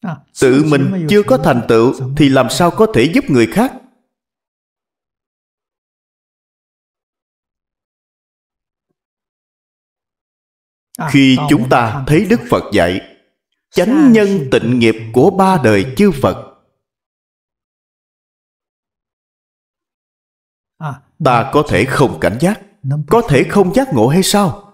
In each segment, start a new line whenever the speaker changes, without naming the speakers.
À, tự mình chưa có thành tựu thì làm sao có thể giúp người khác
à, khi chúng ta thấy đức phật dạy chánh nhân tịnh nghiệp của ba đời chư phật à, ta có thể không cảnh giác có thể không giác ngộ
hay sao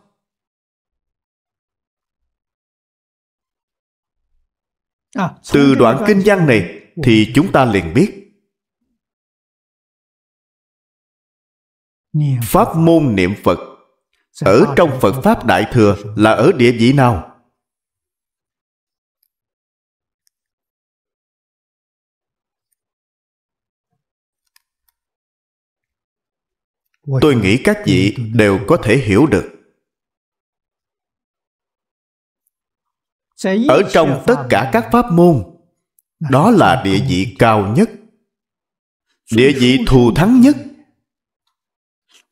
À, từ đoạn kinh
văn này thì chúng ta liền biết pháp môn niệm phật
ở trong phật pháp đại thừa là ở địa vị nào tôi nghĩ các vị đều có thể hiểu
được ở trong tất cả các pháp môn đó là địa vị cao nhất địa vị thù thắng nhất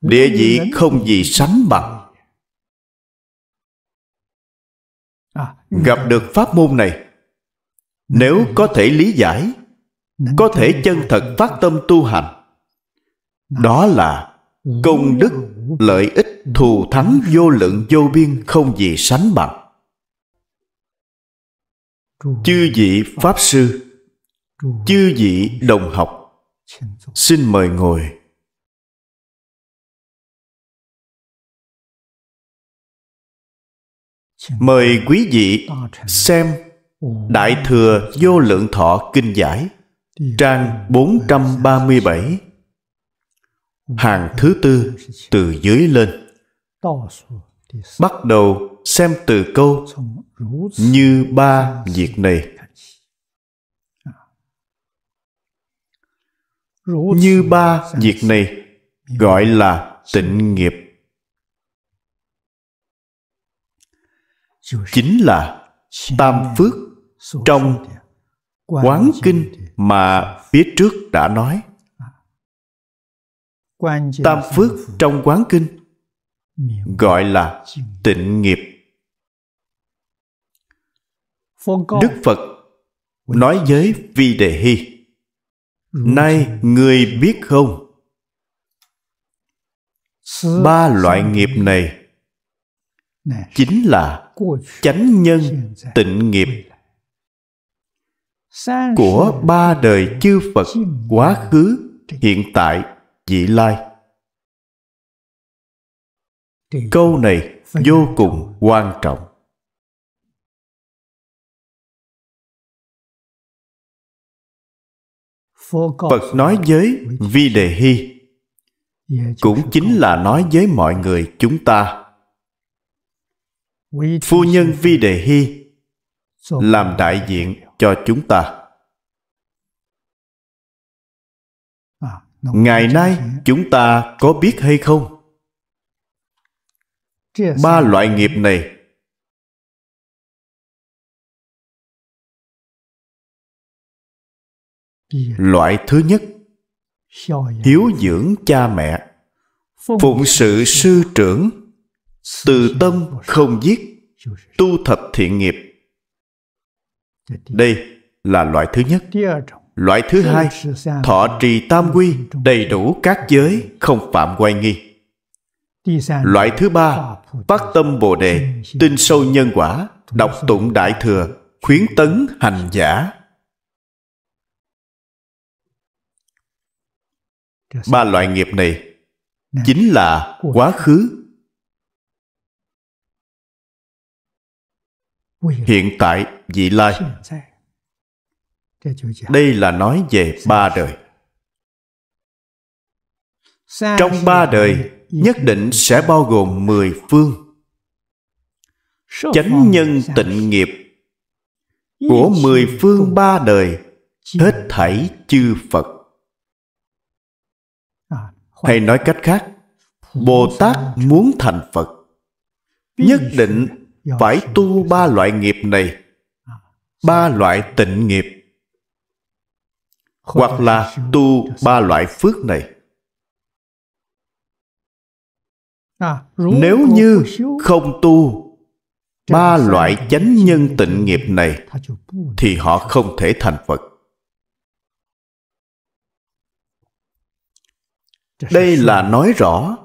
địa vị không gì sánh bằng à, gặp được pháp môn này nếu có thể lý giải có thể chân thật phát tâm tu hành đó là công đức lợi ích thù thắng vô lượng vô biên không gì sánh bằng chư vị pháp sư chư vị đồng học
xin mời ngồi
mời quý vị xem Đại Thừa Vô Lượng Thọ Kinh Giải Trang 437 Hàng thứ tư từ dưới lên Bắt đầu xem từ câu như ba việc này như ba việc này gọi là tịnh nghiệp chính là tam phước trong quán kinh mà phía trước đã nói à. tam phước trong quán kinh gọi là tịnh nghiệp đức phật nói với vi đề hy nay người biết không ba loại nghiệp này chính là chánh nhân tịnh nghiệp của ba đời chư phật quá khứ hiện tại vị lai
câu này vô cùng quan trọng phật nói với
vi đề hy cũng chính là nói với mọi người chúng ta phu nhân vi đề hy làm đại diện cho chúng ta ngày nay chúng ta có biết hay không
ba loại nghiệp này loại thứ nhất à.
hiếu dưỡng cha mẹ phụng sự sư trưởng từ tâm không giết tu thập thiện nghiệp đây là loại thứ nhất loại thứ hai thọ trì tam quy đầy đủ các giới không phạm quay nghi loại thứ ba phát tâm bồ đề tin sâu nhân quả đọc tụng đại thừa khuyến tấn hành giả ba loại nghiệp này chính là quá khứ hiện tại vị lai đây là nói về ba đời trong ba đời nhất định sẽ bao gồm mười phương chánh nhân tịnh nghiệp của mười phương ba đời hết thảy chư phật hay nói cách khác bồ tát muốn thành phật nhất định phải tu ba loại nghiệp này ba loại tịnh nghiệp hoặc là tu ba loại phước này nếu như không tu ba loại chánh nhân tịnh nghiệp này thì họ không thể thành phật đây là nói rõ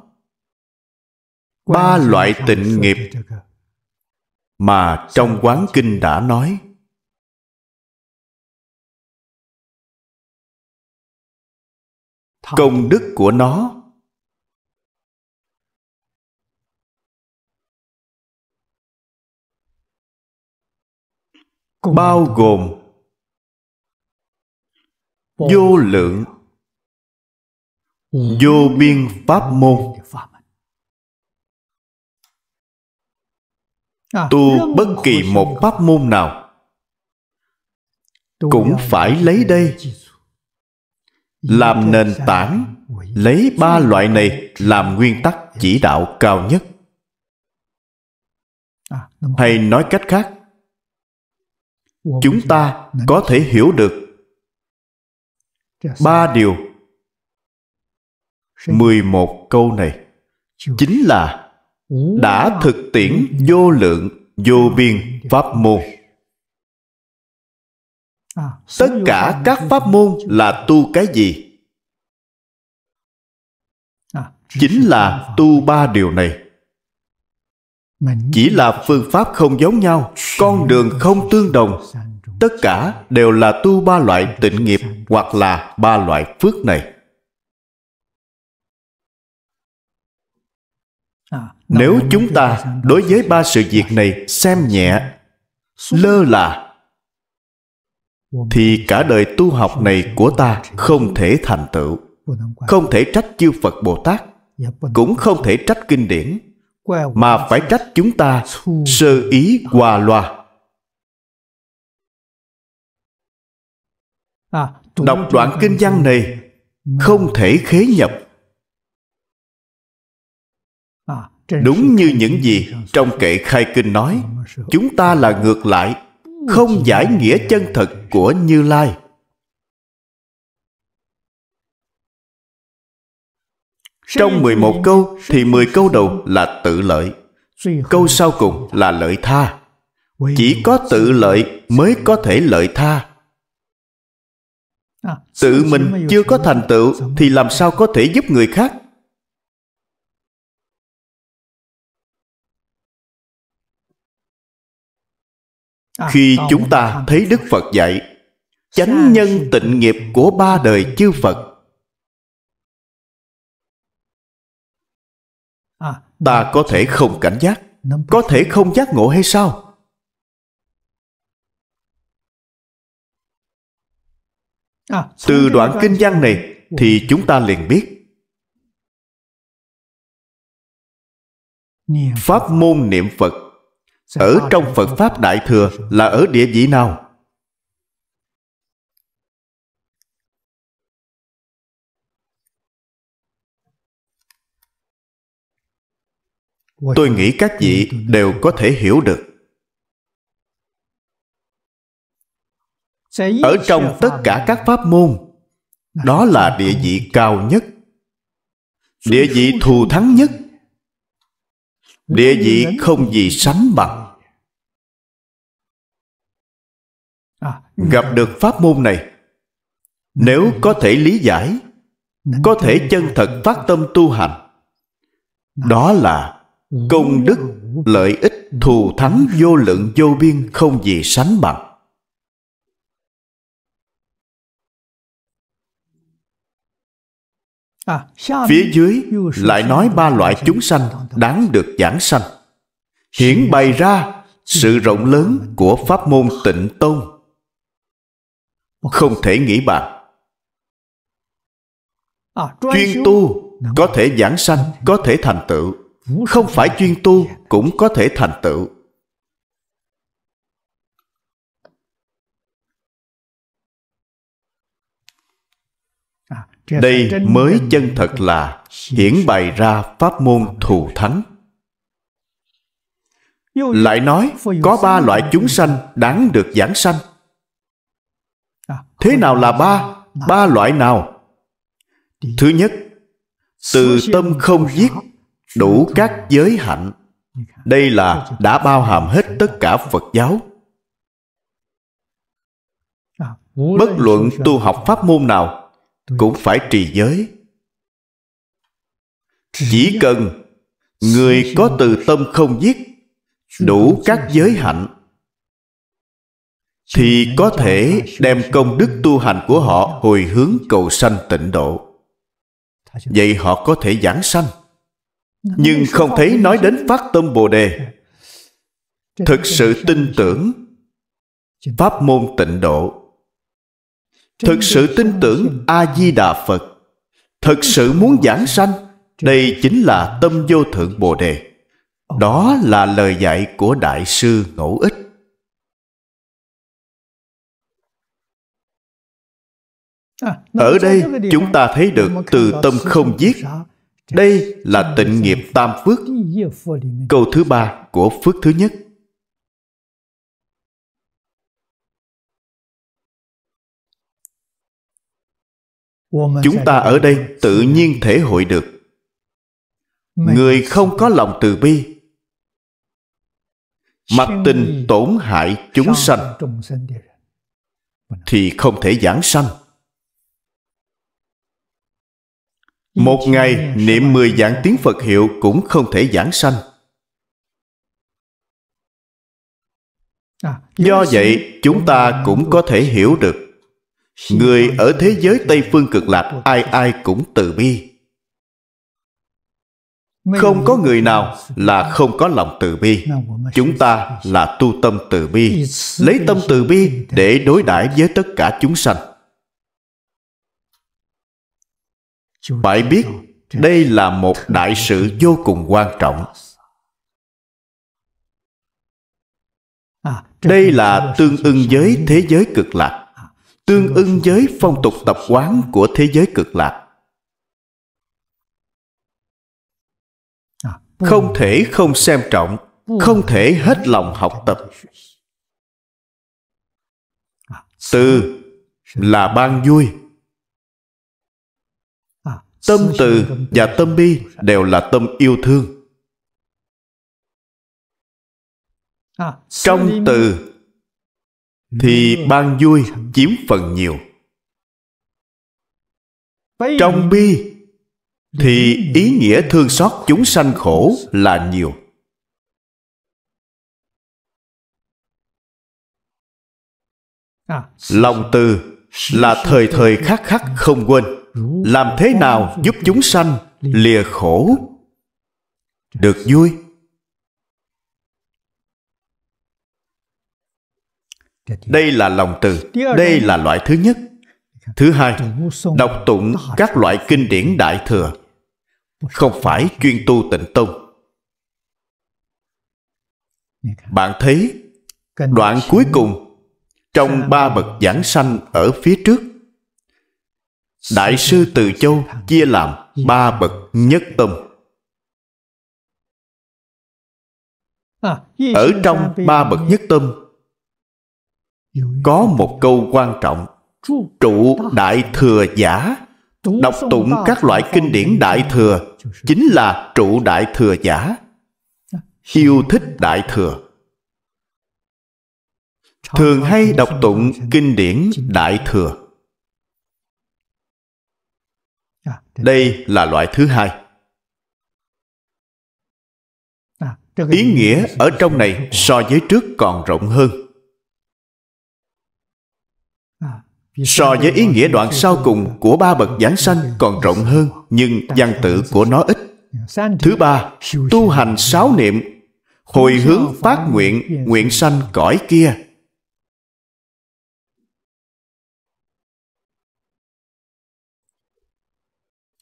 ba loại tịnh nghiệp mà trong quán kinh đã nói
công đức của nó bao gồm vô lượng
Ừ. vô biên pháp môn à, tu bất kỳ một pháp môn nào cũng phải lấy đây làm nền tảng lấy ba loại này làm nguyên tắc chỉ đạo cao nhất à, hay nói cách khác chúng ta có thể hiểu được ba điều 11 câu này chính là đã thực tiễn vô lượng vô biên pháp môn à, tất cả các pháp môn là tu cái gì à, chính là tu ba điều này chỉ là phương pháp không giống nhau con đường không tương đồng tất cả đều là tu ba loại tịnh nghiệp hoặc là ba loại phước này nếu chúng ta đối với ba sự việc này xem nhẹ lơ là thì cả đời tu học này của ta không thể thành tựu không thể trách chư phật bồ tát dạ, cũng không thể trách kinh điển mà phải trách chúng ta sơ ý hòa loa à, đọc đoạn kinh văn này không thể khế nhập đúng như những gì trong kệ khai kinh nói chúng ta là ngược lại không giải nghĩa chân thật của như lai trong 11 câu thì 10 câu đầu là tự lợi câu sau cùng là lợi tha chỉ có tự lợi mới có thể lợi tha tự mình chưa có thành tựu thì làm sao có thể giúp người khác À, khi chúng ta thấy đức phật dạy chánh nhân tịnh nghiệp của ba đời chư phật à, ta có thể không cảnh giác có thể không giác ngộ hay sao à, từ đoạn kinh văn này thì chúng ta liền biết pháp môn niệm phật ở trong Phật Pháp Đại Thừa là ở địa vị nào? Tôi nghĩ các vị đều có thể hiểu được. Ở trong tất cả các pháp môn, đó là địa vị cao nhất, địa vị thù thắng nhất địa vị không gì sánh bằng à, gặp được pháp môn này nếu có thể lý giải có thể chân thật phát tâm tu hành đó là công đức lợi ích thù thắng vô lượng vô biên không gì sánh bằng
À, Phía dưới
lại nói ba loại chúng sanh đáng được giảng sanh. Hiển bày ra sự rộng lớn của pháp môn tịnh tôn. Không thể nghĩ bàn. À, chuyên tu có thể giảng sanh, có thể thành tựu. Không phải chuyên tu cũng có thể thành tựu đây mới chân thật là hiển bày ra pháp môn thù thắng lại nói có ba loại chúng sanh đáng được giảng sanh à, thế nào là ba ba loại nào thứ nhất từ tâm không giết đủ các giới hạnh đây là đã bao hàm hết tất cả phật giáo
à, bất
luận tu học pháp môn nào cũng phải trì giới chỉ cần người có từ tâm không giết đủ các giới hạnh thì có thể đem công đức tu hành của họ hồi hướng cầu sanh tịnh độ vậy họ có thể giảng sanh nhưng không thấy nói đến phát tâm bồ đề thực sự tin tưởng pháp môn tịnh độ thực sự tin tưởng a di đà phật thực sự muốn giảng sanh đây chính là tâm vô thượng bồ đề đó là lời dạy của đại sư ngẫu ích ở đây chúng ta thấy được từ tâm không giết đây là tịnh nghiệp tam phước câu thứ ba của phước thứ nhất
chúng ta
ở đây tự nhiên thể hội được người không có lòng từ bi mặc tình tổn hại chúng sanh thì không thể giảng sanh một ngày niệm mười dạng tiếng phật hiệu cũng không thể giảng sanh à, do vậy chúng ta cũng có thể hiểu được Người ở thế giới Tây Phương cực lạc ai ai cũng từ bi. Không có người nào là không có lòng từ bi. Chúng ta là tu tâm từ bi, lấy tâm từ bi để đối đãi với tất cả chúng sanh. Phải biết đây là một đại sự vô cùng quan trọng. À, đây là tương ưng với thế giới cực lạc tương ưng với phong tục tập quán của thế giới cực lạc. Không thể không xem trọng, không thể hết lòng học tập. Từ là ban vui. Tâm từ và tâm bi đều là tâm yêu thương. Trong từ thì ban vui chiếm phần nhiều trong bi thì ý nghĩa thương xót chúng sanh khổ là nhiều à. lòng từ là thời thời khắc khắc không quên làm thế nào giúp chúng sanh lìa khổ được vui đây là lòng từ đây là loại thứ nhất thứ hai đọc tụng các loại kinh điển đại thừa không phải chuyên tu tịnh tông bạn thấy đoạn cuối cùng trong ba bậc giảng sanh ở phía trước đại sư từ châu chia làm ba bậc nhất tâm
à, ở trong ba bậc nhất
tâm có một câu quan trọng trụ đại thừa giả đọc tụng các loại kinh điển đại thừa chính là trụ đại thừa giả à, yêu thích đại thừa thường hay đọc tụng kinh điển đại thừa à, đây là loại thứ hai à, ý nghĩa ở trong này so với trước còn rộng hơn So với ý nghĩa đoạn sau cùng của ba bậc giảng sanh còn rộng hơn Nhưng văn tự của nó ít dạ, Thứ ba, tu hành sáu niệm
Hồi hướng phát nguyện,
nguyện sanh cõi kia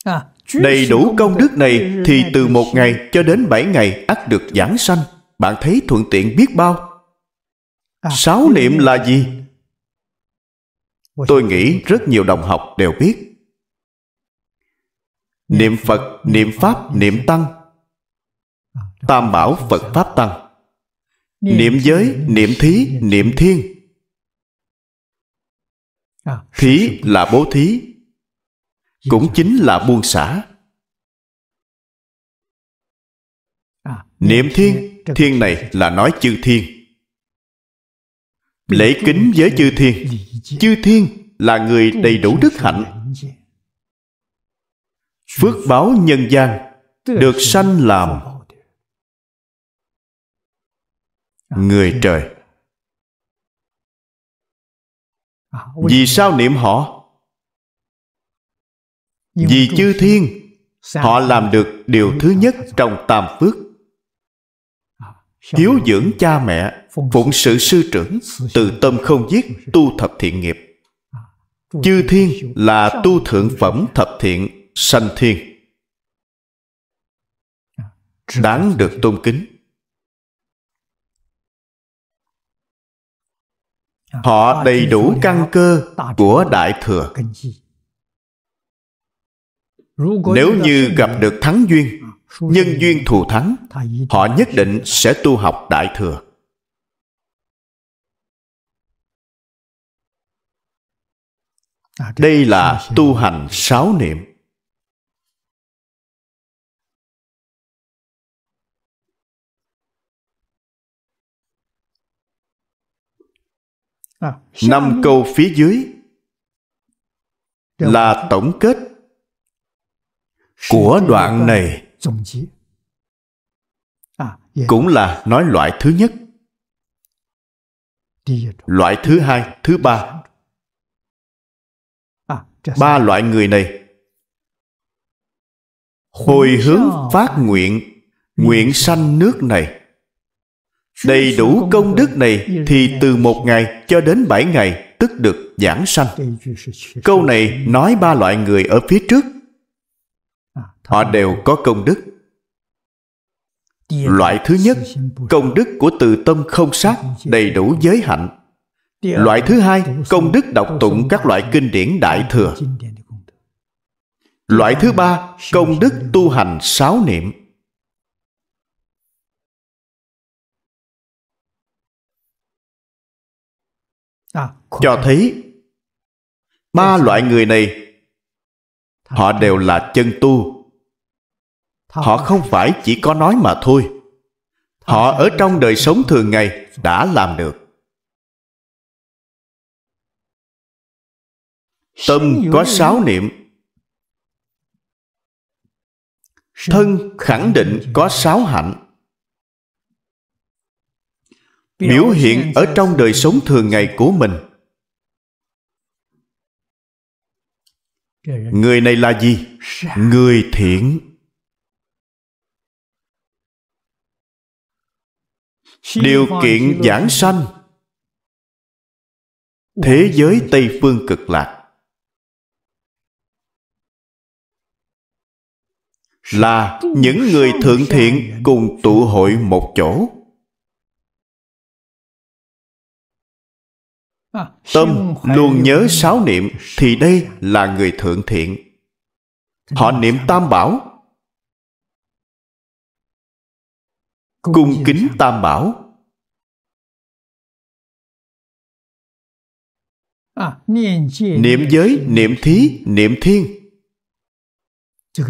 à, Đầy đủ công đức này thì từ một ngày
cho đến bảy ngày ắt được giảng sanh. Bạn thấy thuận tiện biết bao. À, sáu niệm là gì? tôi nghĩ rất nhiều đồng học đều biết niệm phật niệm pháp niệm tăng à, tam bảo phật pháp tăng niệm giới niệm thí niệm thiên à, thí là bố thí cũng chính
là buông xả à, niệm
thiên thiên này là nói chư thiên lễ kính với chư thiên chư thiên là người đầy đủ đức hạnh phước báo nhân gian được sanh làm
người trời
vì sao niệm họ vì chư thiên họ làm được điều thứ nhất trong tam phước hiếu dưỡng cha mẹ phụng sự sư trưởng từ tâm không giết à, tu thập thiện nghiệp chư thiên là tu thượng phẩm thập thiện sanh thiên à, đáng được tôn kính
à, họ đầy đủ căn cơ
của đại thừa nếu như gặp được thắng duyên nhân duyên thù thắng họ nhất định sẽ tu học đại thừa đây là tu hành sáu niệm năm câu phía dưới là tổng kết của đoạn này À. Dạ. cũng là nói loại thứ nhất loại thứ hai thứ ba à, ba loại người này hồi hướng phát nguyện nguyện sanh nước này
đầy đủ công
đức này thì từ một ngày cho đến bảy ngày tức được giảng sanh câu này nói ba loại người ở phía trước Ờ, họ đều có công đức loại thứ nhất công đức của từ tâm không sát đầy đủ giới hạnh loại thứ hai công đức đọc tụng các loại kinh điển đại thừa loại thứ ba công đức tu hành sáu niệm à, cho thấy ba loại người này họ đều là chân tu họ không phải chỉ có nói mà thôi họ ở trong đời sống thường ngày đã làm được
tâm có sáu niệm
thân khẳng định có sáu hạnh
biểu hiện ở trong
đời sống thường ngày của mình người này là gì
người thiện điều kiện giảng sanh
thế giới tây phương cực lạc là những người thượng thiện cùng tụ hội một
chỗ Tâm luôn nhớ
sáu niệm Thì đây là người thượng thiện Họ niệm tam bảo Cung
kính tam bảo Niệm giới,
niệm thí, niệm thiên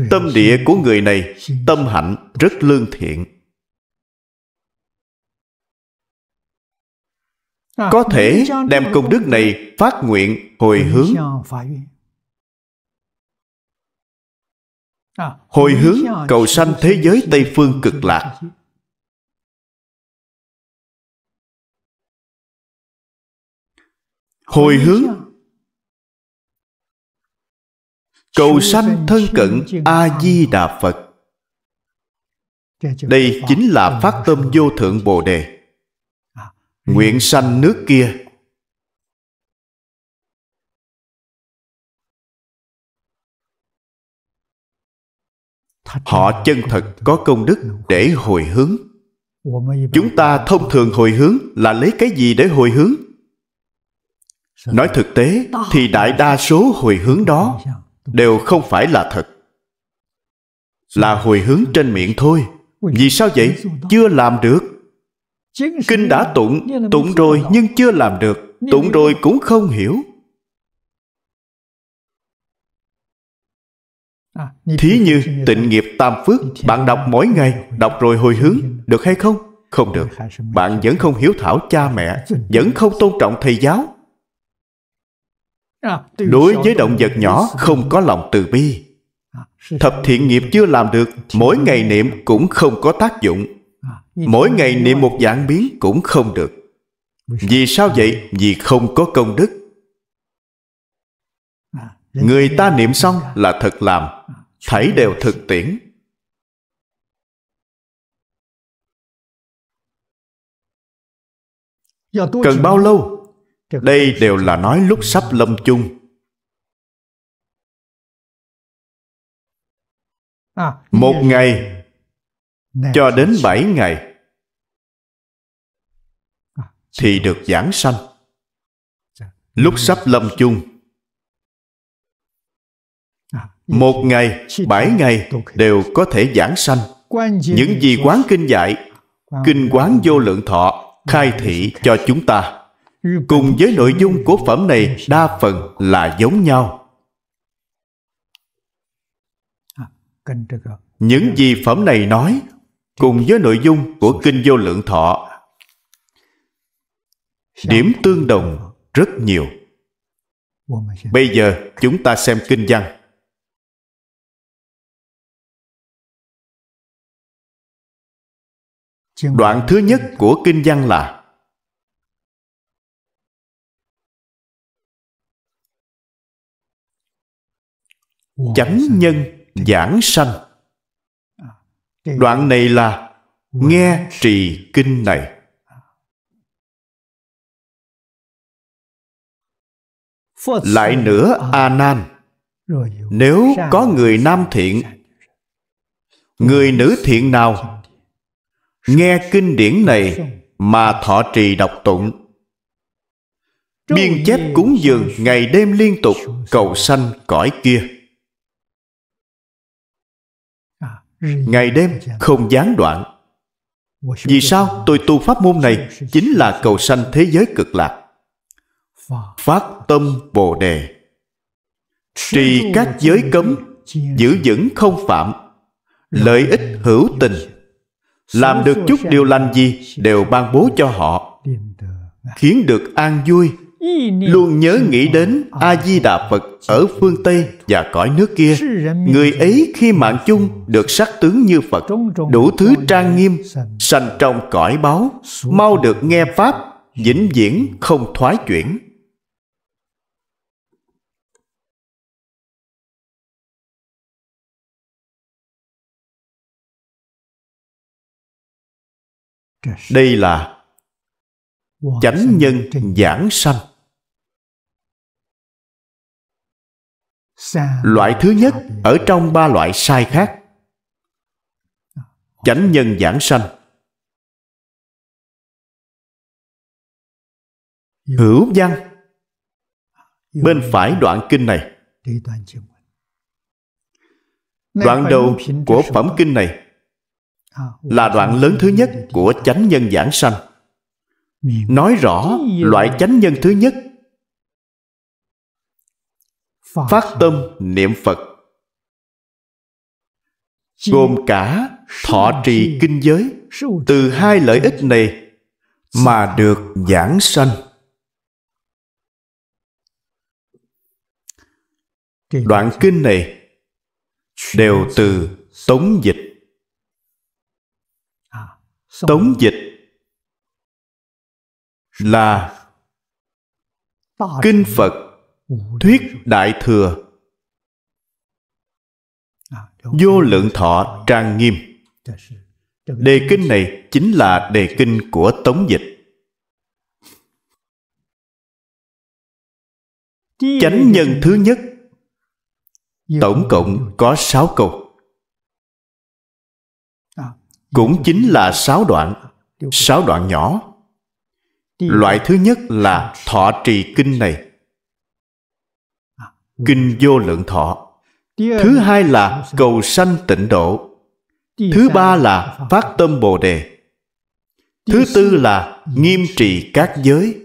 Tâm địa của người này Tâm hạnh rất lương thiện
À, có thể đem công đức này
phát nguyện hồi hướng
à, hồi hướng
cầu sanh thế giới tây phương cực lạc hồi hướng cầu sanh thân cận a di đà phật đây chính là phát tâm vô thượng bồ đề nguyện sanh nước kia họ chân thật có công đức để hồi hướng chúng ta thông thường hồi hướng là lấy cái gì để hồi hướng nói thực tế thì đại đa số hồi hướng đó đều không phải là thật là hồi hướng trên miệng thôi vì sao vậy chưa làm được kinh đã tụng tụng rồi nhưng chưa làm được tụng rồi cũng không hiểu à, thí như tịnh nghiệp tam phước bạn đọc mỗi ngày đọc rồi hồi hướng được hay không không được bạn vẫn không hiếu thảo cha mẹ vẫn không tôn trọng thầy giáo à, đối với động vật nhỏ không có lòng từ bi à, thập thiện nghiệp chưa làm được mỗi ngày niệm cũng không có tác dụng mỗi ngày niệm một dạng biến cũng không được vì sao vậy vì không có công đức à, người ta niệm xong là thật làm à,
thấy đều thực tiễn cần bao lâu đây đều là nói lúc sắp lâm chung à, một
ngày cho đến bảy ngày à, thì được giảng sanh dạ, lúc sắp lâm chung à, một ngày bảy ngày đều có thể giảng sanh những gì quán kinh dạy à, kinh quán vô lượng thọ khai thị cho chúng ta cùng với nội dung của phẩm này đa phần là giống nhau những dạ. gì phẩm này nói cùng với nội dung của kinh vô lượng thọ điểm tương đồng rất nhiều bây giờ chúng ta xem kinh văn
đoạn thứ nhất của kinh văn là
chánh nhân giảng sanh đoạn này là
nghe trì kinh này
lại nữa a nan nếu có người nam thiện người nữ thiện nào nghe kinh điển này mà thọ trì đọc tụng biên chép cúng dường ngày đêm liên tục cầu sanh cõi kia ngày đêm không gián đoạn vì sao tôi tu pháp môn này chính là cầu sanh thế giới cực lạc phát tâm bồ đề trì các giới cấm giữ vững không phạm lợi ích hữu tình làm được chút điều lành gì đều ban bố cho họ khiến được an vui luôn nhớ nghĩ đến a di đà phật ở phương tây và cõi nước kia người ấy khi mạng chung được sắc tướng như phật đủ thứ trang nghiêm sanh trong cõi báo mau được nghe pháp vĩnh viễn không thoái chuyển
đây là chánh nhân giảng sanh loại thứ nhất ở trong ba loại sai khác chánh nhân giảng sanh hữu văn
bên phải đoạn kinh này đoạn đầu của phẩm kinh này à, là đoạn lớn thứ nhất của chánh nhân giảng sanh nói rõ loại chánh nhân thứ nhất phát tâm niệm phật gồm cả thọ trì kinh giới từ hai lợi ích này mà được giảng sanh đoạn kinh này đều từ tống dịch à, tống dịch là kinh phật thuyết đại thừa à, vô lượng thọ trang nghiêm đề kinh này chính là đề kinh của tống dịch à, à, chánh nhân thứ nhất tổng cộng có sáu câu cũng chính là sáu đoạn sáu đoạn nhỏ loại thứ nhất là thọ trì kinh này kinh vô lượng thọ thứ hai là cầu sanh tịnh độ thứ ba là phát tâm bồ đề thứ tư là nghiêm trì các giới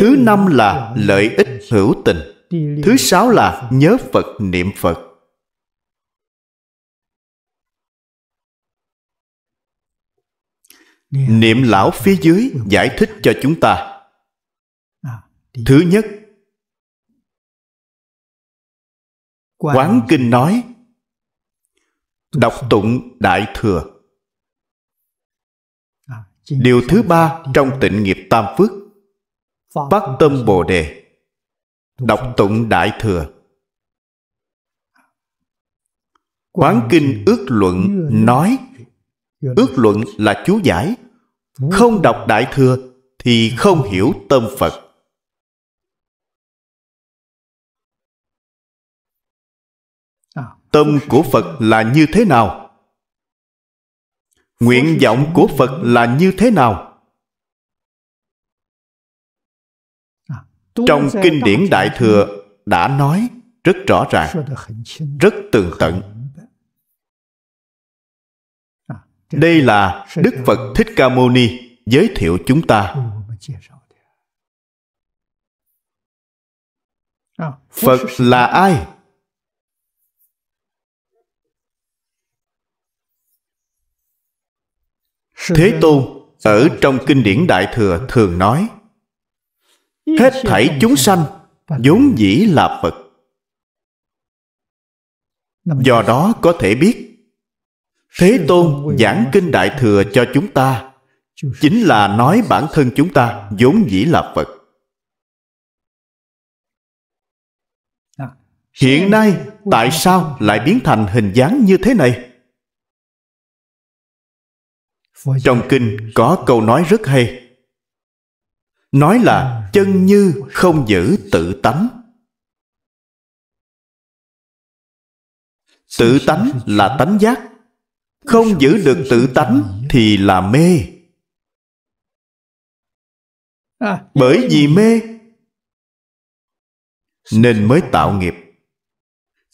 thứ năm là lợi ích hữu tình thứ sáu là nhớ phật niệm phật
niệm lão phía dưới giải thích cho chúng ta thứ nhất Quán Kinh nói
Đọc tụng Đại Thừa à, Điều thứ ba trong tịnh nghiệp tam phước Phát tâm Bồ Đề Đọc tụng Đại Thừa Quán Kinh ước luận nói Ước luận là chú giải Không đọc Đại Thừa Thì không hiểu tâm Phật tâm của phật là như thế nào nguyện vọng của phật là như thế nào trong kinh điển đại thừa đã nói rất rõ ràng rất tường tận đây là đức phật thích ca mâu ni giới thiệu chúng ta phật là ai Thế Tôn ở trong kinh điển Đại Thừa thường nói Hết thảy chúng sanh vốn dĩ là Phật Do đó có thể biết Thế Tôn giảng kinh Đại Thừa cho chúng ta Chính là nói bản thân chúng ta vốn dĩ là Phật à, Hiện nay tại sao lại biến thành hình dáng như thế này? Vâng. trong kinh có câu nói rất hay nói là ừ. chân như không giữ tự tánh tự tánh là tánh giác không giữ được tự tánh thì là mê à, bởi vì mê
nên mới tạo nghiệp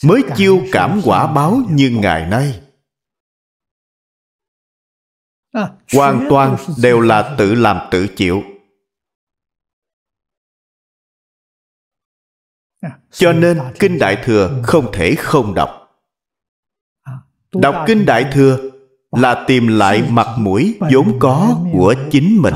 mới chiêu cảm quả báo như ngày nay hoàn toàn đều là
tự làm tự chịu cho nên kinh đại thừa không thể không đọc đọc kinh đại thừa là tìm lại mặt mũi vốn có của chính mình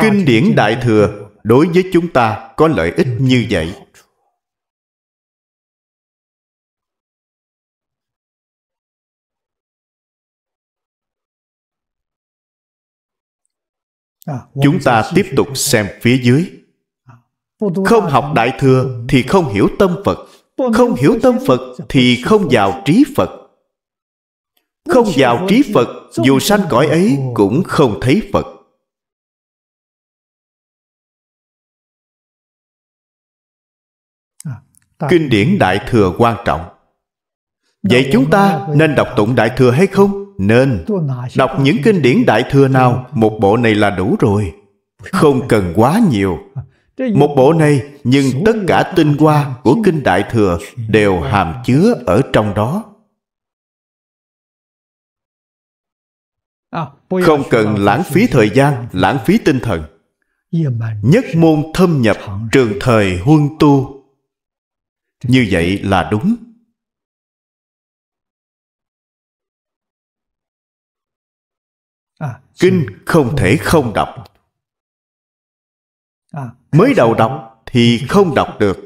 kinh điển đại thừa đối với chúng ta có lợi ích như vậy à,
chúng ta tiếp tục xem phía dưới à, không học đại thừa thì không hiểu tâm phật không hiểu tâm phật thì không vào trí phật không vào trí phật dù sanh cõi ấy cũng không thấy phật kinh điển đại thừa quan trọng vậy chúng ta nên đọc tụng đại thừa hay không nên đọc những kinh điển đại thừa nào một bộ này là đủ rồi không cần quá nhiều một bộ này nhưng tất cả tinh hoa của kinh đại thừa đều hàm chứa ở trong đó à, không cần lãng phí thời gian lãng phí tinh thần nhất môn thâm nhập trường thời huân tu như vậy là đúng
à, kinh không thể không đọc à, mới đầu đọc thì không đọc được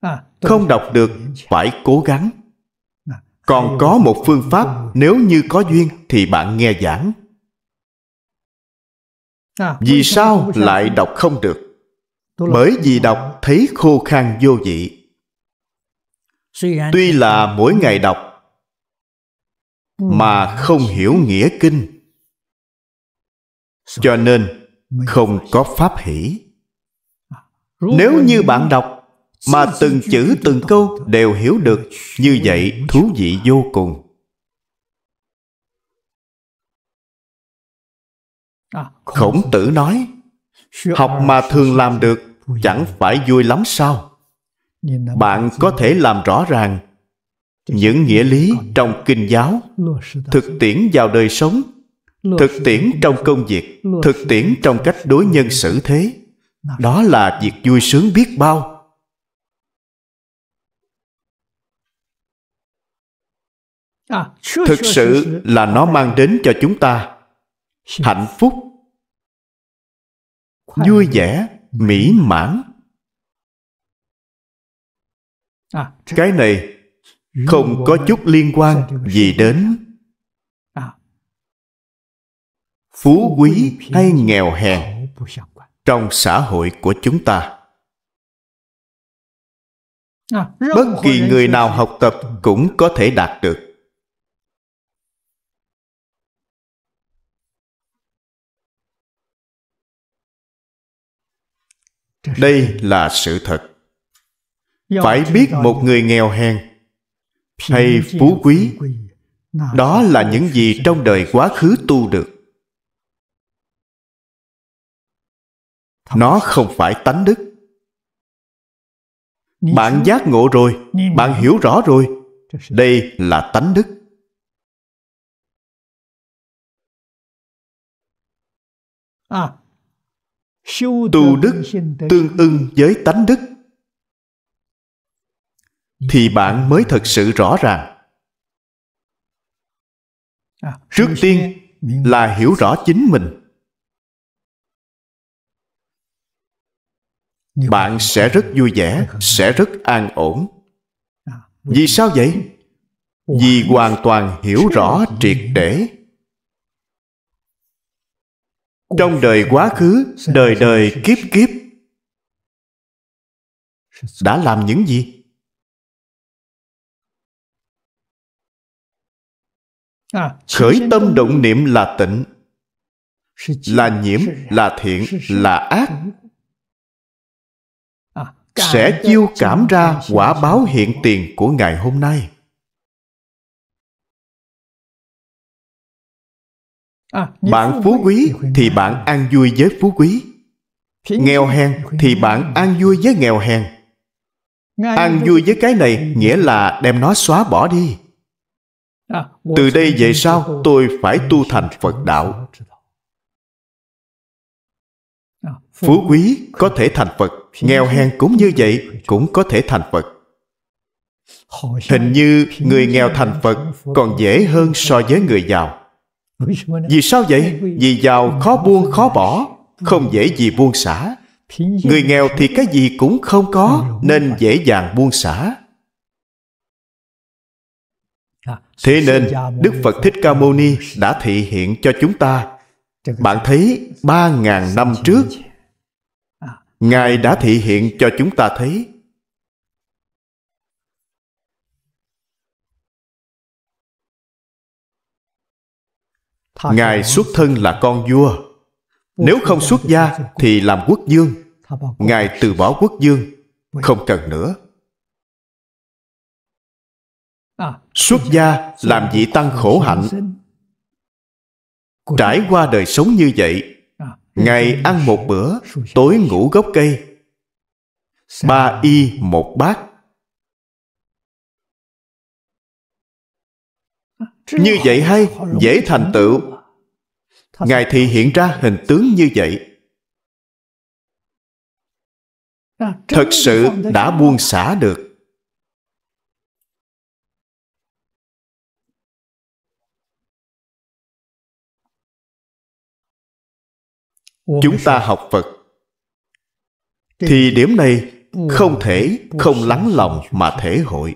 à, không đọc được phải cố gắng còn có một phương pháp nếu như có duyên thì bạn nghe giảng vì sao lại đọc không được bởi vì đọc thấy khô khan vô vị tuy là mỗi ngày đọc ừ. mà không hiểu nghĩa kinh cho nên không có pháp hỷ à, nếu như bạn đọc mà từng chữ từng câu đều hiểu được như vậy thú vị vô cùng à, khổng tử nói học à, mà thường làm được chẳng phải vui lắm sao bạn có thể làm rõ ràng những nghĩa lý trong kinh giáo thực tiễn vào đời sống thực tiễn trong công việc thực tiễn trong cách đối nhân xử thế đó là việc vui sướng biết bao
à, thực sự
là nó mang đến cho chúng ta hạnh phúc vui vẻ mỹ mãn
à, cái này không có chút
liên quan gì đến à. phú quý hay nghèo hèn trong xã hội của chúng ta
à, bất kỳ người
nào học tập
cũng có thể đạt được
đây là sự thật phải biết một người nghèo hèn hay phú quý đó là những gì trong đời quá khứ tu được nó không phải tánh đức
bạn giác ngộ rồi bạn hiểu rõ rồi đây là tánh đức
à tu đức tương ưng với tánh đức thì bạn mới thật sự rõ ràng à, trước tiên là hiểu rõ chính mình bạn sẽ rất vui vẻ sẽ rất an ổn à, vì sao vậy vì hoàn toàn hiểu rõ triệt để trong đời quá khứ đời đời kiếp kiếp
đã làm những gì khởi tâm động
niệm là tịnh là nhiễm là thiện là ác sẽ chiêu cảm ra quả báo hiện tiền của ngày hôm nay
À, bạn phú
quý thì bạn an vui với phú quý nghèo hèn thì bạn an vui với nghèo hèn an vui với cái này nghĩa là đem nó xóa bỏ đi à, từ đây về sau tôi phải tu thành phật đạo à, phú quý có thể thành phật nghèo hèn cũng như vậy cũng có thể thành phật hình như người nghèo thành phật còn dễ hơn so với người giàu vì sao vậy? Vì giàu khó buông khó bỏ Không dễ gì buông xả Người nghèo thì cái gì cũng không có Nên dễ dàng buông xả à, Thế nên Đức Phật Thích Ca Mâu Ni đã thị hiện cho chúng ta Bạn thấy ba ngàn năm trước Ngài đã thị hiện cho chúng ta thấy ngài xuất thân là con vua nếu không xuất gia thì làm quốc dương ngài từ bỏ quốc dương không cần nữa à, xuất gia làm vị tăng khổ hạnh trải qua đời sống như vậy à, ngày ăn một bữa tối ngủ gốc cây ba y một bát
à, như vậy hay dễ thành tựu Ngài thì hiện ra hình tướng như vậy à, Thật sự đã buông xả được
Chúng ta học Phật Thì điểm này không thể không lắng lòng mà thể hội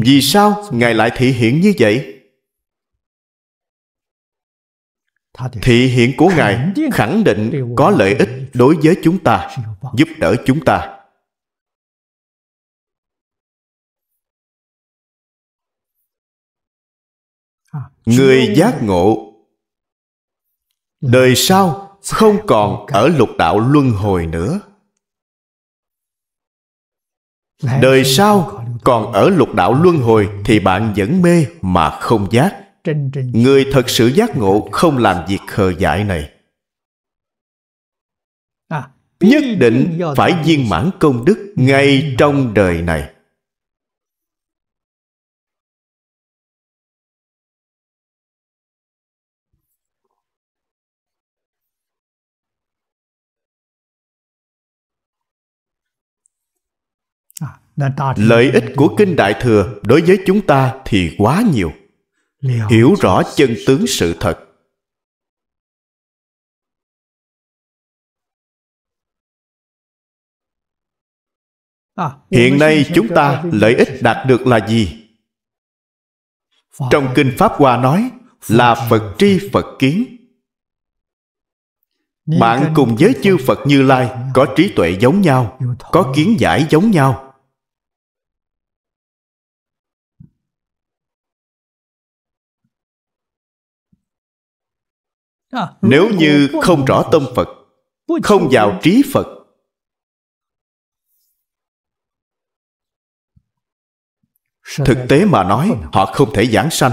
Vì sao Ngài lại thị hiện như vậy? thị hiện của ngài khẳng định có lợi ích đối với chúng ta giúp đỡ chúng ta
à, người giác ngộ
đời sau không còn ở lục đạo luân hồi nữa đời sau còn ở lục đạo luân hồi thì bạn vẫn mê mà không giác người thật sự giác ngộ không làm việc khờ dại này à, nhất định phải viên mãn công đức ngay trong đời này à, lợi ích của kinh đại thừa đối với chúng ta thì quá nhiều hiểu rõ chân tướng sự thật
à, hiện nay chúng ta lợi ích đạt được
là gì trong kinh pháp hoa nói là phật tri phật kiến bạn cùng với chư phật như lai có trí tuệ giống nhau có kiến giải giống nhau
nếu như không rõ tâm phật không vào trí phật thực tế
mà nói họ không thể giảng sanh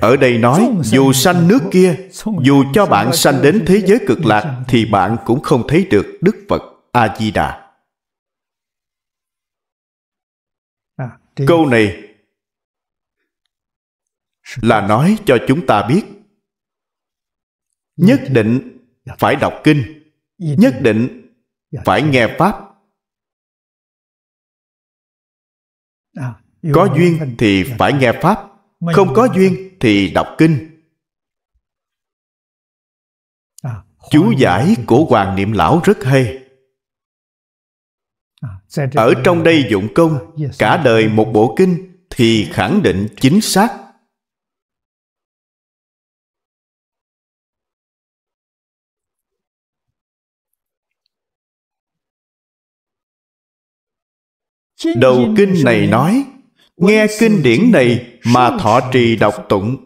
ở đây nói dù sanh nước kia dù cho bạn sanh đến thế giới cực lạc thì bạn cũng không thấy được đức phật a di đà à, câu này là nói cho chúng ta biết nhất định phải đọc kinh nhất định dạ, dạ. À, dạ. phải nghe pháp có duyên thì phải nghe pháp
không có duyên
thì đọc kinh à, chú giải của hoàng niệm lão rất hay à, ở trong đây dụng công cả đời một bộ kinh thì khẳng định chính xác Đầu kinh này nói Nghe kinh điển này mà thọ trì đọc tụng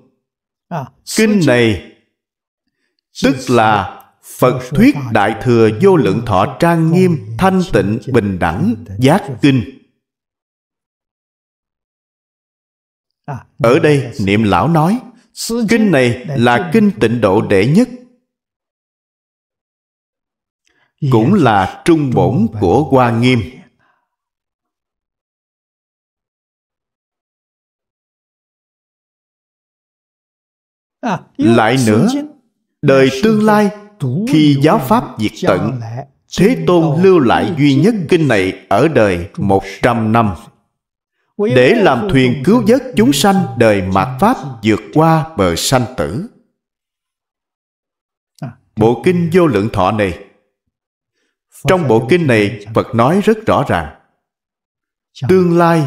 à, Kinh này Tức là Phật thuyết Đại Thừa Vô Lượng Thọ Trang Nghiêm Thanh Tịnh Bình Đẳng Giác Kinh à, Ở đây niệm lão nói Kinh này là kinh tịnh độ đệ nhất Cũng là trung bổn của Hoa Nghiêm À, lại nữa đời tương lai khi giáo pháp diệt tận thế tôn lưu lại duy nhất kinh này ở đời một trăm năm để làm thuyền cứu vớt chúng sanh đời mạt pháp vượt qua bờ sanh tử à, bộ kinh vô lượng thọ này trong bộ kinh này phật nói rất rõ ràng tương lai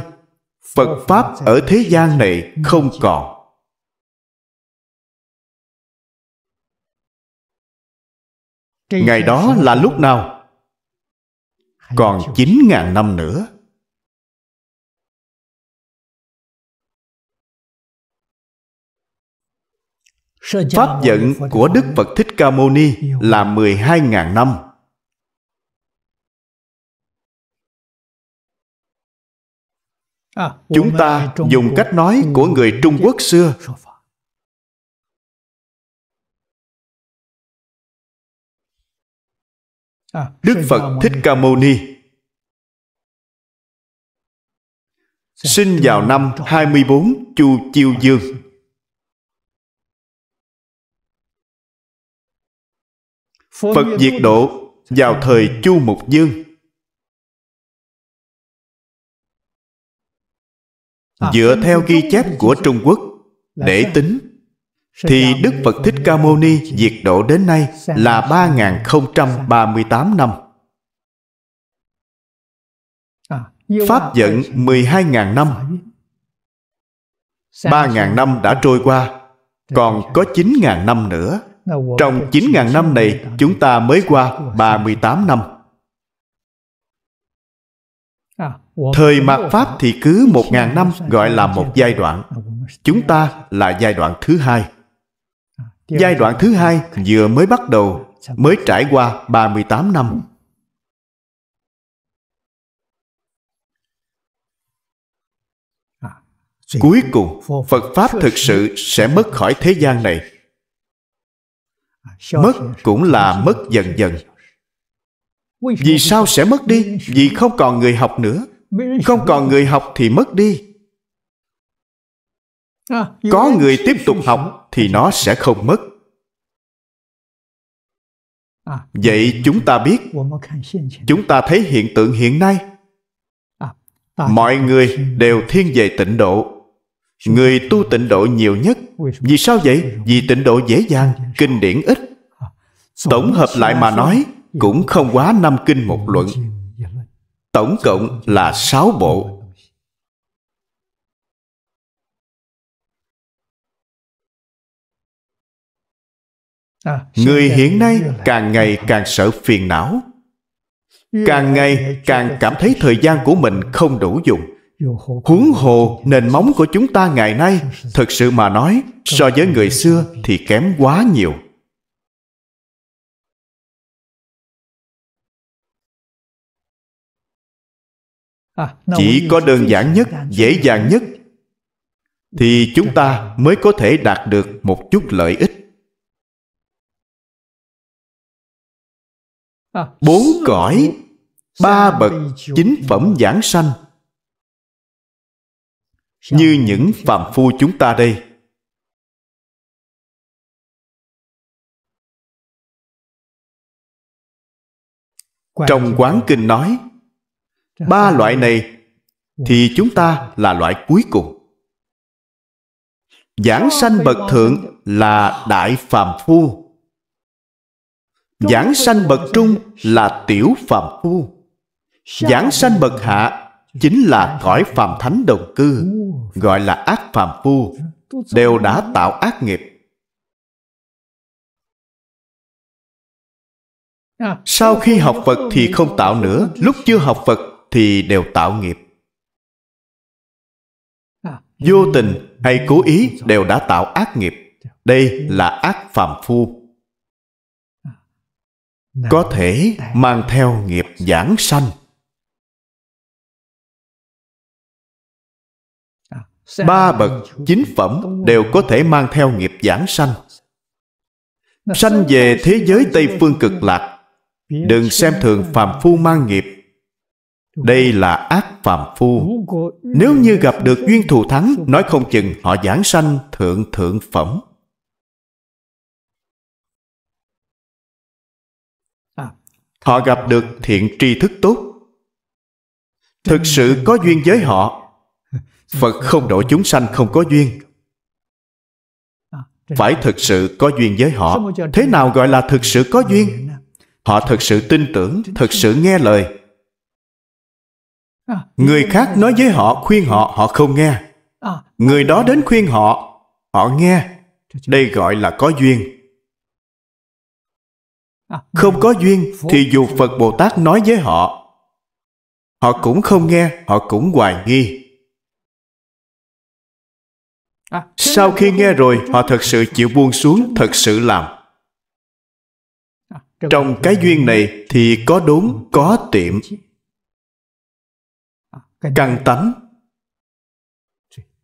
phật pháp ở thế gian này không
còn Ngày đó là lúc nào? Còn 9.000 năm nữa.
Pháp dẫn của Đức Phật Thích Ca Mâu Ni là 12.000 năm.
À, Chúng ta dùng cách nói của người Trung Quốc xưa À, Đức Phật Thích Ca Mâu Ni Sinh vào năm 24 Chu Chiêu Dương Phật diệt độ vào thời Chu Mục Dương à, Dựa theo ghi chép của Trung Quốc
Để tính thì Đức Phật Thích Ca Mâu Ni diệt độ đến nay là 3038 năm.
À, Pháp
dẫn 12.000 năm. 3.000 năm đã trôi qua, còn có 9.000 năm nữa. Trong 9.000 năm này, chúng ta mới qua 38 năm.
À, Thời mạt Pháp
thì cứ 1.000 năm gọi là một giai đoạn. Chúng ta là giai đoạn thứ hai. Giai đoạn thứ hai vừa mới bắt đầu, mới trải qua 38 năm. Cuối cùng, Phật Pháp thực sự sẽ mất khỏi thế gian này. Mất cũng là mất dần dần. Vì sao sẽ mất đi? Vì không còn người học nữa. Không còn người học thì mất đi. À, có người tiếp tục học thì nó sẽ không mất à, vậy chúng ta biết chúng ta thấy hiện tượng hiện nay à, mọi người đều thiên về tịnh độ người tu tịnh độ nhiều nhất vì sao vậy vì tịnh độ dễ dàng kinh điển ít tổng hợp lại mà nói cũng không quá năm kinh một luận tổng cộng là sáu bộ
À, người hiện
nay càng ngày càng sợ phiền não càng ngày càng cảm thấy thời gian của mình không đủ dùng huống hồ nền móng của chúng ta ngày nay thực sự mà nói so với người xưa thì kém quá nhiều
à, chỉ
có đơn giản nhất dễ dàng nhất thì chúng ta mới có thể đạt được một chút lợi ích
À, bốn cõi
ba bậc chính phẩm giảng sanh như những phàm phu chúng ta đây
trong quán kinh nói ba
loại này thì chúng ta là loại cuối cùng giảng sanh bậc thượng là đại phàm phu Giảng sanh bậc trung là tiểu phàm phu. Giảng sanh bậc hạ chính là cõi phàm thánh đồng cư, gọi là ác phàm phu, đều đã tạo ác nghiệp. Sau khi học Phật thì không tạo nữa, lúc chưa học Phật thì đều tạo nghiệp. Vô tình hay cố ý đều đã tạo ác nghiệp. Đây là ác phàm phu. À, có thể mang theo nghiệp giảng sanh
ba bậc chính phẩm
đều có thể mang theo nghiệp giảng sanh sanh về thế giới tây phương cực lạc đừng xem thường phàm phu mang nghiệp đây là ác phàm phu
nếu như gặp được duyên
thù thắng nói không chừng họ giảng sanh thượng thượng phẩm họ gặp được thiện tri thức tốt thực sự có duyên với họ phật không độ chúng sanh không có duyên phải thực sự có duyên với họ thế nào gọi là thực sự có duyên họ thực sự tin tưởng thực sự nghe lời người khác nói với họ khuyên họ họ không nghe người đó đến khuyên họ họ nghe đây gọi là có duyên không có duyên thì dù phật bồ tát nói với họ họ cũng không nghe họ cũng hoài nghi sau khi nghe rồi họ thật sự chịu buông xuống thật sự làm trong cái duyên này thì có đốn có tiệm căn tánh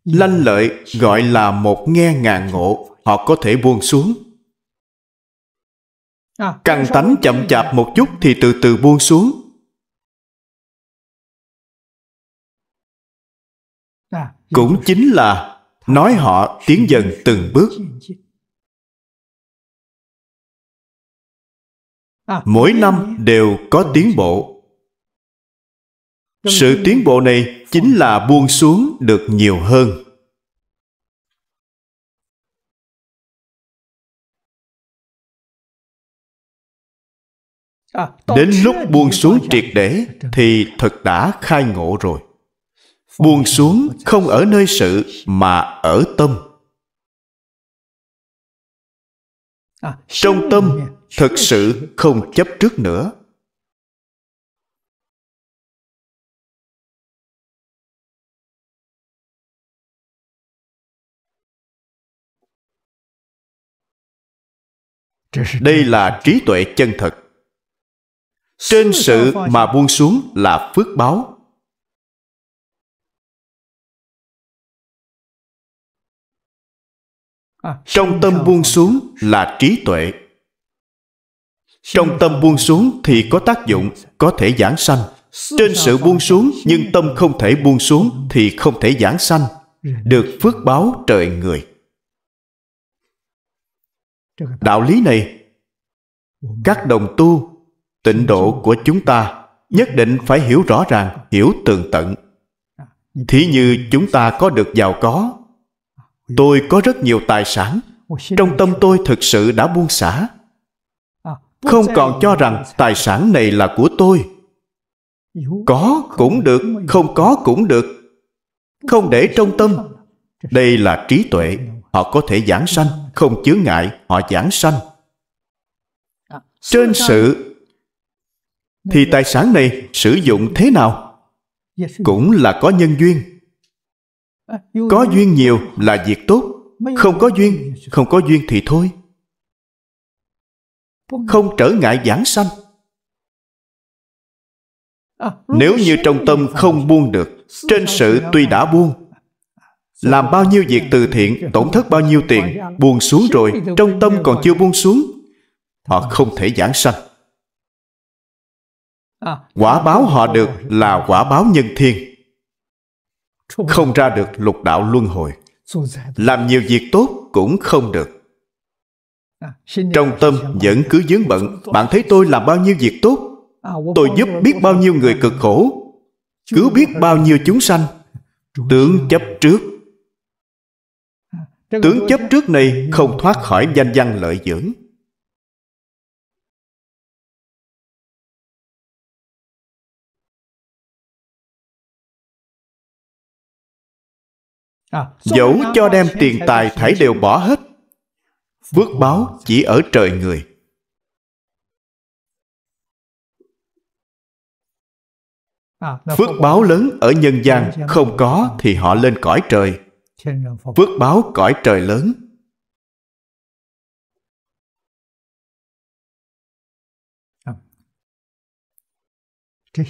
lanh lợi gọi là một nghe ngàn ngộ họ có thể buông xuống À, Căng tánh chậm chạp một chút thì từ từ buông xuống.
À, Cũng chính là nói họ tiến dần từng bước. À,
Mỗi năm đều có tiến bộ. Sự tiến bộ này chính là buông xuống được nhiều hơn. À, Đến lúc buông xuống triệt để Thì thật đã khai ngộ rồi Buông xuống không ở nơi sự Mà ở tâm
à, Trong tâm thật sự không chấp trước nữa đây là trí tuệ chân thật trên sự mà buông xuống là phước báo
à, trong tâm buông xuống là trí tuệ trong tâm buông xuống thì có tác dụng có thể giảng sanh trên sự buông xuống nhưng tâm không thể buông xuống thì không thể giảng sanh được phước báo trời người đạo lý này các đồng tu Tịnh độ của chúng ta nhất định phải hiểu rõ ràng, hiểu tường tận. Thí như chúng ta có được giàu có, tôi có rất nhiều tài sản, trong tâm tôi thực sự đã buông xả. Không còn cho rằng tài sản này là của tôi. Có cũng được, không có cũng được. Không để trong tâm. Đây là trí tuệ. Họ có thể giảng sanh, không chướng ngại, họ giảng sanh. Trên sự thì tài sản này sử dụng thế nào cũng là có nhân duyên uh, có duyên nhiều là việc tốt không có duyên không có duyên thì thôi không trở ngại giảng sanh
à, nếu như trong tâm
không buông được trên sự tuy đã buông làm bao nhiêu việc từ thiện tổn thất bao nhiêu tiền buông xuống rồi trong tâm còn chưa buông xuống họ không thể giảng sanh À. quả báo họ được là quả báo nhân thiên không ra được lục đạo luân hồi làm nhiều việc tốt cũng không được à, trong tâm vẫn cứ dướng bận bạn thấy tôi làm bao nhiêu việc tốt
à, vâng, tôi vâng, giúp vâng, biết
bao nhiêu người cực khổ cứu biết bao nhiêu chúng sanh tướng chấp trước
tướng chấp trước
này không thoát khỏi danh văn lợi dưỡng
dẫu cho đem tiền tài thảy đều bỏ hết phước báo chỉ ở trời người phước báo lớn ở nhân gian không có
thì họ lên cõi trời phước báo cõi trời lớn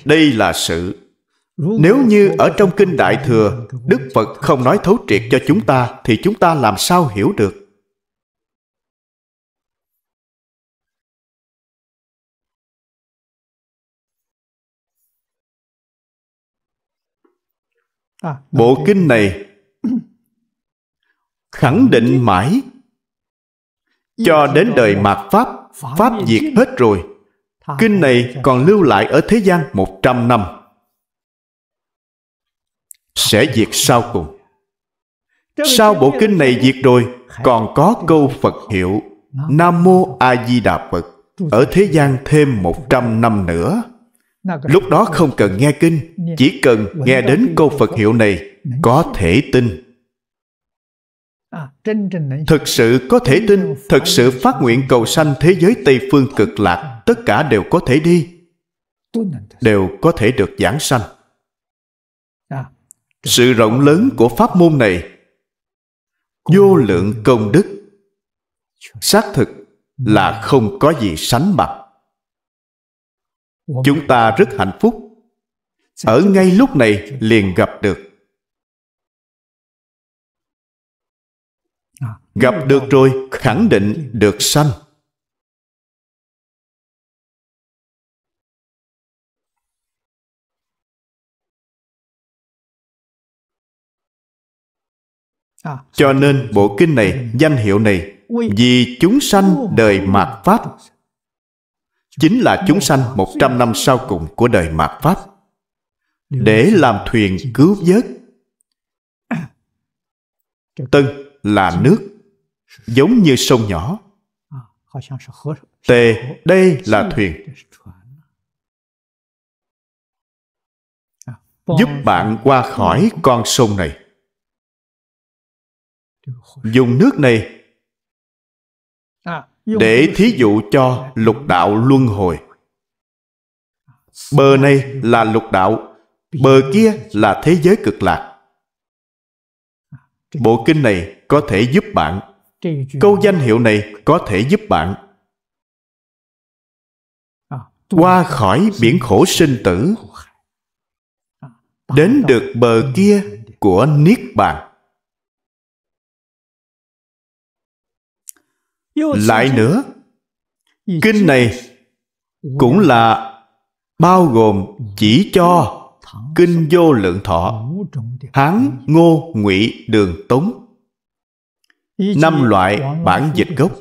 đây là sự nếu như ở trong kinh đại thừa đức phật không nói thấu triệt cho chúng ta thì chúng ta làm sao hiểu được bộ kinh này khẳng định mãi cho đến đời mạt pháp pháp diệt hết rồi kinh này còn lưu lại ở thế gian một trăm năm sẽ diệt sau cùng sau bộ kinh này diệt rồi còn có câu phật hiệu nam mô a di đà phật ở thế gian thêm 100 năm nữa lúc đó không cần nghe kinh chỉ cần nghe đến câu phật hiệu này có thể tin thực sự có thể tin thực sự phát nguyện cầu sanh thế giới tây phương cực lạc tất cả đều có thể đi đều có thể được giảng sanh sự rộng lớn của pháp môn này vô lượng công đức xác thực là không có gì sánh bằng chúng ta rất hạnh phúc ở ngay lúc
này liền gặp được à, gặp được rồi khẳng định được sanh À, cho nên bộ
kinh này ừ. danh hiệu này vì chúng sanh đời mạt pháp chính là chúng sanh 100 năm sau cùng của đời mạt pháp để làm thuyền cứu vớt tân là nước giống như sông nhỏ à, tề đây là thuyền
à, giúp
bạn qua khỏi con sông này dùng nước này
à, để
thí dụ cho lục đạo luân hồi bờ này là lục đạo bờ kia là thế giới cực lạc à, bộ kinh này có thể giúp bạn câu danh hiệu này có thể giúp bạn à, qua khỏi biển khổ sinh tử đến được bờ kia của niết bàn
lại nữa
kinh này cũng là bao gồm chỉ cho kinh vô lượng thọ hán ngô ngụy đường tống năm loại bản dịch gốc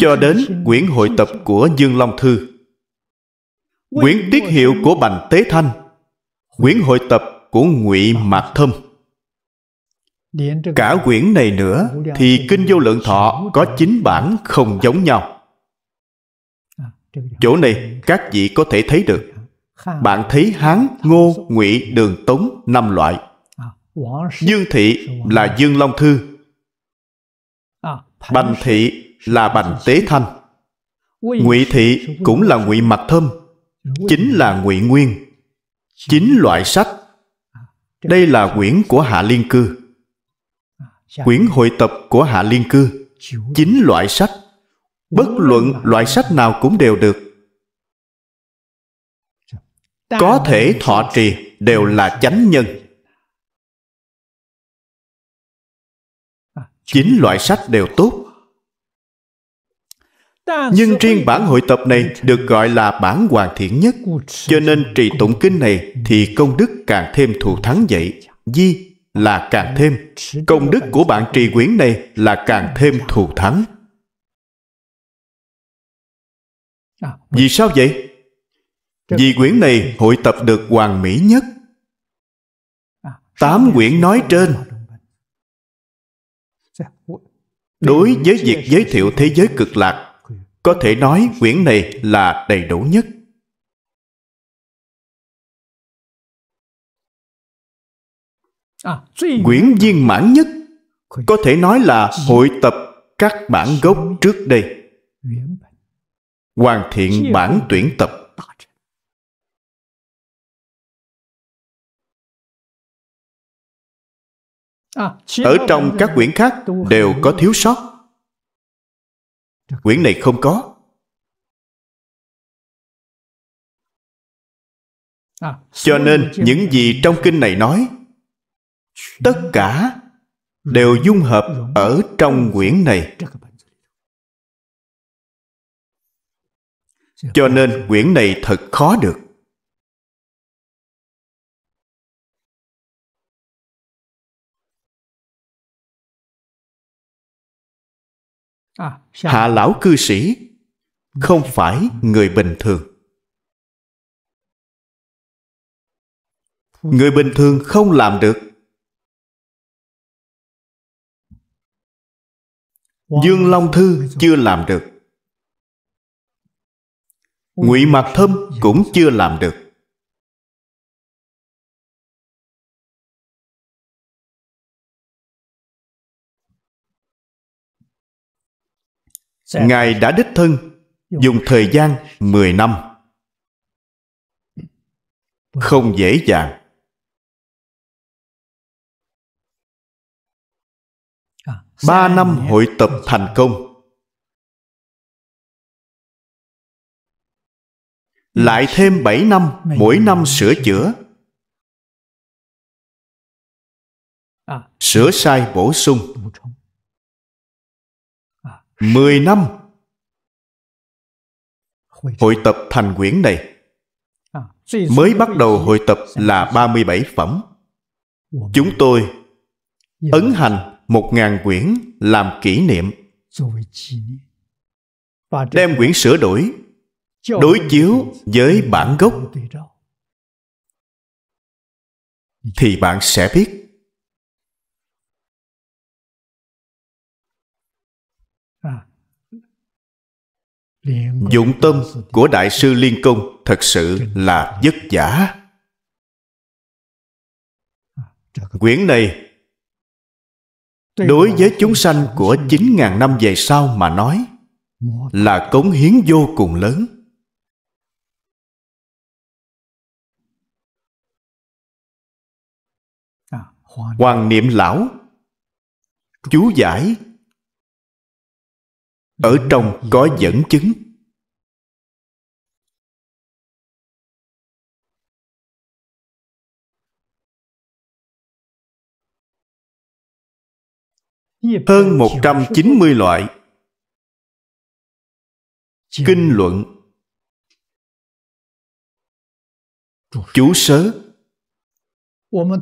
cho đến quyển hội tập của dương long thư quyển tiết hiệu của bành tế thanh quyển hội tập của ngụy mạc thâm cả quyển này nữa thì kinh vô lượng thọ có chín bản không giống nhau chỗ này các vị có thể thấy được bạn thấy hán ngô ngụy đường tống năm loại dương thị là dương long thư bành thị là bành tế thanh
ngụy thị
cũng là ngụy mặt thâm chính là ngụy nguyên chín loại sách đây là quyển của hạ liên cư quyển hội tập của hạ liên cư chín loại sách bất luận loại sách nào cũng đều được có thể thọ trì đều là chánh nhân
à, chín loại sách đều tốt nhưng
riêng bản hội tập này được gọi là bản hoàn thiện nhất cho nên trì tụng kinh này thì công đức càng thêm thù thắng dậy di là càng thêm công đức của bạn trì quyển này là càng thêm thù thắng vì sao vậy vì quyển này hội tập được hoàn mỹ nhất tám quyển nói trên đối với việc giới thiệu thế giới cực lạc có thể nói quyển này là đầy đủ nhất
À, quyển
viên mãn nhất có thể nói là hội tập các bản gốc trước đây hoàn thiện bản tuyển tập
à, ở trong các quyển khác đều có thiếu sót quyển này không có à, cho nên những
gì trong kinh này nói tất cả đều dung hợp ở trong quyển này cho nên quyển này thật khó được hạ lão cư sĩ không phải người bình thường người bình thường không làm được
dương long thư chưa làm được ngụy mạc thâm dạ, dạ. cũng chưa làm được
Ngài đã đích thân dùng thời gian 10 năm. Không dễ dàng.
ba năm hội tập thành công lại thêm bảy năm mỗi năm sửa chữa à. sửa sai bổ sung
à. mười năm hội tập thành quyển này
à. mới bắt
đầu hội tập là 37 phẩm chúng tôi ấn hành một ngàn quyển làm kỷ niệm đem quyển sửa đổi đối chiếu với bản gốc thì bạn sẽ biết dụng tâm của đại sư liên công thật sự là vất giả quyển này đối với chúng sanh của 9.000 năm về sau mà nói là cống à, hiến vô cùng lớn.
Hoàng niệm lão chú giải ở trong có dẫn chứng hơn 190 loại kinh luận
chú sớ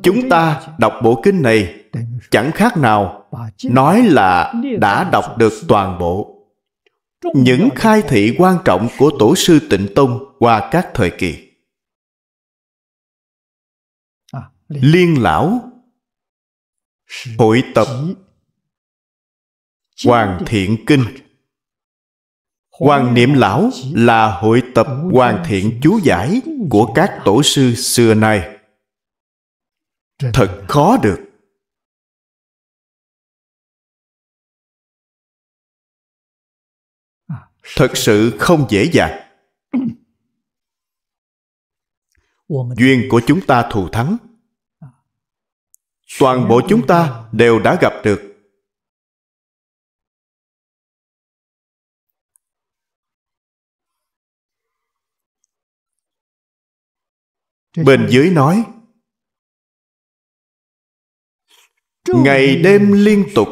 chúng ta đọc bộ kinh này chẳng khác nào nói là đã đọc được toàn bộ những khai thị quan trọng của tổ sư tịnh tông qua các thời kỳ à, liên lão hội tập Hoàng Thiện Kinh Quan niệm lão là hội tập hoàn thiện chú giải của các tổ sư xưa nay. Thật khó được. À, Thật sự không dễ dàng. Duyên của chúng ta thù thắng. À. Toàn bộ chúng ta đều đã gặp được
Bên dưới nói Ngày đêm liên tục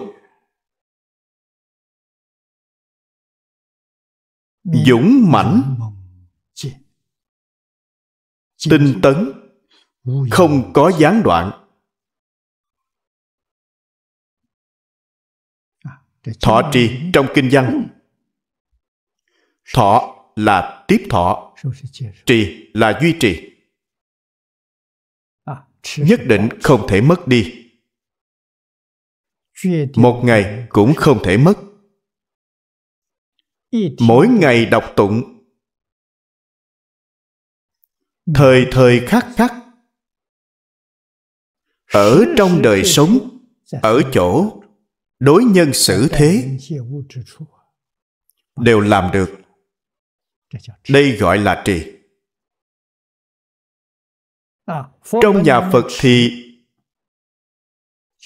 Dũng mãnh Tinh tấn Không có gián đoạn à, Thọ trì trong kinh
văn ừ. Thọ là tiếp thọ Trì là duy trì nhất định không thể mất đi một ngày cũng không thể mất
mỗi ngày đọc tụng
thời thời khắc khắc ở trong đời sống ở chỗ đối nhân xử thế đều làm được đây gọi là trì À, trong nhà phật thì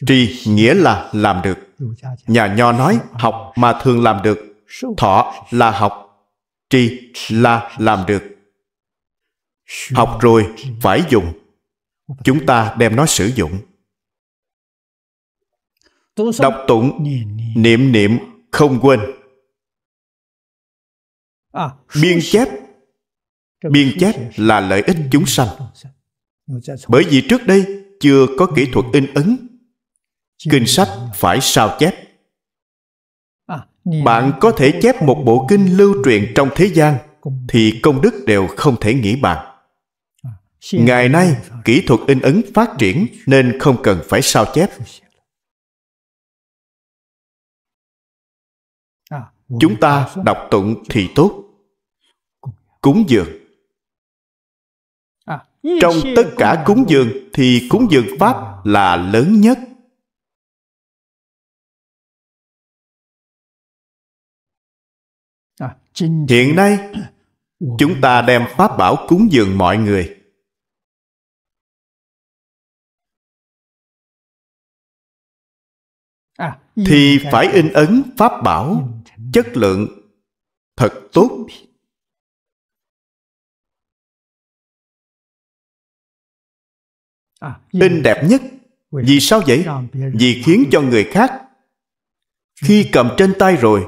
tri nghĩa là làm được nhà nho nói học mà thường làm được thọ là học tri là làm được học rồi phải dùng chúng ta đem nó sử dụng đọc tụng niệm niệm không quên à, biên chép biên chép là lợi ích chúng sanh bởi vì trước đây chưa có kỹ thuật in ấn kinh sách phải sao chép bạn có thể chép một bộ kinh lưu truyền trong thế gian thì công đức đều không thể nghĩ bàn ngày nay kỹ thuật in ấn phát triển nên không cần phải sao chép chúng ta đọc tụng thì tốt cúng dường trong tất cả cúng dường thì cúng dường Pháp là
lớn nhất. À, Hiện nay, chúng ta đem Pháp bảo cúng dường mọi người. À, thì phải in ấn Pháp bảo chất lượng thật tốt in à, đẹp nhất vì
sao vậy vì khiến cho người khác khi cầm trên tay rồi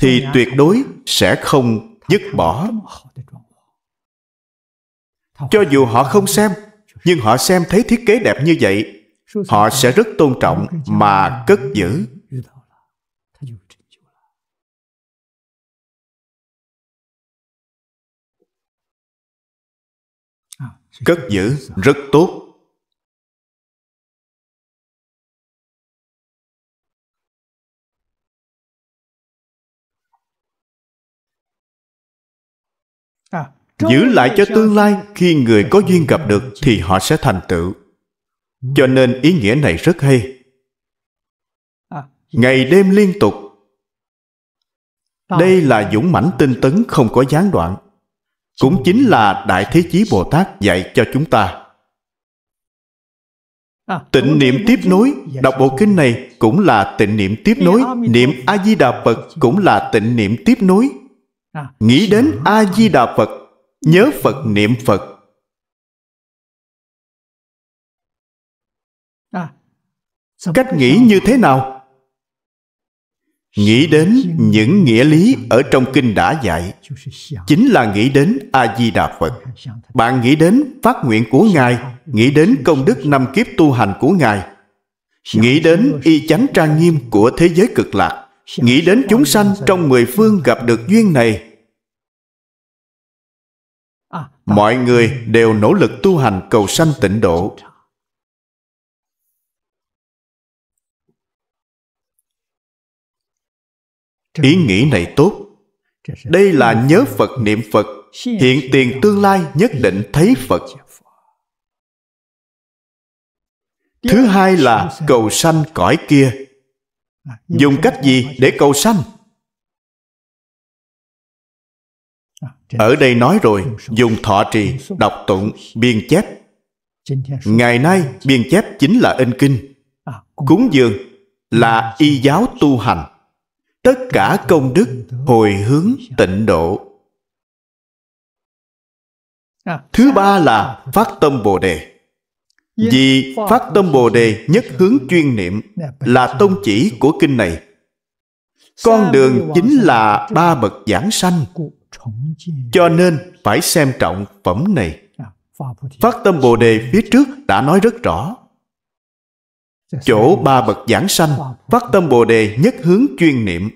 thì tuyệt đối sẽ không dứt bỏ cho dù họ không xem nhưng họ xem thấy thiết kế đẹp như vậy họ sẽ rất tôn trọng mà cất giữ
cất giữ rất tốt à, giữ lại cho tương lai
khi người có duyên gặp được thì họ sẽ thành tựu cho nên ý nghĩa này rất hay à, ngày đêm liên tục à. đây là dũng mãnh tinh tấn không có gián đoạn cũng chính là Đại Thế Chí Bồ Tát dạy cho chúng ta. À, tịnh niệm tiếp nối, đọc bộ kinh này cũng là tịnh niệm tiếp nối, niệm A-di-đà Phật cũng là tịnh niệm tiếp nối. À, nghĩ đến A-di-đà Phật, nhớ Phật niệm Phật.
À, Cách nghĩ
như thế nào? nghĩ đến những nghĩa lý ở trong kinh đã dạy chính là nghĩ đến a di đà phật bạn nghĩ đến phát nguyện của ngài nghĩ đến công đức năm kiếp tu hành của ngài nghĩ đến y chánh trang nghiêm của thế giới cực lạc nghĩ đến chúng sanh trong mười phương gặp được duyên này mọi người đều nỗ lực tu hành cầu sanh tịnh độ ý nghĩ này tốt đây là nhớ phật niệm phật hiện tiền tương lai nhất định thấy phật thứ hai là cầu sanh cõi kia à, dùng cách gì để cầu sanh à, ở đây nói rồi dùng thọ trì đọc tụng biên chép ngày nay biên chép chính là in kinh à, cúng dường là y giáo tu hành tất cả công đức hồi hướng tịnh độ thứ ba là phát tâm bồ đề vì phát tâm bồ đề nhất hướng chuyên niệm là tông chỉ của kinh này con đường chính là ba bậc giảng sanh cho nên phải xem trọng phẩm này phát tâm bồ đề phía trước đã nói rất rõ chỗ ba bậc giảng sanh phát tâm bồ đề nhất hướng chuyên niệm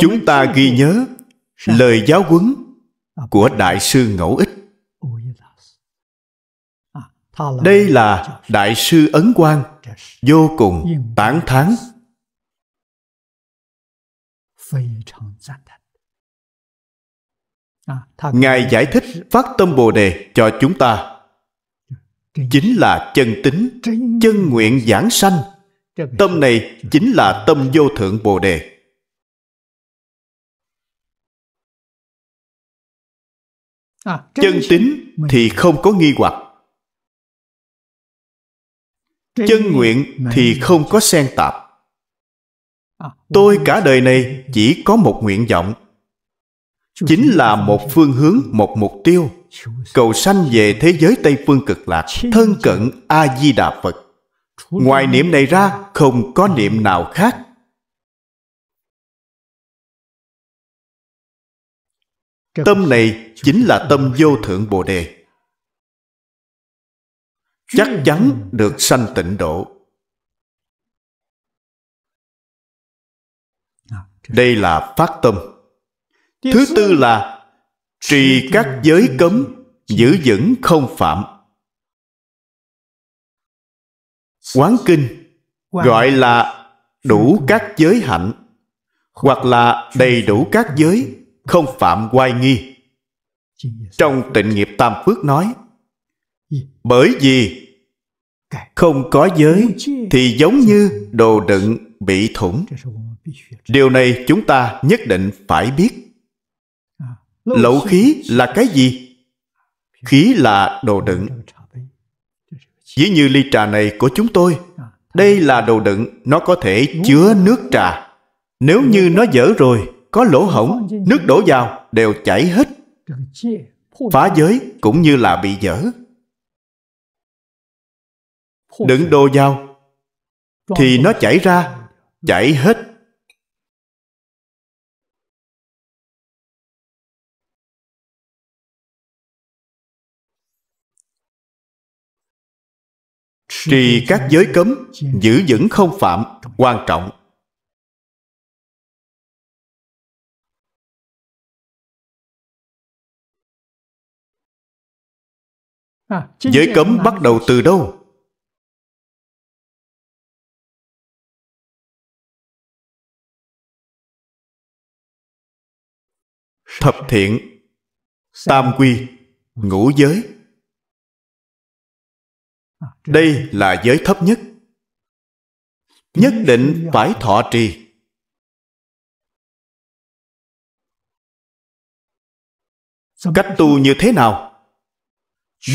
chúng ta ghi nhớ lời giáo huấn của đại sư ngẫu ích đây là đại sư ấn quang vô cùng tán thán À, ngài giải thích phát tâm bồ đề cho chúng ta chính là chân tính chân nguyện giảng sanh tâm này chính là tâm vô thượng bồ đề
à, chân tính
thì không có nghi hoặc chân nguyện thì không có xen tạp à, tôi cả đời này chỉ có một nguyện vọng chính là một phương hướng một mục tiêu cầu sanh về thế giới tây phương cực lạc thân cận a di đà phật ngoài niệm này ra không có niệm nào khác
tâm này chính là tâm vô thượng bồ đề chắc chắn được sanh tịnh độ đây là phát
tâm Thứ tư là trì các giới cấm, giữ vững không phạm. Quán kinh gọi là đủ các giới hạnh hoặc là đầy đủ các giới không phạm oai nghi trong tịnh nghiệp tam phước nói bởi vì không có giới thì giống như đồ đựng bị thủng điều này chúng ta nhất định phải biết lậu khí là cái gì khí là đồ đựng ví như ly trà này của chúng tôi đây là đồ đựng nó có thể chứa nước trà nếu như nó dở rồi có lỗ hổng nước đổ vào đều chảy hết phá giới cũng như là bị dở đựng đồ vào
thì nó chảy ra chảy hết trì các giới cấm giữ vững không phạm quan trọng giới cấm bắt đầu từ đâu thập thiện tam quy ngũ giới À, đây là giới thấp nhất nhất định phải thọ trì
cách tu như thế nào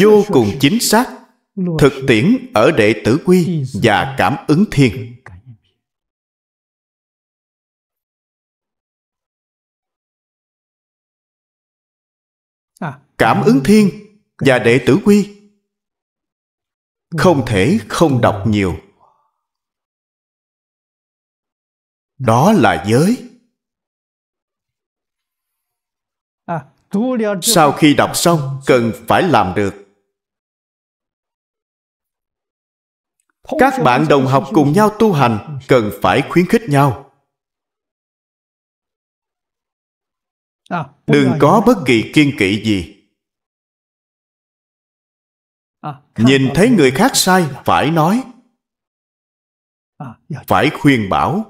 vô cùng chính xác thực tiễn ở đệ tử quy và cảm ứng thiên
à, cảm à. ứng thiên và đệ tử quy không thể không đọc nhiều đó là giới à, sau khi đọc xong cần phải làm được
các bạn đồng học
cùng nhau tu hành cần phải khuyến khích nhau à, đừng có bất kỳ kiên kỵ gì À, nhìn thấy người khác sai phải nói à, dạ, dạ. phải khuyên bảo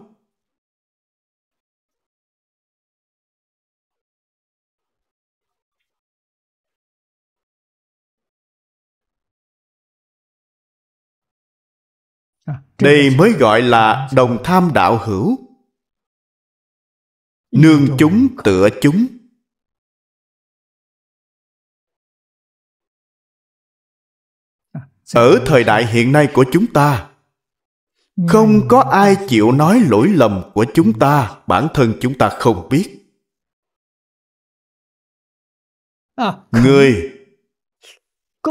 à, đây mới gọi là đồng tham đạo hữu nương chúng tựa chúng
ở thời đại hiện nay của chúng ta không có ai chịu nói lỗi lầm của chúng ta bản thân chúng ta không biết à, người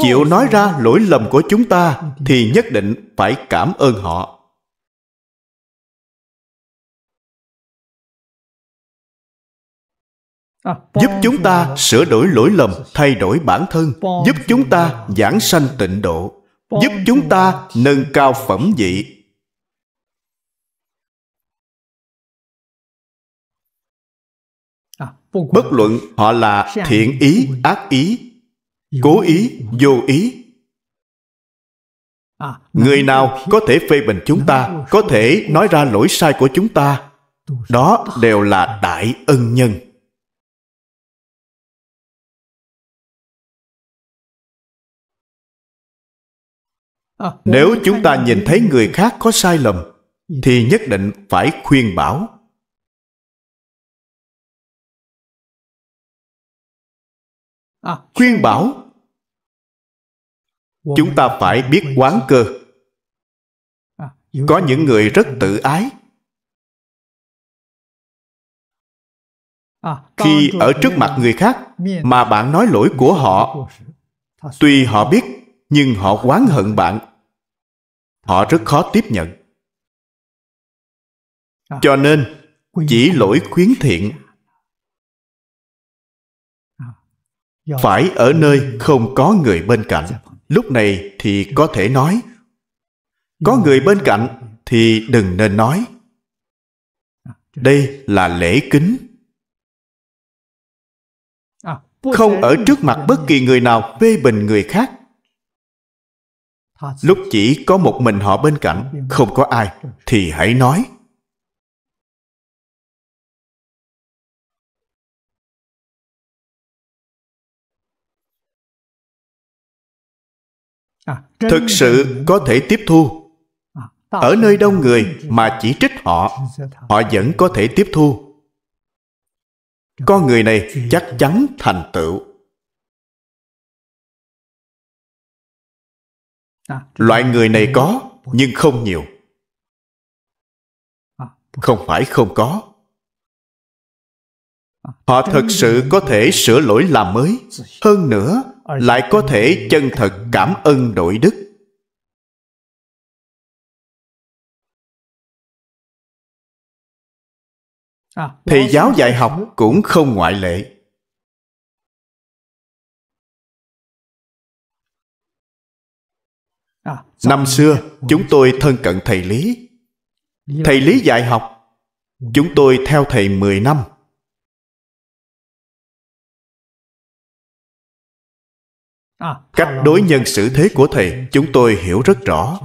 chịu nói ra lỗi lầm của chúng ta thì nhất định phải cảm ơn họ
à, giúp chúng ta
sửa đổi lỗi lầm thay đổi bản thân giúp chúng ta giảng sanh tịnh độ giúp chúng ta nâng cao phẩm vị bất luận họ là thiện ý ác ý cố ý vô ý người nào có thể phê bình chúng ta có thể nói ra lỗi sai của chúng ta đó đều là đại
ân nhân nếu chúng ta nhìn thấy người khác có sai lầm thì nhất định phải khuyên bảo khuyên bảo chúng ta phải biết quán cơ có những người rất tự ái
khi ở trước mặt người khác mà bạn nói lỗi của họ tuy họ biết nhưng họ oán hận bạn họ rất khó tiếp nhận à, cho nên chỉ lỗi khuyến thiện à, phải ở nơi không có người bên cạnh dạ vâng. lúc này thì dạ vâng. có thể nói có người bên cạnh thì đừng nên nói à, đây là lễ kính không ở trước mặt bất kỳ người nào phê bình người khác lúc chỉ có một mình họ bên cạnh không có
ai thì hãy nói thực sự
có thể tiếp thu ở nơi đông người mà chỉ trích họ họ vẫn có thể tiếp thu con người này chắc chắn thành tựu
À, loại người này có nhưng không nhiều
à, không phải không có à, họ thật sự có thể sửa lỗi làm mới hơn nữa lại có thể chân thật cảm ơn đội đức
thầy giáo dạy học cũng không ngoại lệ À,
năm xưa chúng tôi thân cận thầy lý thầy lý dạy học chúng tôi theo thầy 10 năm à, cách đối nhân xử thế của thầy chúng tôi hiểu rất rõ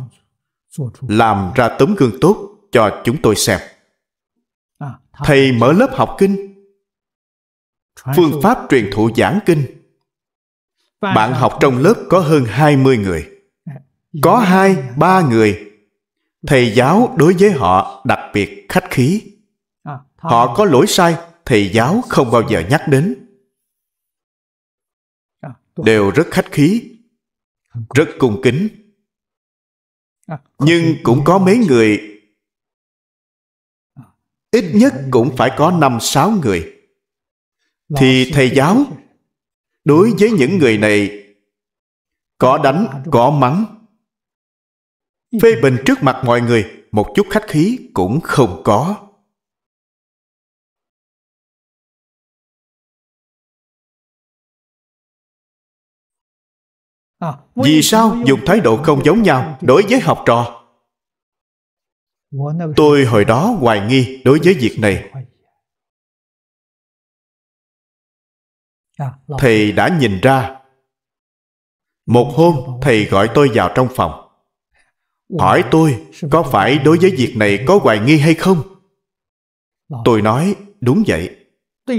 làm ra tấm gương tốt cho chúng tôi xem à, thầy mở lớp học kinh phương pháp truyền thụ giảng kinh bạn học trong lớp có hơn 20 người có hai ba người thầy giáo đối với họ đặc biệt khách khí à, họ có lỗi sai thầy giáo không bao giờ nhắc đến à, đều rất khách khí rất cung kính à, nhưng cũng có mấy người ít nhất cũng phải có năm sáu người thì thầy giáo đối với ừ. những người này có đánh có mắng phê bình trước mặt mọi người một chút khách khí cũng không có à, vì sao dùng thái độ không giống nhau đối với học trò tôi hồi đó hoài nghi đối với việc này à, thầy đã nhìn ra một hôm thầy gọi tôi vào trong phòng hỏi tôi có phải đối với việc này có hoài nghi hay không tôi nói đúng vậy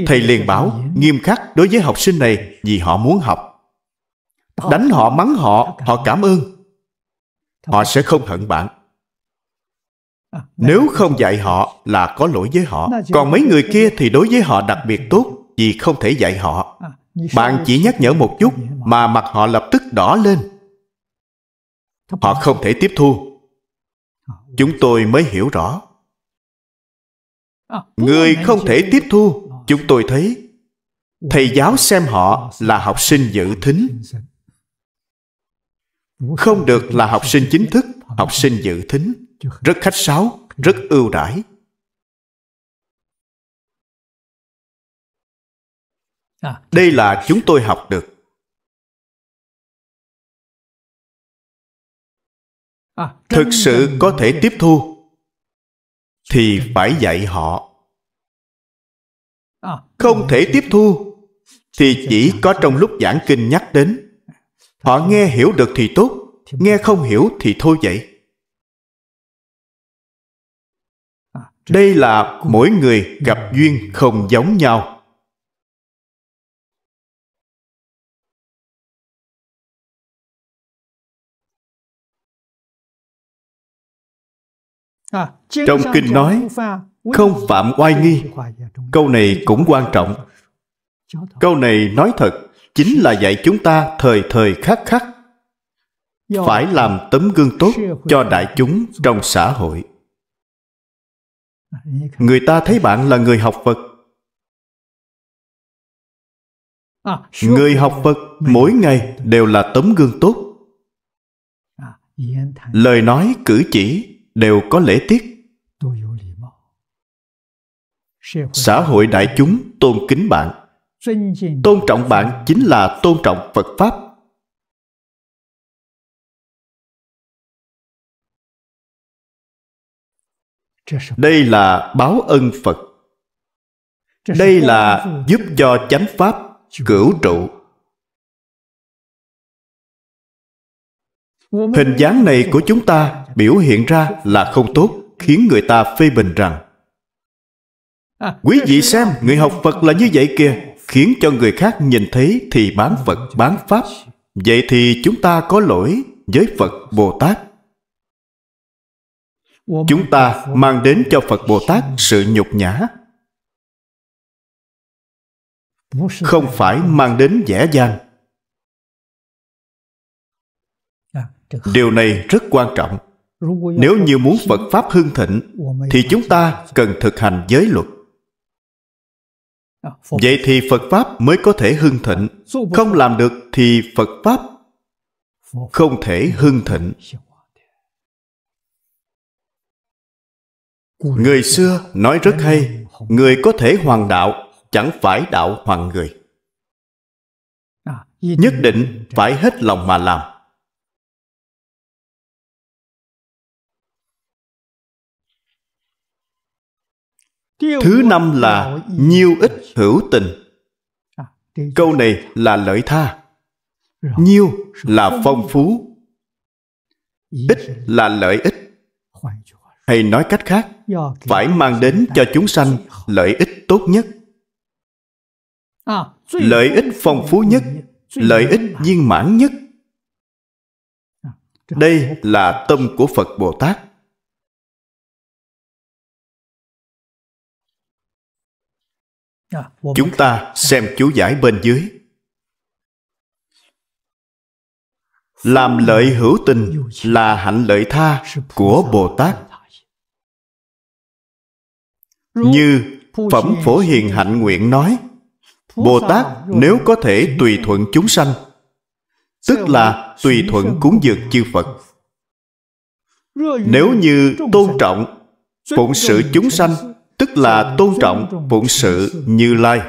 thầy liền bảo nghiêm khắc đối với học sinh này vì họ muốn học đánh họ mắng họ họ cảm ơn họ sẽ không hận bạn à, nếu không dạy họ là có lỗi với họ còn mấy người kia thì đối với họ đặc biệt tốt vì không thể dạy họ
à, bạn chỉ
nhắc nhở một chút mà mặt họ lập tức đỏ lên họ không thể tiếp thu chúng tôi mới hiểu rõ người không thể tiếp thu chúng tôi thấy thầy giáo xem họ là học sinh dự thính không được là học sinh chính thức học sinh dự thính rất
khách sáo rất ưu đãi đây là chúng tôi học được thực sự có thể tiếp thu
thì phải dạy họ không thể tiếp thu thì chỉ có trong lúc giảng kinh nhắc đến họ nghe hiểu được thì tốt nghe không hiểu thì thôi vậy đây là mỗi người gặp duyên không giống
nhau À, trong kinh nói không
phạm oai nghi câu này cũng quan trọng câu này nói thật chính là dạy chúng ta thời thời khắc khắc phải làm tấm gương tốt cho đại chúng trong xã hội à, người ta thấy bạn là người học phật à, người học phật mỗi ngày đều là tấm gương tốt lời nói cử chỉ đều có lễ tiết xã hội đại chúng tôn kính bạn tôn trọng bạn chính là tôn trọng phật pháp đây là báo ân phật
đây là
giúp cho chánh pháp cửu trụ
Hình dáng này của
chúng ta biểu hiện ra là không tốt, khiến người ta phê bình rằng à. Quý vị xem, người học Phật là như vậy kia khiến cho người khác nhìn thấy thì bán Phật, bán Pháp. Vậy thì chúng ta có lỗi với Phật Bồ Tát. Chúng ta mang đến cho Phật Bồ Tát sự nhục nhã, không phải mang đến dễ dàng điều này rất quan trọng nếu như muốn phật pháp hưng thịnh thì chúng ta cần thực hành giới luật vậy thì phật pháp mới có thể hưng thịnh không làm được thì phật pháp không thể hưng thịnh người xưa nói rất hay người có thể hoàng đạo chẳng phải đạo hoàng người nhất định phải hết lòng mà làm thứ năm là nhiêu ít hữu tình à, câu này là lợi tha nhiêu là phong phú ít là lợi ích hay nói cách khác phải mang đến cho chúng sanh lợi ích tốt nhất
à, lợi ích phong phú nhất lợi ích
viên mãn nhất à, đây là tâm của phật bồ tát chúng ta xem chú giải bên dưới làm lợi hữu tình là hạnh lợi tha của bồ tát như phẩm phổ hiền hạnh nguyện nói bồ tát nếu có thể tùy thuận chúng sanh tức là tùy thuận cúng dược chư phật nếu như tôn trọng phụng sự chúng sanh tức là tôn trọng phụng sự như lai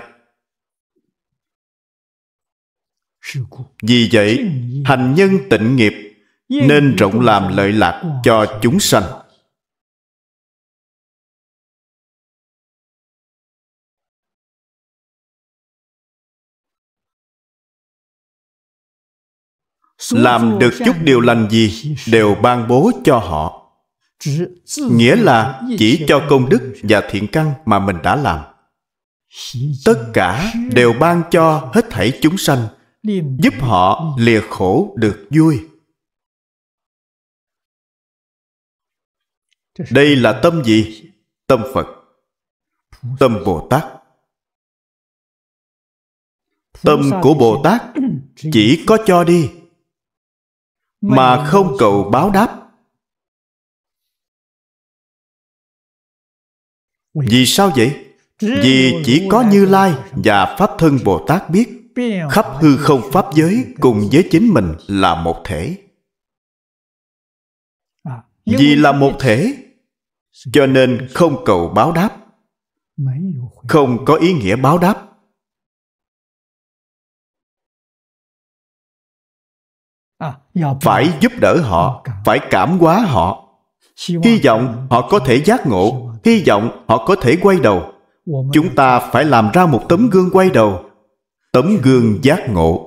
vì vậy hành nhân tịnh nghiệp nên rộng làm lợi lạc cho chúng sanh làm được chút điều lành gì đều ban bố cho họ nghĩa là chỉ cho công đức và thiện căn mà mình đã làm tất cả đều ban cho hết thảy chúng sanh giúp họ lìa khổ được vui đây là tâm gì tâm phật tâm bồ tát tâm của bồ tát chỉ có cho đi
mà không cầu báo đáp
Vì sao vậy? Vì chỉ có Như Lai và Pháp Thân Bồ Tát biết khắp hư không Pháp giới cùng với chính mình là một thể. À, Vì là một thể, cho nên không cầu báo đáp, không có ý nghĩa báo đáp. À, phải giúp đỡ họ, phải cảm hóa họ, hy vọng họ có thể giác ngộ hy vọng họ có thể quay đầu chúng ta phải làm ra một tấm gương quay đầu tấm gương giác ngộ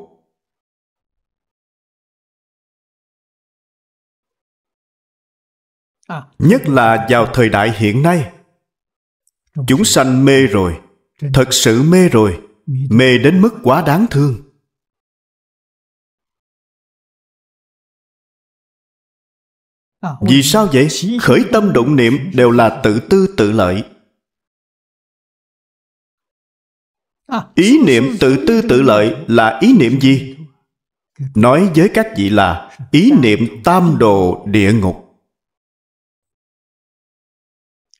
nhất là
vào thời đại hiện nay chúng sanh mê rồi thật sự mê rồi mê đến mức quá đáng thương
À, Vì sao vậy? Khởi tâm động niệm
đều là tự tư tự lợi.
Ý niệm tự tư tự
lợi là ý niệm gì? Nói với các vị là ý dạ. niệm tam đồ địa ngục.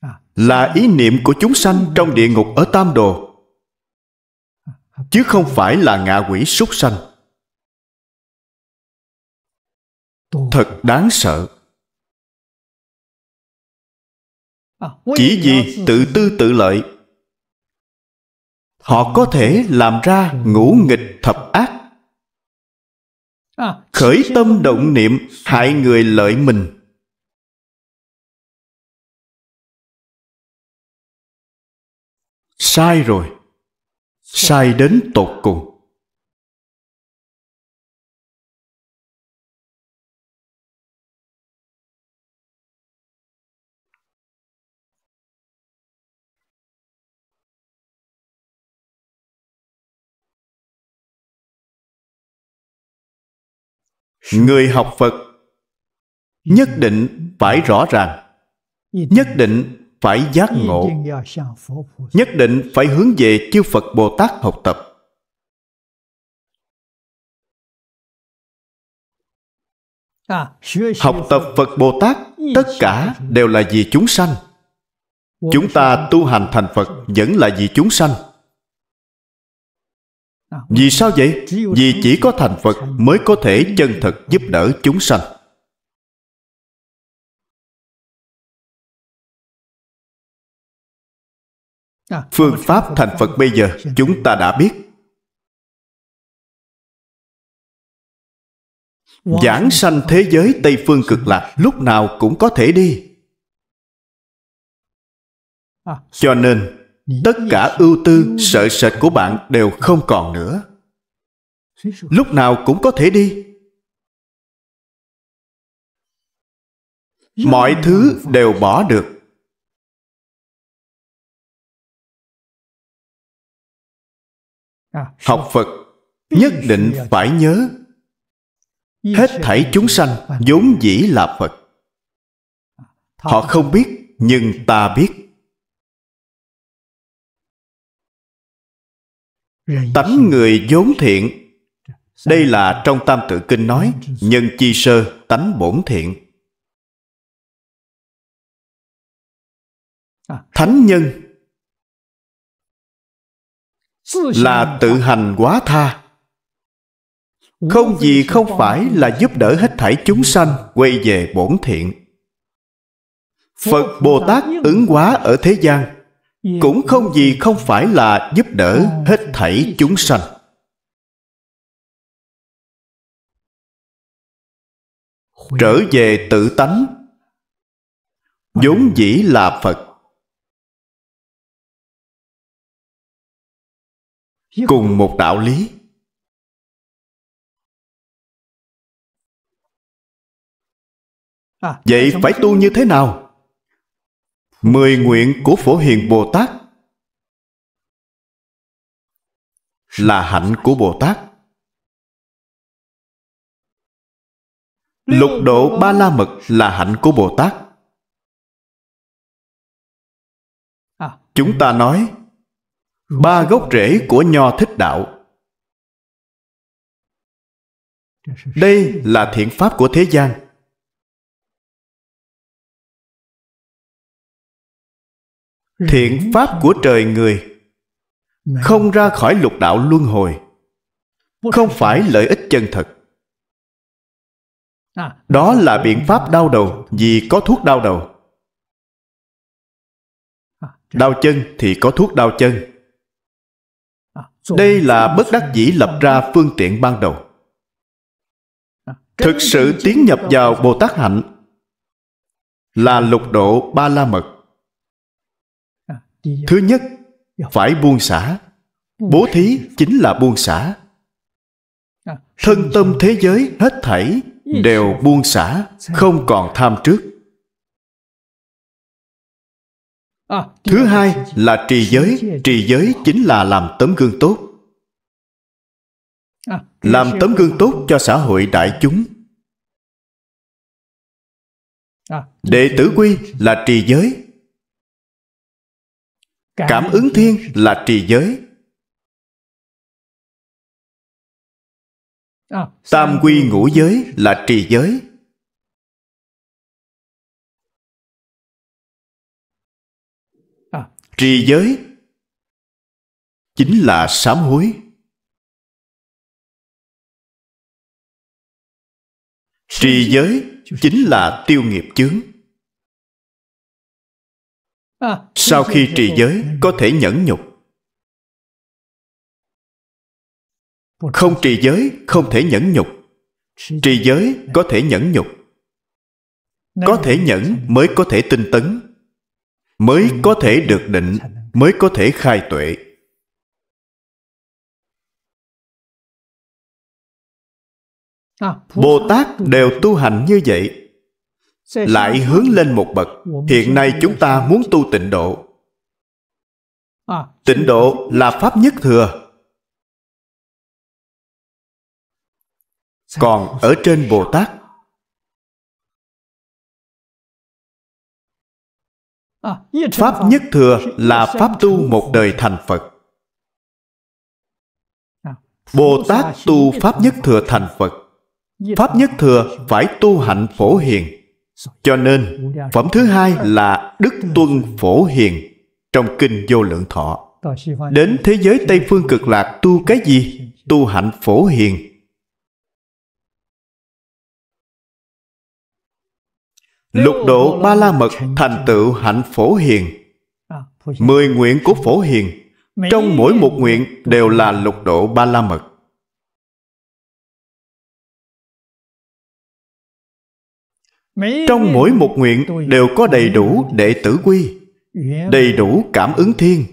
À, là dạ. ý niệm của chúng sanh dạ. trong địa ngục ở tam đồ. À, Chứ không phải là ngạ quỷ súc sanh.
Thật đáng sợ. À, chỉ vì ừ. tự
tư tự lợi họ có thể làm ra ngũ nghịch thập ác à, khởi tâm động niệm hại người lợi mình
sai rồi sai đến tột cùng
người học phật nhất định phải rõ ràng nhất định phải giác ngộ nhất định phải hướng về chư phật bồ tát học tập học tập phật bồ tát tất cả đều là vì chúng sanh chúng ta tu hành thành phật vẫn là vì chúng sanh vì sao vậy vì chỉ có thành phật mới có thể chân
thật giúp đỡ chúng sanh phương pháp thành phật bây giờ chúng ta đã biết giảng
sanh thế giới tây phương cực lạc lúc nào cũng có thể đi cho nên tất cả ưu tư sợ sệt của bạn đều không còn nữa lúc nào cũng có thể đi
mọi thứ đều bỏ được à, học phật nhất định
phải nhớ hết thảy chúng sanh vốn dĩ là phật à, họ không biết
nhưng ta biết
tánh người vốn thiện đây là trong tam tự kinh nói nhân chi sơ tánh bổn thiện
à. thánh nhân
là tự hành quá tha không gì không phải là giúp đỡ hết thảy chúng sanh quay về bổn thiện phật bồ tát ứng hóa ở thế gian cũng không gì không phải là giúp đỡ ờ, hết thảy chúng sanh
trở về tự tánh vốn vâng. dĩ là phật cùng một đạo lý à, vậy phải tu như thế nào Mười nguyện của Phổ Hiền Bồ Tát là hạnh của Bồ Tát. Lục độ ba la mật là hạnh của Bồ Tát. Chúng ta nói ba gốc rễ của nho thích đạo. Đây là thiện pháp của thế gian.
thiện pháp của trời người không ra khỏi lục đạo luân hồi không phải lợi ích chân thật đó là biện pháp đau đầu vì có thuốc đau đầu đau chân thì có thuốc đau chân đây là bất đắc dĩ lập ra phương tiện ban đầu thực sự tiến nhập vào bồ tát hạnh là lục độ ba la mật thứ nhất dạ. phải buông xả bố thí chính là buông xả à, thân tâm thế giới hết thảy đều buông xả không còn tham trước à, thứ hai là trì giới trì giới chính là làm tấm gương tốt à, làm tấm gương tốt cho xã hội đại chúng
đệ tử quy là trì giới cảm ứng thiên là trì giới à, tam quy ngũ giới là trì giới à, trì giới chính là sám hối trì giới chính là tiêu nghiệp chướng À, sau khi trì giới có thể nhẫn nhục
không trì giới không thể nhẫn nhục trì giới có thể nhẫn nhục có thể nhẫn mới có thể tinh tấn mới có thể được định mới có thể khai tuệ
à, bồ tát
đều tu hành như vậy
lại hướng
lên một bậc hiện nay chúng ta muốn tu tịnh độ tịnh độ là pháp nhất
thừa còn ở trên bồ tát pháp nhất thừa là pháp tu
một đời thành phật bồ tát tu pháp nhất thừa thành phật pháp nhất thừa phải tu hạnh phổ hiền cho nên phẩm thứ hai là đức tuân phổ hiền trong kinh vô lượng thọ đến thế giới tây phương cực lạc tu cái gì tu hạnh phổ hiền lục độ ba la mật thành tựu hạnh phổ hiền mười nguyện của phổ hiền trong mỗi một nguyện đều là lục độ ba la mật
trong mỗi một nguyện đều có đầy đủ đệ tử quy đầy đủ cảm ứng thiên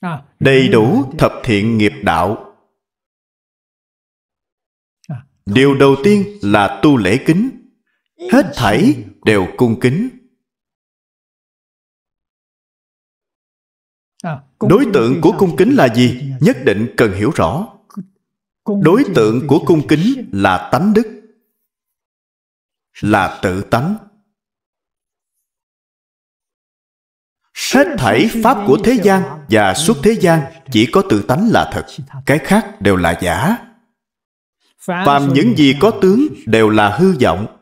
à, đầy đủ
thập thiện nghiệp đạo à, điều đầu tiên là tu lễ kính hết thảy đều cung
kính à, đối tượng của
cung kính là gì nhất định cần hiểu rõ đối tượng của cung kính là tánh đức là tự tánh hết thảy pháp của thế gian và suốt thế gian chỉ có tự tánh là thật cái khác đều là giả
phàm những gì
có tướng đều là hư vọng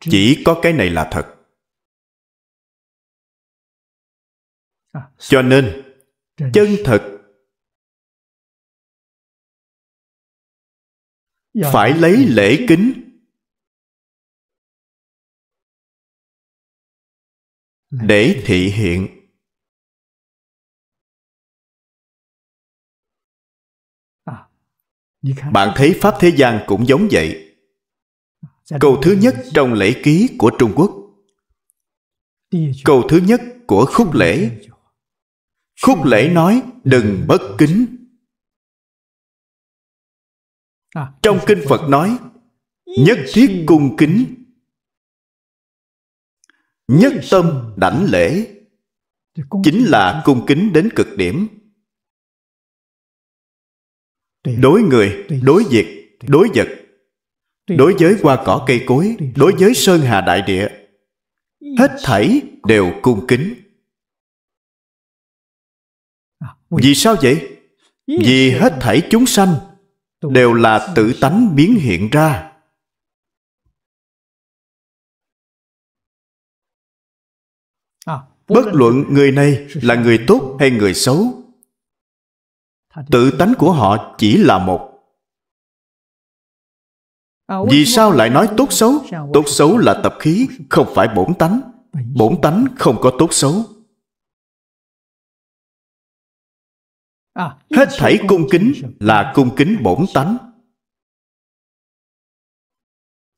chỉ có cái này là thật cho nên chân thật phải lấy lễ kính để thị hiện à,
bạn thấy pháp thế gian cũng giống vậy à, câu thứ nhất trong lễ ký của trung quốc câu thứ nhất của khúc lễ khúc lễ nói đừng
bất kính À. trong kinh phật nói
nhất thiết cung kính nhất tâm đảnh lễ chính là cung kính đến cực điểm đối người đối việc đối vật đối với hoa cỏ cây cối đối với sơn hà đại địa hết thảy đều cung kính à, vì sao vậy vì hết thảy chúng sanh đều là tự tánh biến hiện
ra à, bất luận
người này là người tốt hay người xấu tự tánh của họ chỉ là một
à, vì sao
lại nói tốt xấu tốt xấu là tập khí không phải bổn tánh
bổn tánh không có tốt xấu
hết thảy cung kính là cung kính bổn tánh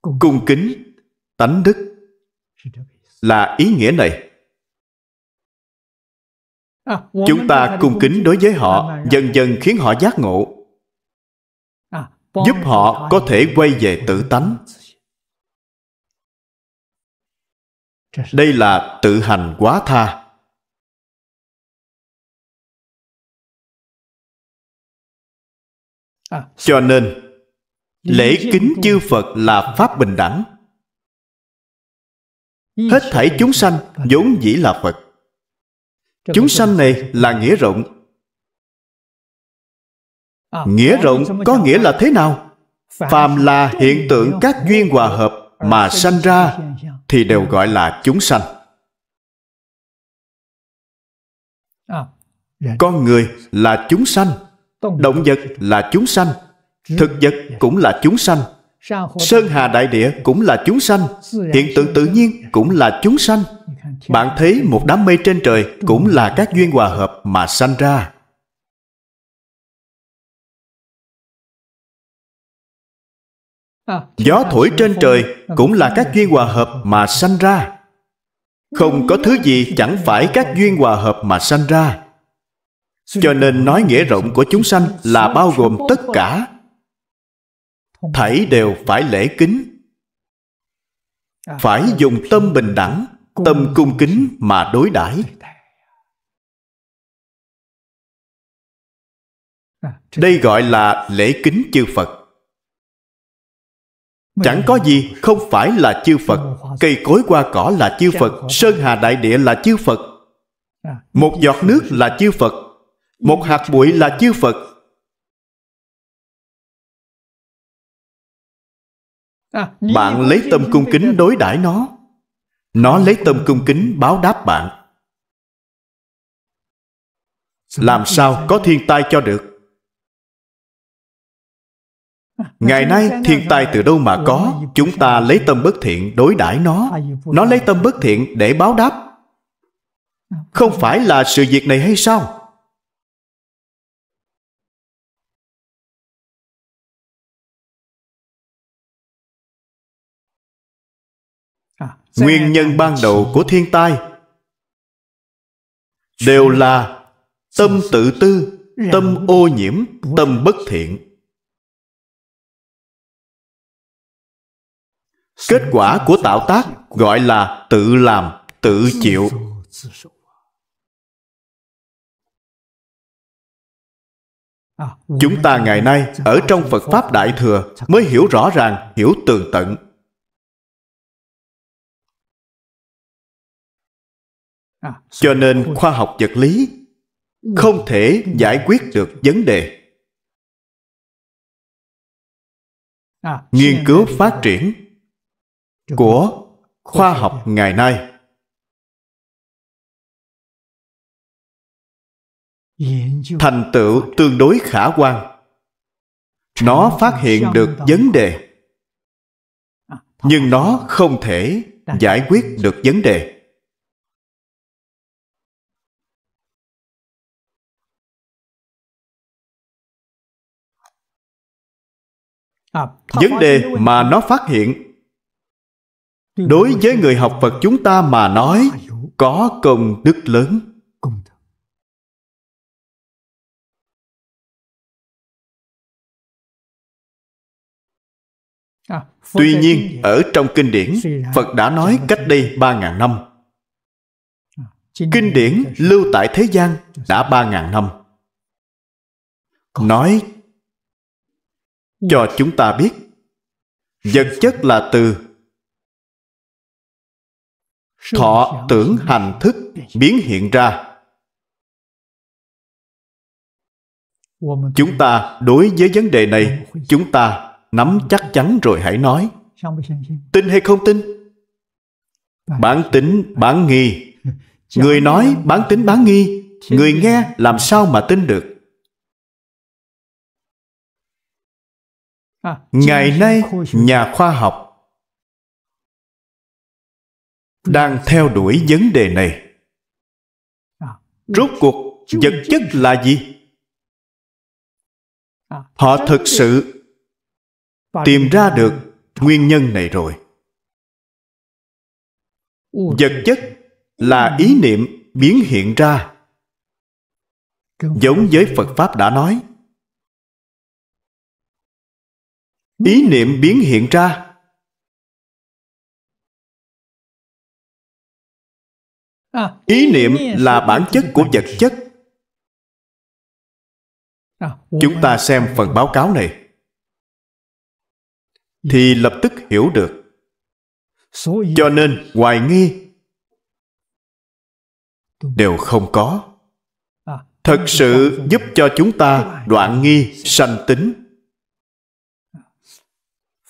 cung kính tánh đức là ý nghĩa này
chúng ta cung kính đối
với họ dần dần khiến họ giác ngộ
giúp họ
có thể quay về tự tánh đây là
tự hành quá tha À, cho nên lễ kính
chư phật là pháp bình đẳng hết thảy chúng sanh vốn dĩ là phật chúng sanh này là nghĩa rộng à, nghĩa rộng có nghĩa là thế nào phàm là hiện tượng các duyên hòa hợp mà sanh ra thì đều gọi là chúng sanh à. dạ. con người là chúng sanh Động vật là chúng sanh Thực vật cũng là chúng sanh Sơn hà đại địa cũng là chúng sanh Hiện tượng tự nhiên cũng là chúng sanh Bạn thấy một đám mây trên trời Cũng là các duyên hòa hợp mà sanh ra à, Gió thổi trên trời cũng là các duyên hòa hợp mà sanh ra Không có thứ gì chẳng phải các duyên hòa hợp mà sanh ra cho nên nói nghĩa rộng của chúng sanh là bao gồm tất cả thảy đều phải lễ kính phải dùng tâm bình đẳng tâm cung kính mà đối đãi đây gọi là lễ kính chư phật chẳng có gì không phải là chư phật cây cối qua cỏ là chư phật sơn hà đại địa là chư phật một giọt nước là chư phật một hạt
bụi là chư Phật à, Bạn lấy tâm cung kính
đối đãi nó Nó lấy tâm cung kính báo đáp bạn Làm sao có thiên tai cho được à, Ngày nay thiên tai từ đâu mà có Chúng ta lấy tâm bất thiện đối đãi nó à, Nó lấy tâm bất thiện để báo đáp Không phải là sự việc này hay sao
nguyên nhân ban đầu của thiên tai đều là tâm tự tư tâm ô nhiễm tâm bất thiện kết quả của tạo tác gọi là tự làm tự chịu à, chúng ta ngày nay ở trong phật pháp đại thừa mới hiểu rõ ràng hiểu tường tận À, cho nên khoa học vật lý ừ. không thể giải quyết được vấn đề à, nghiên cứu phát triển của khoa học ngày nay thành
tựu tương đối khả quan nó phát hiện được vấn đề à, nhưng nó không thể giải quyết được vấn đề
À, vấn đề mà
nó phát hiện đối với người học phật chúng ta mà nói có công đức lớn
à, Tuy nhiên,
ở trong kinh điển, Phật đã nói cách đây ba ngàn năm. À, kinh điển lưu tại thế gian đã ba ngàn năm. Nói cho chúng ta biết
vật chất là từ thọ tưởng
hành thức biến hiện ra chúng ta đối với vấn đề này chúng ta nắm chắc chắn rồi hãy nói tin hay không tin bản tính bản nghi người nói bản tính bán nghi người nghe làm sao mà tin được
À, ngày nay
nhà khoa học đang theo đuổi vấn đề này à, rốt cuộc vật chất là gì à, họ thực sự tìm ra được nguyên nhân này rồi vật chất là ừ. ý niệm biến hiện ra giống với phật
pháp đã nói ý niệm biến hiện ra. Ý niệm là bản chất của vật chất.
Chúng ta xem phần báo cáo này thì lập tức hiểu được. Cho nên hoài nghi đều không có. Thật sự giúp cho chúng ta đoạn nghi sanh tính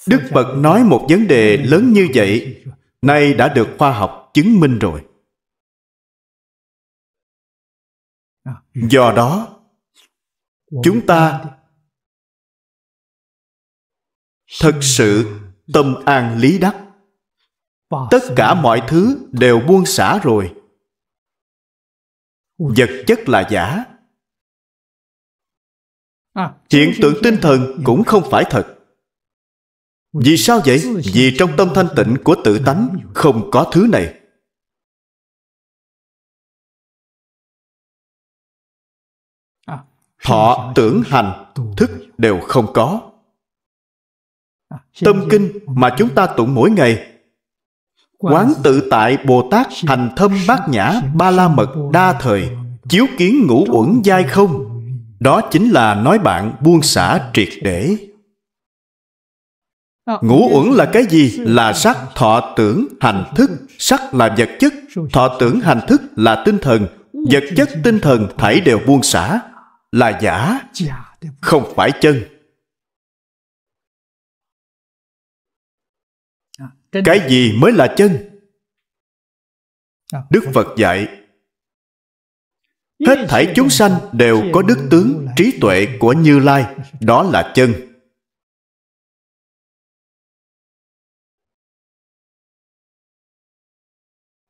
đức phật nói một vấn đề lớn như vậy nay đã được khoa học chứng minh rồi do đó chúng ta thật sự tâm an lý đắc tất cả mọi thứ đều buông xả rồi vật chất là giả hiện tượng tinh thần cũng không phải thật vì sao vậy? Vì trong tâm thanh tịnh của tự tánh không có thứ này. Thọ, tưởng, hành, thức đều không có. Tâm kinh mà chúng ta tụng mỗi ngày Quán tự tại Bồ Tát hành thâm bát nhã ba la mật đa thời Chiếu kiến ngũ uẩn dai không Đó chính là nói bạn buông xả triệt để
Ờ, ngũ uẩn là cái gì
là sắc thọ tưởng hành thức sắc là vật chất thọ tưởng hành thức là tinh thần vật chất tinh thần thảy đều buông xả là giả không phải chân à, cái gì mới là chân à, đức phật dạy hết thảy chúng sanh đều có đức tướng trí tuệ của như lai đó là chân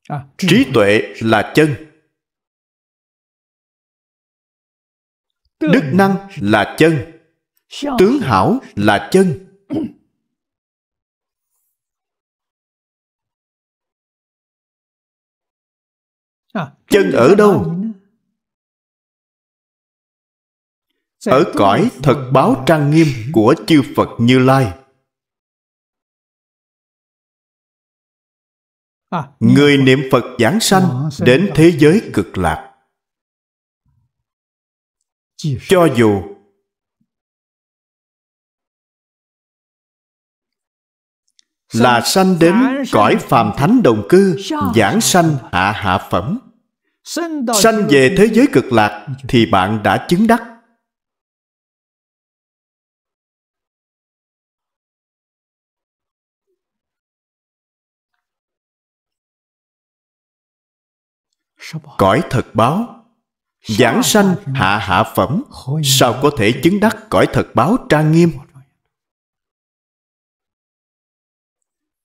À. trí tuệ là chân đức năng là chân tướng hảo là chân à, chân ở đâu ở cõi thật báo trang nghiêm của chư phật như lai người niệm phật giảng sanh đến thế giới cực lạc cho dù
là sanh đến cõi phàm thánh đồng cư giảng sanh hạ hạ phẩm sanh về thế giới cực lạc thì bạn đã chứng đắc cõi thật báo giảng sanh hạ hạ phẩm sao có thể chứng đắc cõi thật báo trang nghiêm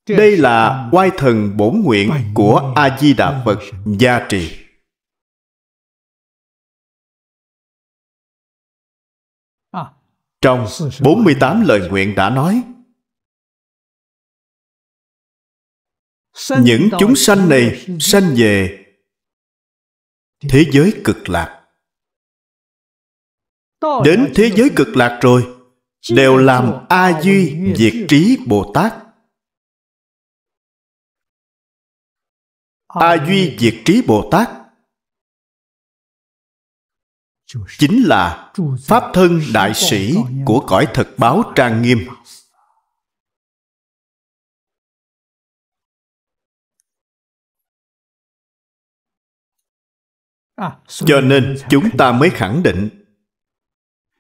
đây là oai thần bổn nguyện của a di đà phật
gia trì trong 48 lời nguyện đã nói những chúng sanh này sanh về
thế giới cực lạc đến thế giới cực lạc rồi đều làm
a duy
diệt trí bồ tát a duy diệt trí bồ tát chính là pháp thân đại sĩ của cõi thật báo trang nghiêm
À, cho nên
chúng ta mới khẳng định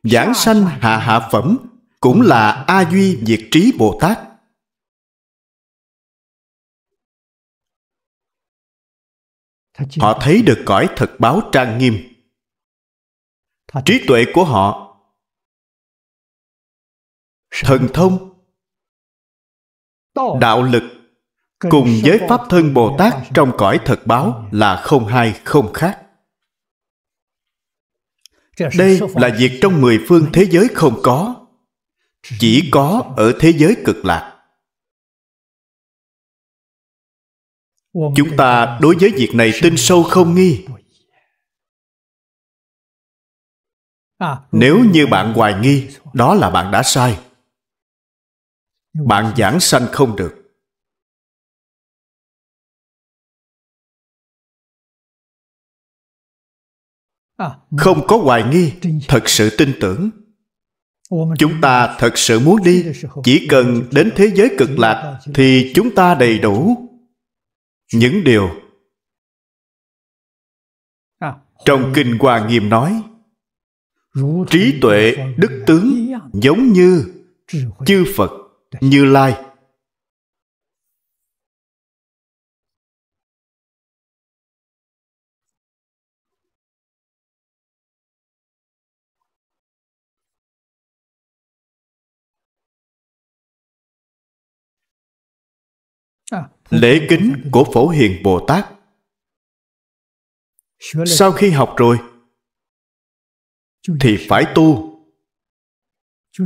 giảng sanh hạ hạ phẩm cũng là a duy diệt trí bồ tát
họ thấy được cõi thật báo trang nghiêm trí tuệ của họ thần thông
đạo lực cùng với pháp thân bồ tát trong cõi thật báo là không hai không khác
đây là
việc trong mười phương thế giới không có Chỉ có ở thế giới cực lạc Chúng ta đối với việc này
tin sâu không nghi Nếu như bạn hoài nghi Đó là bạn đã sai Bạn giảng sanh không được
không có hoài nghi thật sự tin tưởng chúng ta thật sự muốn đi chỉ cần đến thế giới cực lạc thì chúng ta đầy đủ những điều trong kinh hoa nghiêm nói trí tuệ đức tướng giống như chư phật như lai
À, lễ kính của phổ hiền bồ tát sau khi học rồi thì phải tu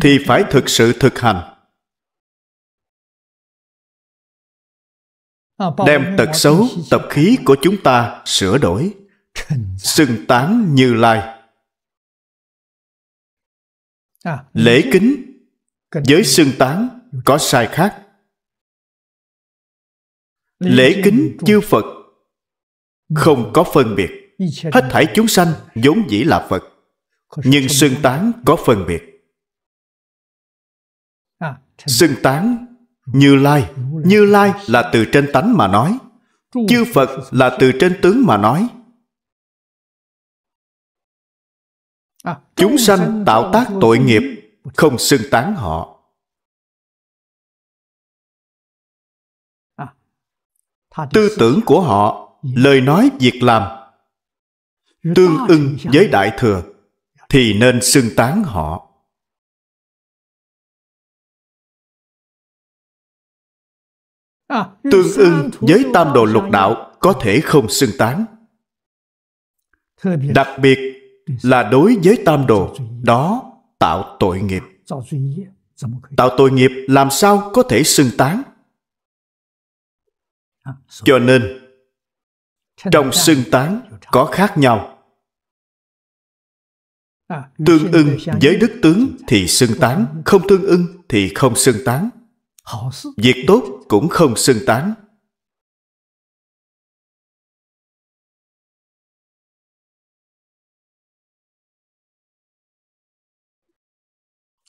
thì phải thực sự thực hành à, đem tật xấu tập khí của chúng ta
sửa đổi xưng tán như lai à, lễ kính với xưng tán có sai khác lễ kính chư phật không có phân biệt hết thảy chúng sanh vốn dĩ là phật nhưng xưng tán có phân biệt à, xưng tán như lai như lai là từ trên tánh mà nói chư phật là từ trên tướng mà nói à, chúng sanh
tạo tác tội nghiệp không xưng tán họ
tư tưởng của họ lời nói việc làm tương ưng với đại thừa thì nên xưng
tán họ à, tương ưng
với tam đồ lục đạo có thể không xưng tán đặc biệt là đối với tam đồ đó tạo tội nghiệp tạo tội nghiệp làm sao có thể xưng tán cho nên trong xưng tán có khác nhau
à, tương ưng với đức
tướng thì xưng tán không tương ưng thì không xưng tán việc tốt cũng không xưng tán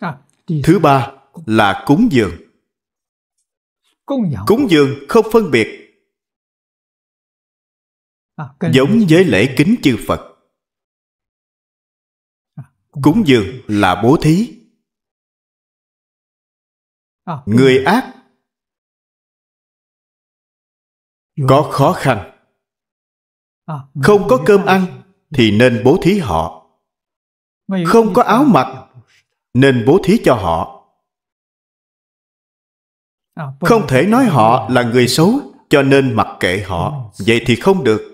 à, thứ ba là cúng dường cúng dường không phân biệt À, giống với lễ kính chư phật à, cúng dường là bố thí à, người ác có khó khăn
không có cơm ăn thì nên bố thí họ không có áo mặc nên bố thí cho họ không thể nói họ là người xấu cho nên mặc kệ họ vậy thì không được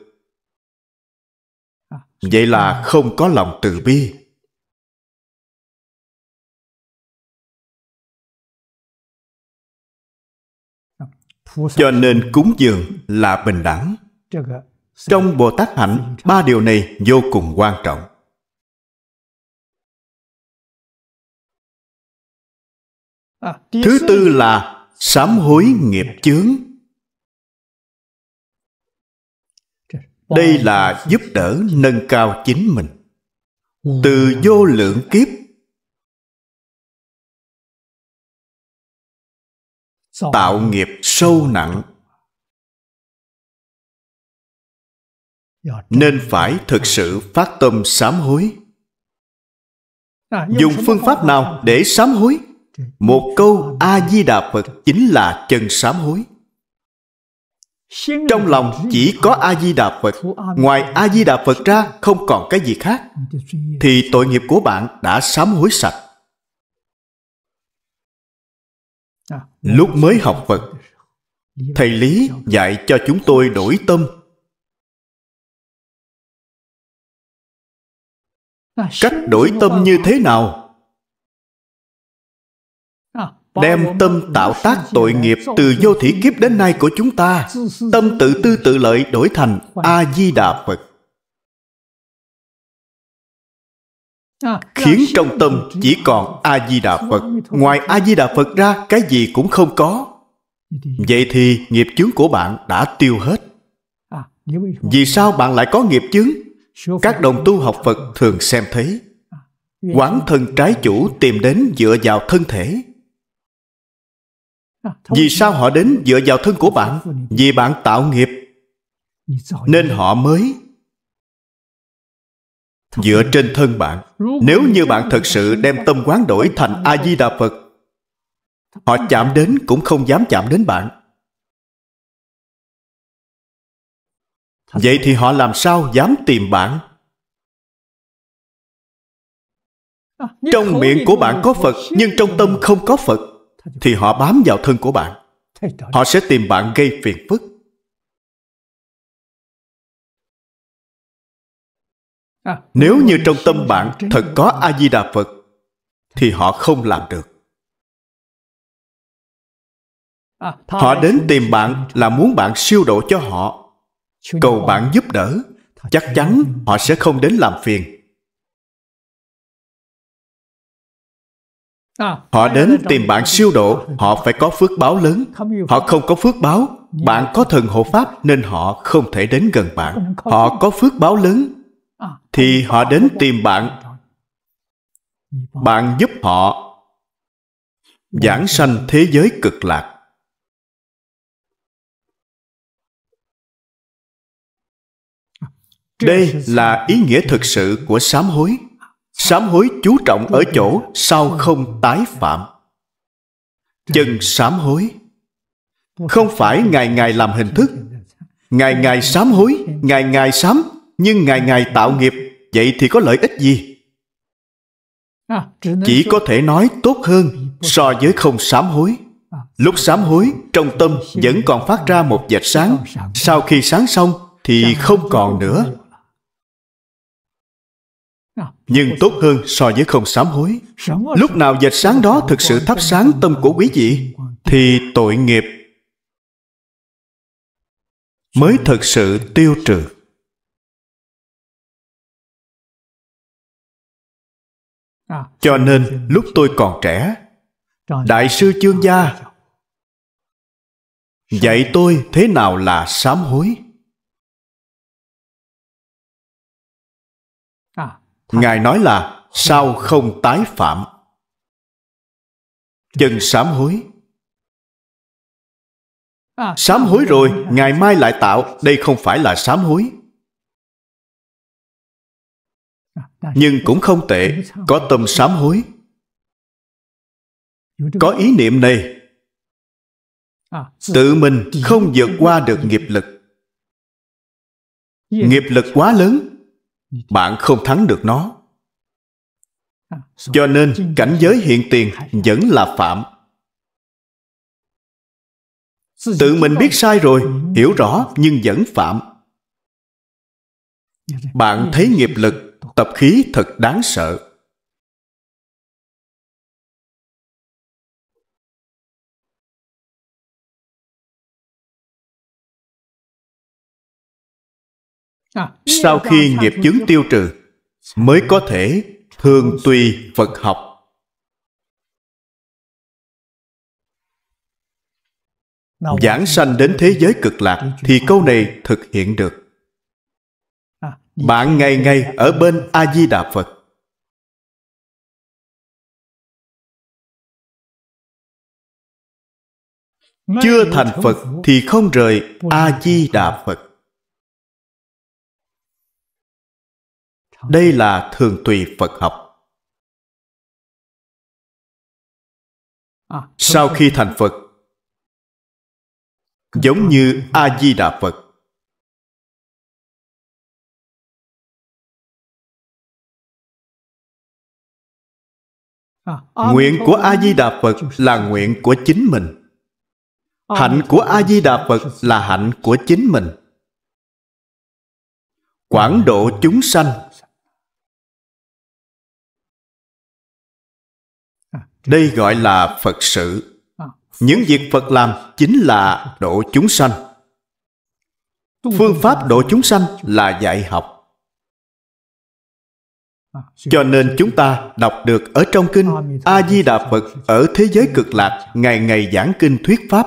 vậy là không có lòng từ bi cho nên cúng dường là bình đẳng trong bồ tát hạnh ba điều này vô cùng quan trọng
thứ tư là sám
hối nghiệp chướng đây là giúp đỡ nâng cao chính mình từ vô lượng kiếp
tạo nghiệp sâu nặng
nên phải thực sự phát tâm sám hối
dùng phương pháp
nào để sám hối một câu a di đà phật chính là chân sám hối trong lòng chỉ có a di đà phật ngoài a di đà phật ra không còn cái gì khác thì tội nghiệp của bạn đã sám hối sạch à, lúc mới học phật thầy lý dạy cho chúng tôi đổi tâm
à, cách đổi tâm như thế nào đem
tâm tạo tác tội nghiệp từ vô thủy kiếp đến nay của chúng ta tâm tự tư tự lợi đổi thành a di đà phật à, khiến trong tâm chỉ còn a di đà phật ngoài a di đà phật ra cái gì cũng không có vậy thì nghiệp chướng của bạn đã tiêu hết à, vì sao bạn lại có nghiệp chướng các đồng tu học phật thường xem thấy à, quán thân trái chủ tìm đến dựa vào thân thể vì sao họ đến dựa vào thân của bạn vì bạn tạo nghiệp nên họ mới dựa trên thân bạn nếu như bạn thật sự đem tâm quán đổi thành a di đà phật họ chạm đến cũng không dám chạm đến bạn vậy thì họ làm sao dám tìm bạn à, trong miệng của bạn có phật nhưng trong tâm không có phật thì họ bám vào thân của bạn họ sẽ tìm bạn gây phiền phức
à, nếu như trong tâm bạn thật có a di đà phật
thì họ không làm được
à, họ đến
tìm bạn là muốn bạn siêu độ cho họ cầu bạn giúp đỡ chắc chắn họ sẽ không đến làm phiền À, họ đến tìm bạn siêu độ Họ phải có phước báo lớn Họ không có phước báo dạ. Bạn có thần hộ pháp nên họ không thể đến gần bạn Họ có phước báo lớn à, Thì họ đến tìm bạn dạ dạ Bạn giúp họ Giảng sanh thế giới cực lạc Đây là ý nghĩa thực sự của sám hối Sám hối chú trọng ở chỗ sao không tái phạm. Chân sám hối không phải ngày ngày làm hình thức, ngày ngày sám hối, ngày ngày sám, nhưng ngày ngày tạo nghiệp, vậy thì có lợi ích gì? Chỉ có thể nói tốt hơn so với không sám hối. Lúc sám hối, trong tâm vẫn còn phát ra một vệt sáng, sau khi sáng xong thì không còn nữa nhưng tốt hơn so với không sám hối lúc nào vệt sáng đó thực sự thắp sáng tâm của quý vị thì tội nghiệp mới thực sự tiêu trừ cho nên lúc tôi còn trẻ đại sư chương gia dạy tôi thế nào là sám hối
Ngài nói là sao không
tái phạm? Chân sám hối. À, sám hối rồi, à, à. ngày mai lại tạo, đây không phải là sám hối. Nhưng cũng không tệ, có tâm sám
hối. Có ý niệm này,
tự mình không vượt qua được nghiệp lực. Nghiệp lực quá lớn, bạn không thắng được nó à, cho nên cảnh giới hiện tiền vẫn là phạm tự mình biết sai rồi hiểu rõ nhưng vẫn phạm dạ bạn dạ thấy nghiệp lực tập khí thật đáng sợ sau khi nghiệp chứng tiêu trừ mới có thể thường tùy phật học giảng sanh đến thế giới cực lạc thì câu này thực hiện được à, bạn ngày ngày ở bên a di đà phật chưa thành phật thì không rời a di đà phật Đây là thường tùy Phật học.
À, Sau khi thành Phật, giống như A Di Đà Phật. À, nguyện của A
Di Đà Phật là nguyện của chính mình. Hạnh của A Di Đà Phật là hạnh của chính mình.
Quảng độ chúng sanh
Đây gọi là Phật sự. Ờ. Những việc Phật làm chính là độ chúng sanh. Phương pháp độ chúng sanh là dạy học. Ờ, Cho nên chúng ta đọc được ở trong kinh A-di-đà Phật ở thế giới cực lạc ngày ngày giảng kinh thuyết pháp.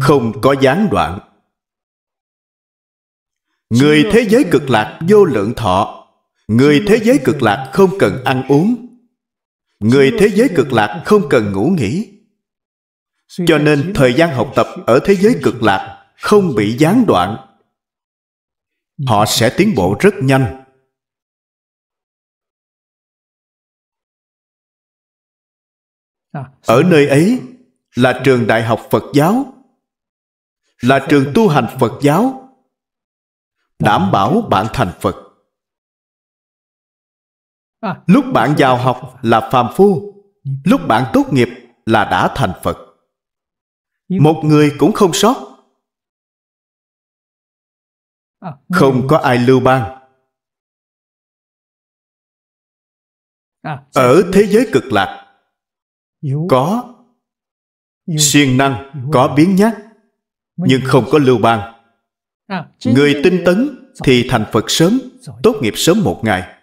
Không có gián đoạn. Người thế giới cực lạc vô lượng thọ Người thế giới cực lạc không cần ăn uống người thế giới cực lạc không cần ngủ nghỉ cho nên thời gian học tập ở thế giới cực lạc không bị gián đoạn họ sẽ tiến bộ rất nhanh
ở nơi ấy là trường đại học phật giáo là trường tu hành phật giáo
đảm bảo bạn thành phật Lúc bạn vào học là phàm phu Lúc bạn tốt nghiệp là đã thành Phật Một người cũng không sót
Không có ai lưu ban Ở
thế giới cực lạc Có siêng năng, có biến nhát Nhưng không có lưu ban Người tinh tấn thì thành Phật sớm Tốt nghiệp sớm một ngày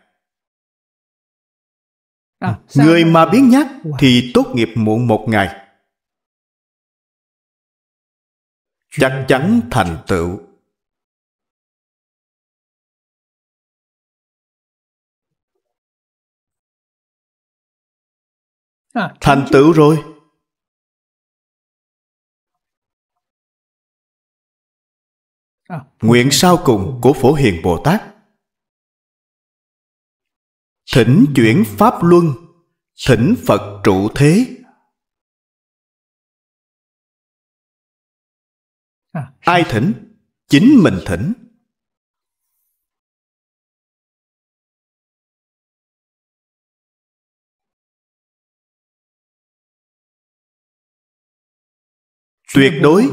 À, ừ. Người mà biến nhát thì tốt nghiệp muộn một ngày.
Chắc chắn thành tựu. À, thành tựu rồi. À, Nguyện sau cùng của Phổ Hiền Bồ Tát Thỉnh chuyển Pháp Luân Thỉnh Phật trụ thế à, Ai thỉnh? Chính mình thỉnh
Tuyệt đối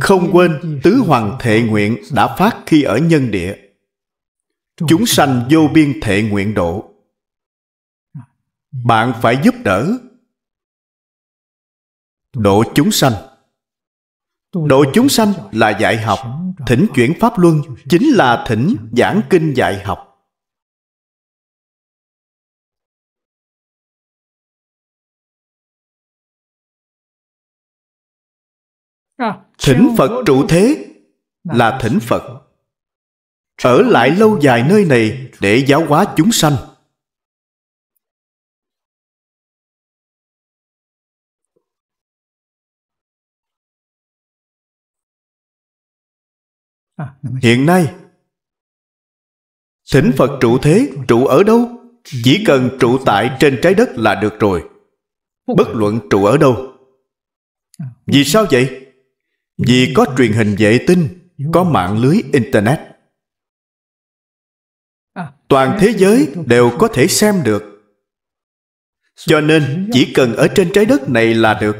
Không quên tứ hoàng thệ nguyện đã phát khi ở nhân địa chúng sanh vô biên thệ nguyện độ bạn phải giúp đỡ độ chúng sanh độ chúng sanh là dạy học thỉnh chuyển pháp luân chính là thỉnh giảng kinh dạy học
thỉnh phật trụ
thế là thỉnh phật ở lại lâu dài nơi này để giáo hóa chúng sanh. Hiện nay, thỉnh Phật trụ thế, trụ ở đâu? Chỉ cần trụ tại trên trái đất là được rồi. Bất luận trụ ở đâu. Vì sao vậy? Vì có truyền hình vệ tinh, có mạng lưới Internet toàn thế giới đều có thể xem được cho nên chỉ cần ở trên trái đất này là được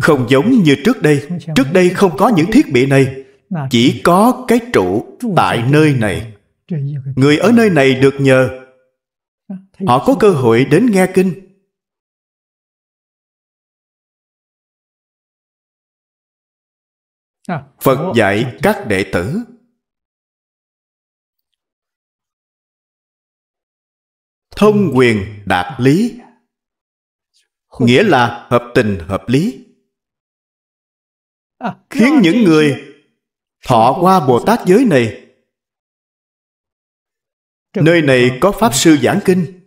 không giống như trước đây trước đây không có những thiết bị này chỉ có cái trụ tại nơi này người ở nơi này được nhờ họ có cơ hội đến nghe kinh
phật dạy các đệ tử thông quyền đạt lý nghĩa là hợp tình hợp lý khiến những người
thọ qua bồ tát giới này nơi này có pháp sư giảng kinh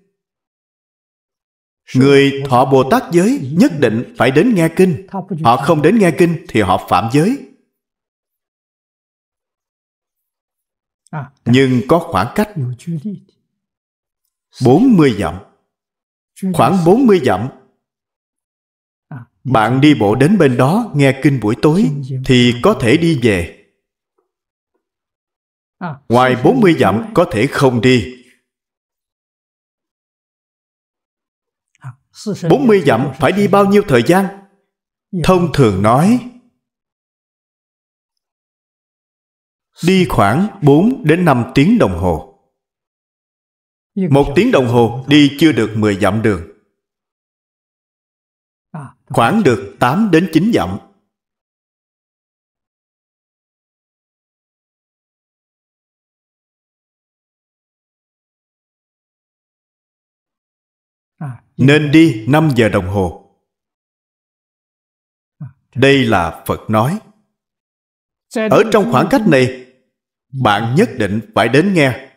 người thọ bồ tát giới nhất định phải đến nghe kinh họ không đến nghe kinh thì họ phạm giới nhưng có khoảng cách 40 dặm Khoảng 40 dặm à, Bạn đi bộ đến bên đó nghe kinh buổi tối Thì có thể đi về à, Ngoài 40 dặm có thể không đi
40 à, dặm
phải đi bao nhiêu thời gian? Dạ. Thông thường nói Đi khoảng 4 đến 5 tiếng đồng hồ
một tiếng đồng hồ đi chưa được 10 dặm đường Khoảng được 8 đến 9 dặm Nên đi 5 giờ đồng hồ
Đây là Phật nói
Ở trong khoảng cách này
Bạn nhất định phải đến nghe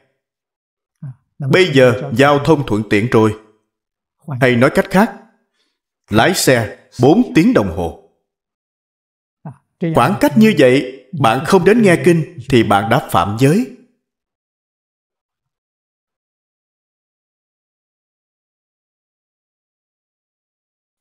Bây giờ giao thông thuận tiện rồi. Hay nói cách khác, lái xe 4 tiếng đồng hồ. À, Khoảng cách như vậy, bạn không đến nghe kinh thì bạn đã phạm giới.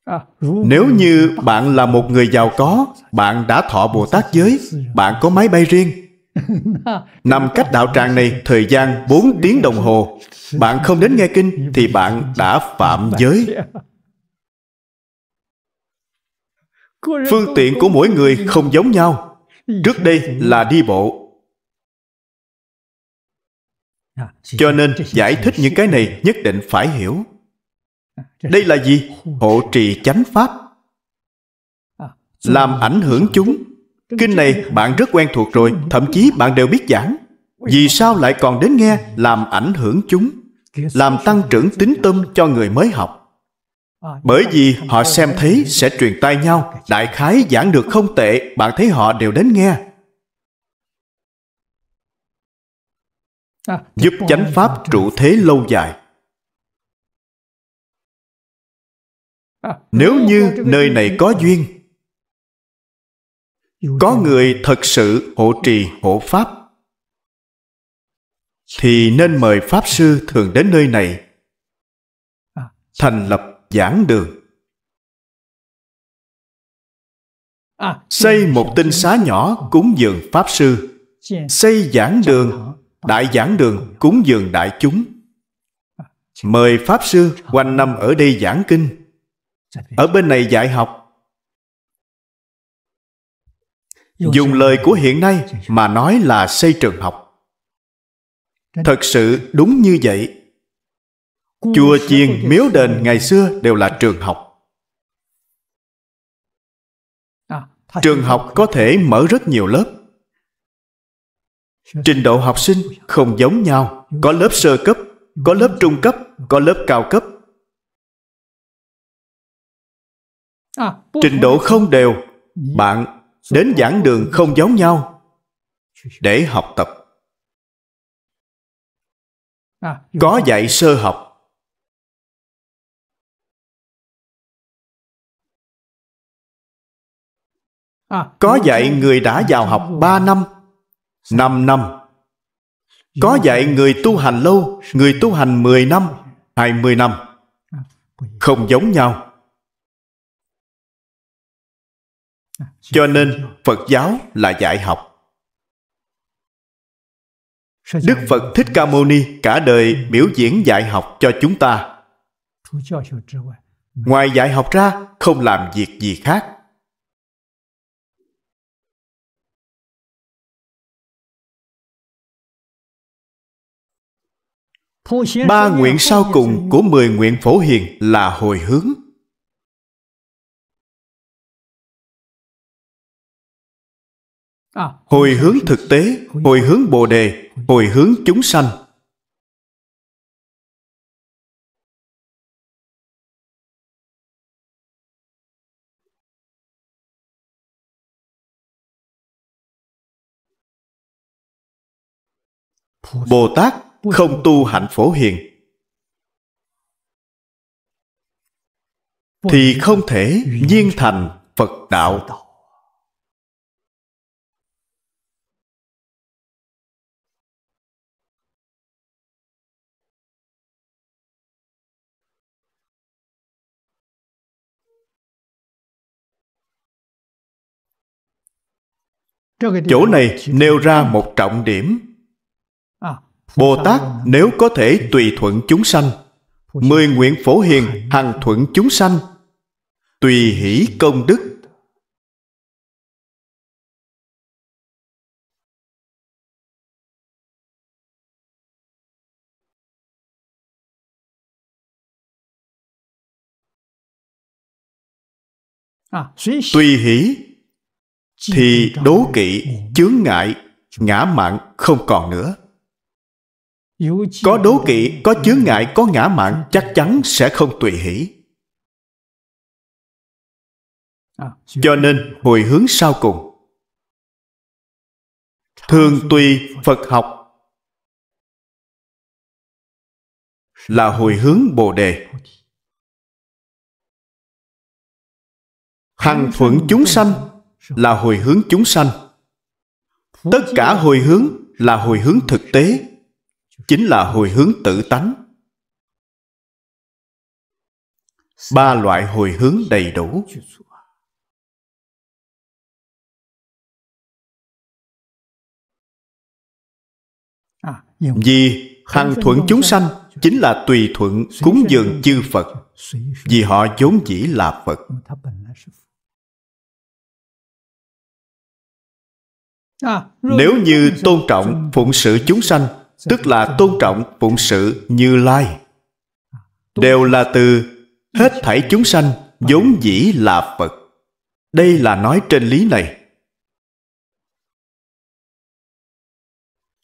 À, Nếu
như bạn là một người giàu có, bạn đã thọ Bồ Tát giới, bạn có máy bay riêng, Nằm cách đạo tràng này thời gian 4 tiếng đồng hồ Bạn không đến nghe kinh thì bạn đã phạm giới
Phương tiện của mỗi người không giống nhau Trước đây
là đi bộ Cho nên giải thích những cái này nhất định phải hiểu Đây là gì? Hộ trì chánh pháp Làm ảnh hưởng chúng Kinh này bạn rất quen thuộc rồi, thậm chí bạn đều biết giảng. Vì sao lại còn đến nghe làm ảnh hưởng chúng, làm tăng trưởng tính tâm cho người mới học? Bởi vì họ xem thấy sẽ truyền tay nhau, đại khái giảng được không tệ, bạn thấy họ đều đến nghe. À, Giúp chánh pháp
trụ thế lâu dài. À. Nếu như nơi
này có duyên có người thật sự hộ trì hộ pháp thì nên mời pháp sư thường đến nơi này à. thành lập giảng đường
à, xây
một tinh xá nhỏ cúng dường pháp sư xây giảng đường đại giảng đường cúng dường đại chúng à, mời pháp sư quanh năm ở đây giảng kinh dạ ở bên này dạy học dùng lời của hiện nay mà nói là xây trường học thật sự đúng như vậy chùa chiền miếu đền ngày xưa đều là trường học trường học có thể mở rất nhiều lớp trình độ học sinh không giống nhau có lớp sơ cấp có lớp trung cấp có lớp cao cấp
trình độ không
đều bạn đến giảng đường không giống nhau để học tập
có dạy sơ học
có dạy người đã vào học 3 năm 5 năm có dạy người tu hành lâu người tu hành 10 năm 20 năm không giống nhau cho nên phật giáo là dạy học đức phật thích ca mâu ni cả đời biểu diễn dạy học cho chúng ta ngoài dạy học ra không làm việc gì khác
ba nguyện sau cùng của mười nguyện phổ hiền là hồi hướng À. hồi hướng thực tế hồi hướng bồ đề hồi hướng chúng sanh bồ tát không tu hạnh phổ hiền thì không thể nhiên thành phật đạo chỗ
này nêu ra một trọng điểm
à, bồ tát
nếu có thể tùy thuận chúng sanh mười nguyện phổ hiền hằng thuận chúng sanh tùy hỷ công đức à, tùy hỷ thì đố kỵ chướng ngại ngã mạn không còn nữa có đố kỵ có chướng ngại có ngã mạn chắc chắn sẽ không tùy hỷ
à, cho nên hồi hướng sau cùng thường tùy phật học là hồi hướng bồ đề
hằng thuận chúng sanh là hồi hướng chúng sanh tất cả hồi hướng là hồi hướng thực tế chính là hồi hướng tự tánh ba loại hồi hướng đầy đủ vì hằng thuận chúng sanh chính là tùy thuận cúng dường chư phật vì họ vốn dĩ là phật À, nếu như tôn trọng phụng sự chúng sanh tức là tôn trọng phụng sự như lai à, đều là từ hết thảy chúng sanh vốn dĩ là phật đây là nói trên lý này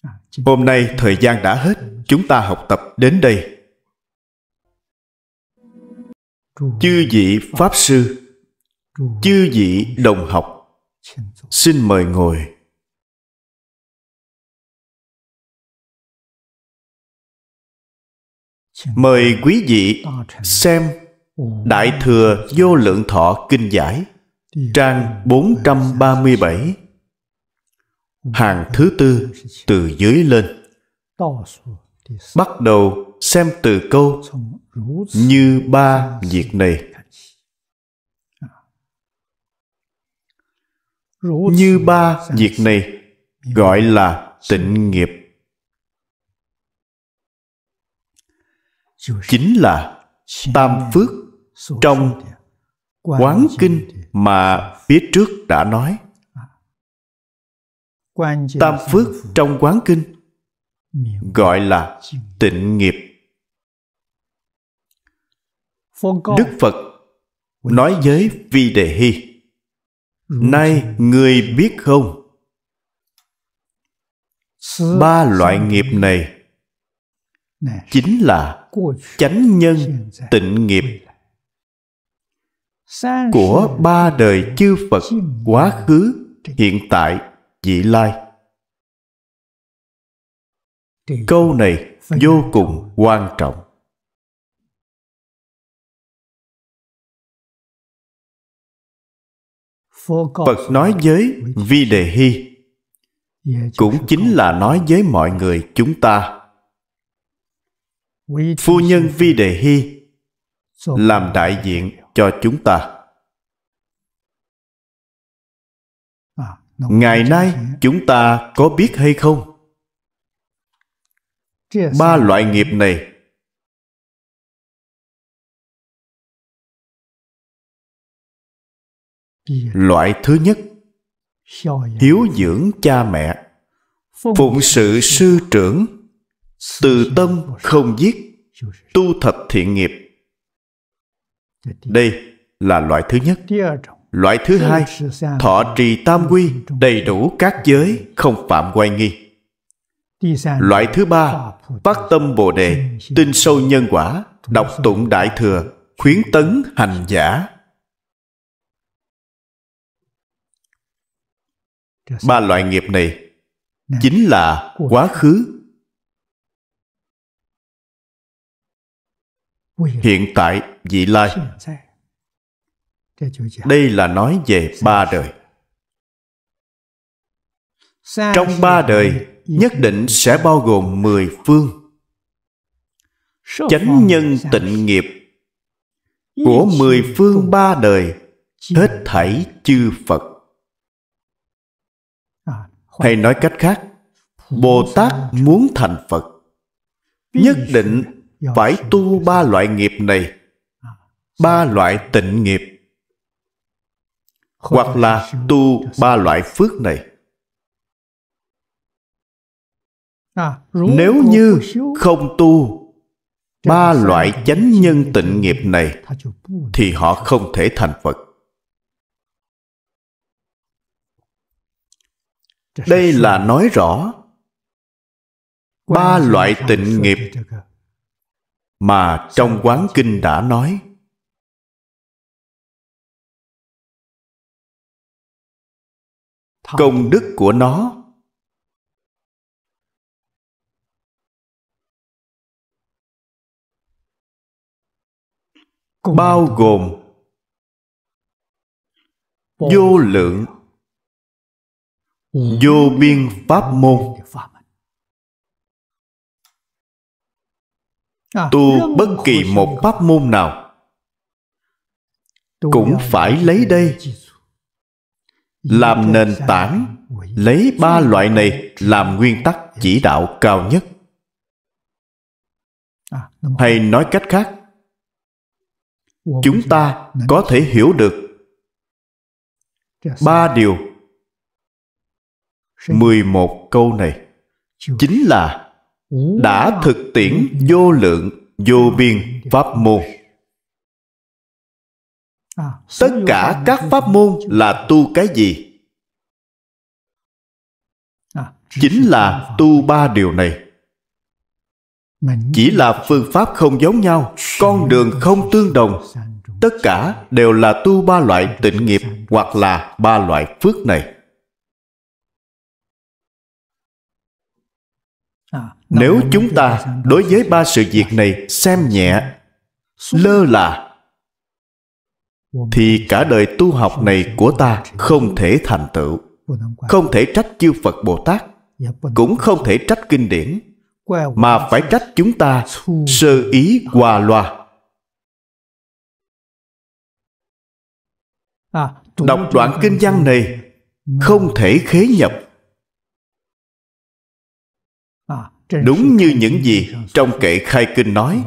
à, hôm nay thời gian đã hết chúng ta học tập đến đây chư vị pháp sư chư vị đồng học xin mời ngồi mời quý vị xem Đại Thừa Vô Lượng Thọ Kinh Giải Trang 437 Hàng thứ tư từ dưới lên Bắt đầu xem từ câu Như ba việc này Như ba việc này gọi là tịnh nghiệp chính là tam phước trong quán kinh mà phía trước đã nói à. tam phước trong quán kinh gọi là tịnh nghiệp đức phật nói với vi đề hy nay người biết không ba loại nghiệp này chính là chánh nhân tịnh nghiệp của ba đời chư phật quá khứ hiện tại vị lai câu này vô cùng
quan trọng phật
nói với vi đề hy cũng chính là nói với mọi người chúng ta phu nhân vi đề hy làm đại diện cho chúng ta à, ngày nay chúng ta có biết hay không ba loại nghiệp này loại thứ nhất hiếu dưỡng cha mẹ phụng sự sư trưởng từ tâm không giết tu thập thiện nghiệp đây là loại thứ nhất loại thứ hai thọ trì tam quy đầy đủ các giới không phạm quay nghi loại thứ ba phát tâm bồ đề tin sâu nhân quả đọc tụng đại thừa khuyến tấn hành giả ba loại nghiệp
này chính là quá khứ
hiện tại vị lai đây là nói về ba đời trong ba đời nhất định sẽ bao gồm mười phương chánh nhân tịnh nghiệp của mười phương ba đời hết thảy chư phật à, hay nói cách khác bồ tát muốn thành phật nhất định phải tu ba loại nghiệp này à, ba loại tịnh nghiệp hoặc là tu ba loại phước này
à, nếu như
không tu ba loại chánh nhân tịnh nghiệp này thì họ không thể thành phật đây là nói rõ ba loại tịnh nghiệp mà trong quán kinh đã nói
công đức của nó bao gồm vô lượng vô
biên pháp môn À, tu bất kỳ một pháp môn nào cũng phải lấy đây làm nền tảng lấy ba loại này làm nguyên tắc chỉ đạo cao nhất à, hay nói cách khác chúng ta có thể hiểu được ba điều mười một câu này chính là đã thực tiễn vô lượng vô biên pháp môn tất cả các pháp môn là tu cái gì chính là tu ba điều này chỉ là phương pháp không giống nhau con đường không tương đồng tất cả đều là tu ba loại tịnh nghiệp hoặc là ba loại phước này nếu chúng ta đối với ba sự việc này xem nhẹ lơ là thì cả đời tu học này của ta không thể thành tựu không thể trách chư phật bồ tát cũng không thể trách kinh điển mà phải trách chúng ta sơ ý hòa loa à, đọc đoạn kinh văn này không thể khế nhập đúng như những gì trong kệ khai kinh nói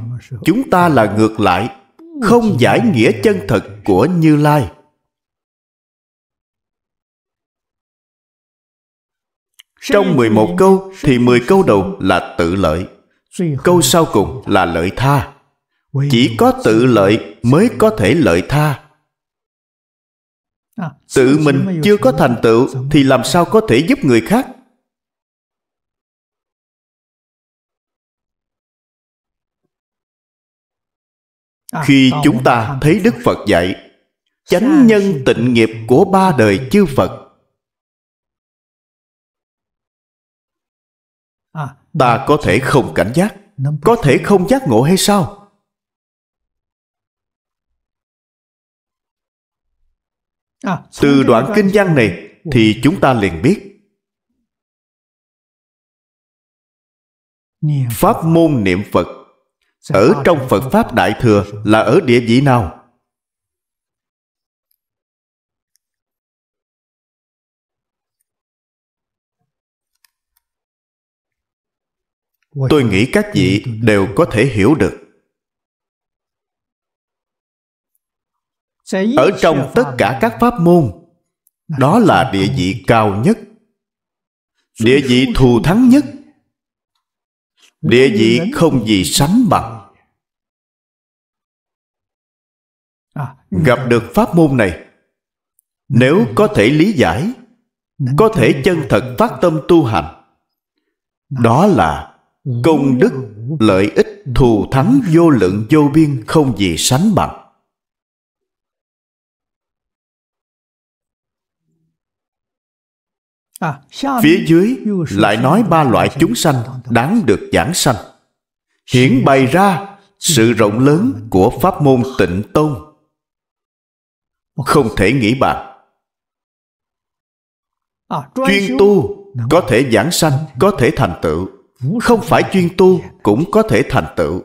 chúng ta là ngược lại không giải nghĩa chân thật của như lai trong 11 câu thì 10 câu đầu là tự lợi câu sau cùng là lợi tha chỉ có tự lợi mới có thể lợi tha tự mình chưa có thành tựu thì làm sao có thể giúp người khác À, khi chúng ta thấy đức phật dạy chánh nhân tịnh nghiệp của ba đời chư phật à, ta có thể không cảnh giác có thể không giác ngộ hay sao
à, từ đoạn kinh
văn này thì chúng ta liền biết pháp môn niệm phật
ở trong Phật Pháp Đại Thừa là ở địa vị nào? Tôi nghĩ các vị đều có thể
hiểu được. Ở trong tất cả các pháp môn, đó là địa vị cao nhất, địa vị thù thắng nhất Địa vị không gì sánh bằng à, Gặp ừ. được pháp môn này Nếu ừ. có thể lý giải Có thể chân thật phát tâm tu hành à. Đó là ừ. công đức lợi ích thù thắng vô lượng vô biên không gì sánh bằng
À, Phía
dưới lại nói ba loại chúng sanh đáng được giảng sanh. Hiển bày ra sự rộng lớn của pháp môn tịnh tôn. Không thể nghĩ bàn. À, chuyên tu có thể giảng sanh, có thể thành tựu. Không phải chuyên tu cũng có thể thành tựu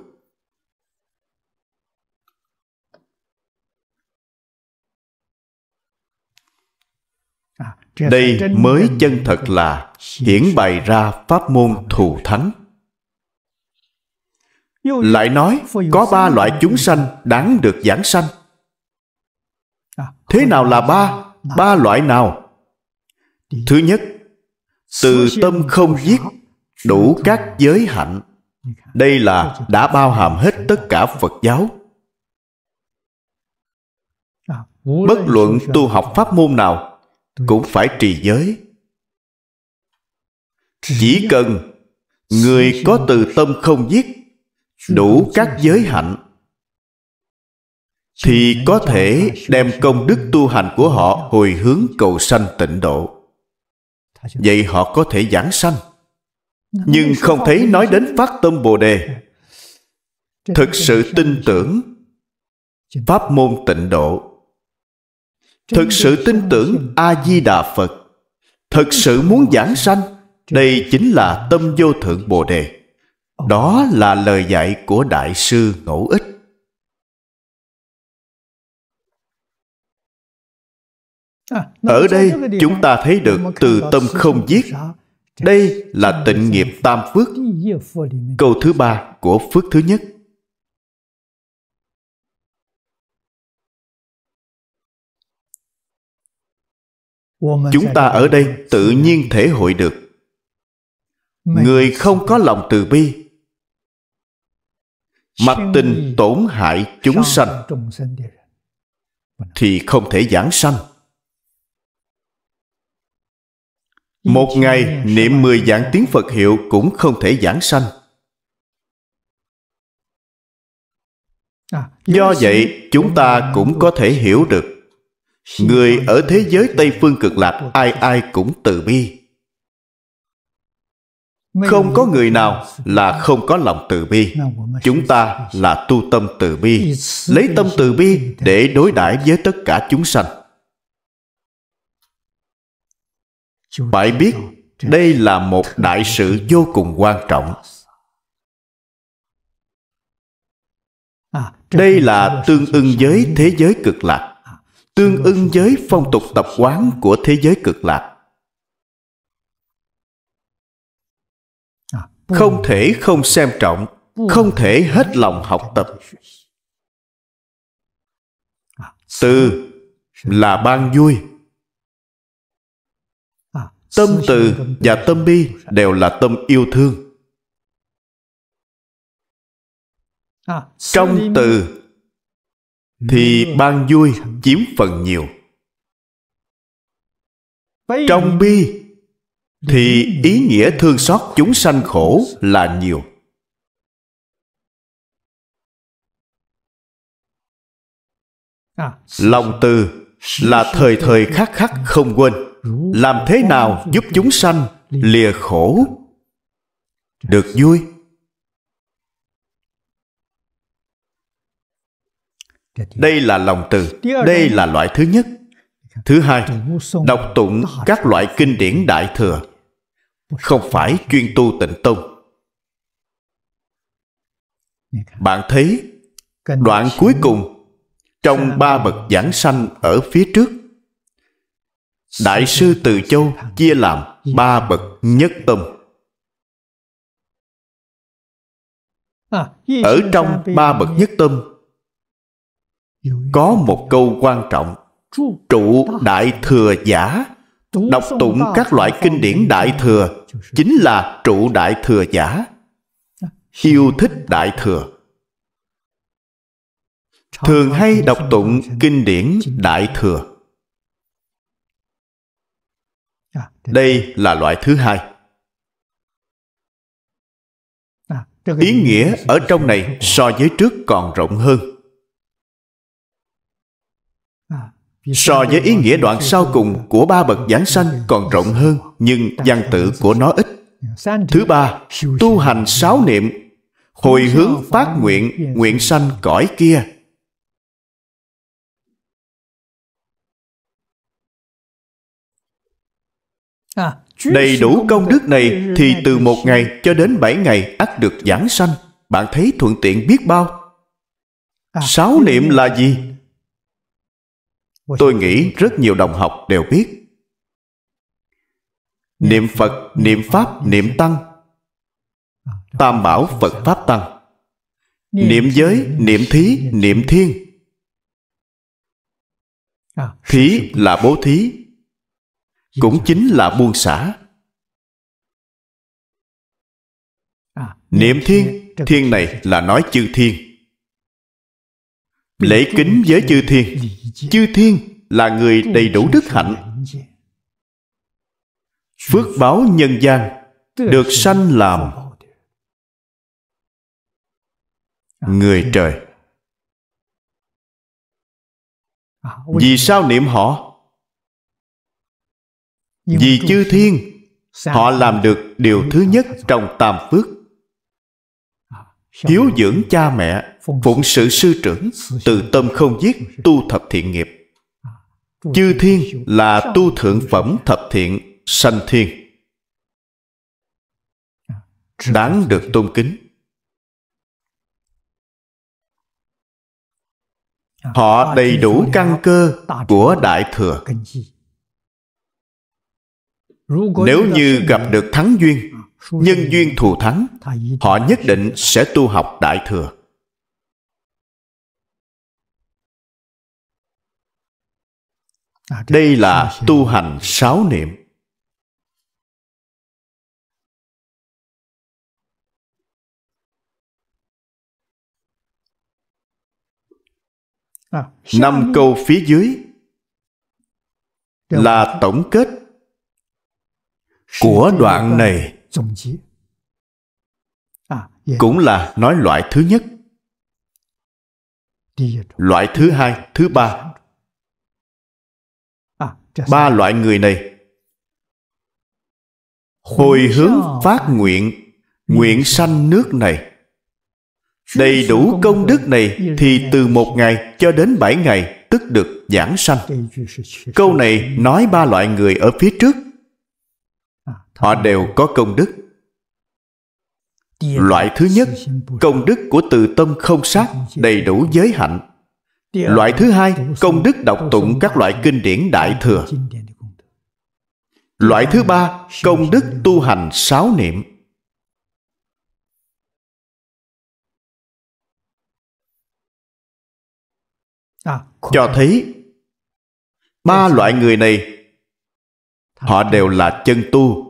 đây mới chân thật là hiển bày ra pháp môn thù thắng lại nói có ba loại chúng sanh đáng được giảng sanh à, thế nào là ba ba loại nào thứ nhất từ tâm không giết đủ các giới hạnh đây là đã bao hàm hết tất cả phật giáo
à, bất
luận tu học pháp môn nào cũng phải trì giới chỉ cần người có từ tâm không giết đủ các giới hạnh thì có thể đem công đức tu hành của họ hồi hướng cầu sanh tịnh độ vậy họ có thể giảng sanh
nhưng không
thấy nói đến phát tâm bồ đề thực sự tin tưởng pháp môn tịnh độ thực sự tin tưởng a di đà phật thực sự muốn giảng sanh đây chính là tâm vô thượng bồ đề đó là lời dạy của đại sư ngẫu ích
ở đây chúng ta thấy được từ tâm không giết
đây là tịnh nghiệp tam phước câu thứ ba của phước thứ nhất chúng ta ở đây tự nhiên thể hội được người không có lòng từ bi mặc tình tổn hại chúng sanh thì không thể giảng sanh một ngày niệm mười dạng tiếng phật hiệu cũng không thể giảng sanh à, do vậy chúng ta cũng có thể hiểu được Người ở thế giới Tây Phương cực lạc ai ai cũng từ bi. Không có người nào là không có lòng từ bi. Chúng ta là tu tâm từ bi, lấy tâm từ bi để đối đãi với tất cả chúng sanh. Phải biết đây là một đại sự vô cùng quan trọng. À, đây là tương ưng với thế giới cực lạc tương ưng với phong tục tập quán của thế giới cực lạc. Không thể không xem trọng, không thể hết lòng học tập. Từ là ban vui. Tâm từ và tâm bi đều là tâm yêu thương. Trong từ thì ừ. ban vui chiếm phần nhiều trong bi thì ý nghĩa thương xót chúng sanh khổ là nhiều à. lòng từ là thời thời khắc khắc không quên làm thế nào giúp chúng sanh lìa khổ được vui đây là lòng từ đây là loại thứ nhất thứ hai đọc tụng các loại kinh điển đại thừa không phải chuyên tu tịnh tông bạn thấy đoạn cuối cùng trong ba bậc giảng sanh ở phía trước đại sư từ châu chia làm dạ. ba bậc nhất tâm
à, dạ ở trong ba bậc nhất
tâm có một câu quan trọng trụ đại thừa giả đọc tụng các loại kinh điển đại thừa chính là trụ đại thừa giả dạ, yêu thích đại thừa thường hay đọc tụng kinh điển đại thừa dạ, đây là loại thứ hai
à, ý nghĩa
ở trong này so với trước còn rộng hơn So với ý nghĩa đoạn sau cùng của ba bậc giảng sanh còn rộng hơn Nhưng văn tự của nó ít dạ, Thứ ba, tu hành sáu niệm
Hồi hướng phát nguyện,
nguyện sanh cõi kia
à, Đầy đủ công đức này thì từ một
ngày cho đến bảy ngày ắt được giảng sanh. Bạn thấy thuận tiện biết bao. À, sáu niệm là gì? tôi nghĩ rất nhiều đồng học đều biết niệm phật niệm pháp niệm tăng à, tam bảo phật pháp tăng niệm giới niệm thí niệm thiên à, thí là bố thí cũng chính là buông xả à, niệm thiên thiên này là nói chư thiên lễ kính với chư thiên chư thiên là người đầy đủ đức hạnh phước báo nhân gian được sanh làm à,
người trời à, vì sao
niệm họ vì chư thiên họ làm được điều thứ nhất trong tam phước à, hiếu dưỡng cha mẹ phụng sự sư trưởng từ tâm không giết tu thập thiện nghiệp chư thiên là tu thượng phẩm thập thiện sanh thiên đáng được tôn kính họ đầy đủ căn cơ của đại thừa nếu như gặp được thắng duyên nhân duyên thù thắng họ nhất định sẽ tu học đại thừa
À, đây là tu hành sáu niệm à,
năm câu phía dưới là tổng kết của đoạn này à, cũng là nói loại thứ nhất loại thứ hai thứ ba ba loại người này hồi hướng phát nguyện nguyện sanh nước này đầy đủ công đức này thì từ một ngày cho đến bảy ngày tức được giảng sanh câu này nói ba loại người ở phía trước à, họ đều có công đức loại thứ nhất công đức của từ tâm không sát đầy đủ giới hạnh loại thứ hai công đức đọc tụng các loại kinh điển đại thừa loại thứ ba công đức tu hành sáu niệm à, cho thấy ba loại người này họ đều là chân tu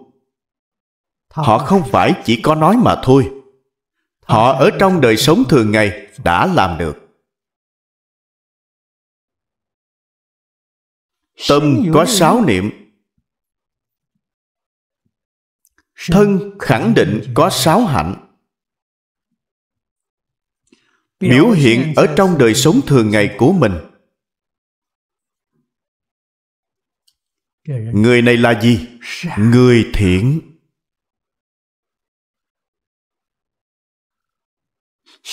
họ không phải chỉ có nói mà thôi họ ở trong đời sống thường
ngày đã làm được
Tâm có sáu niệm Thân khẳng định có sáu hạnh
Biểu hiện ở
trong đời sống thường ngày của mình Người này là gì? Người thiện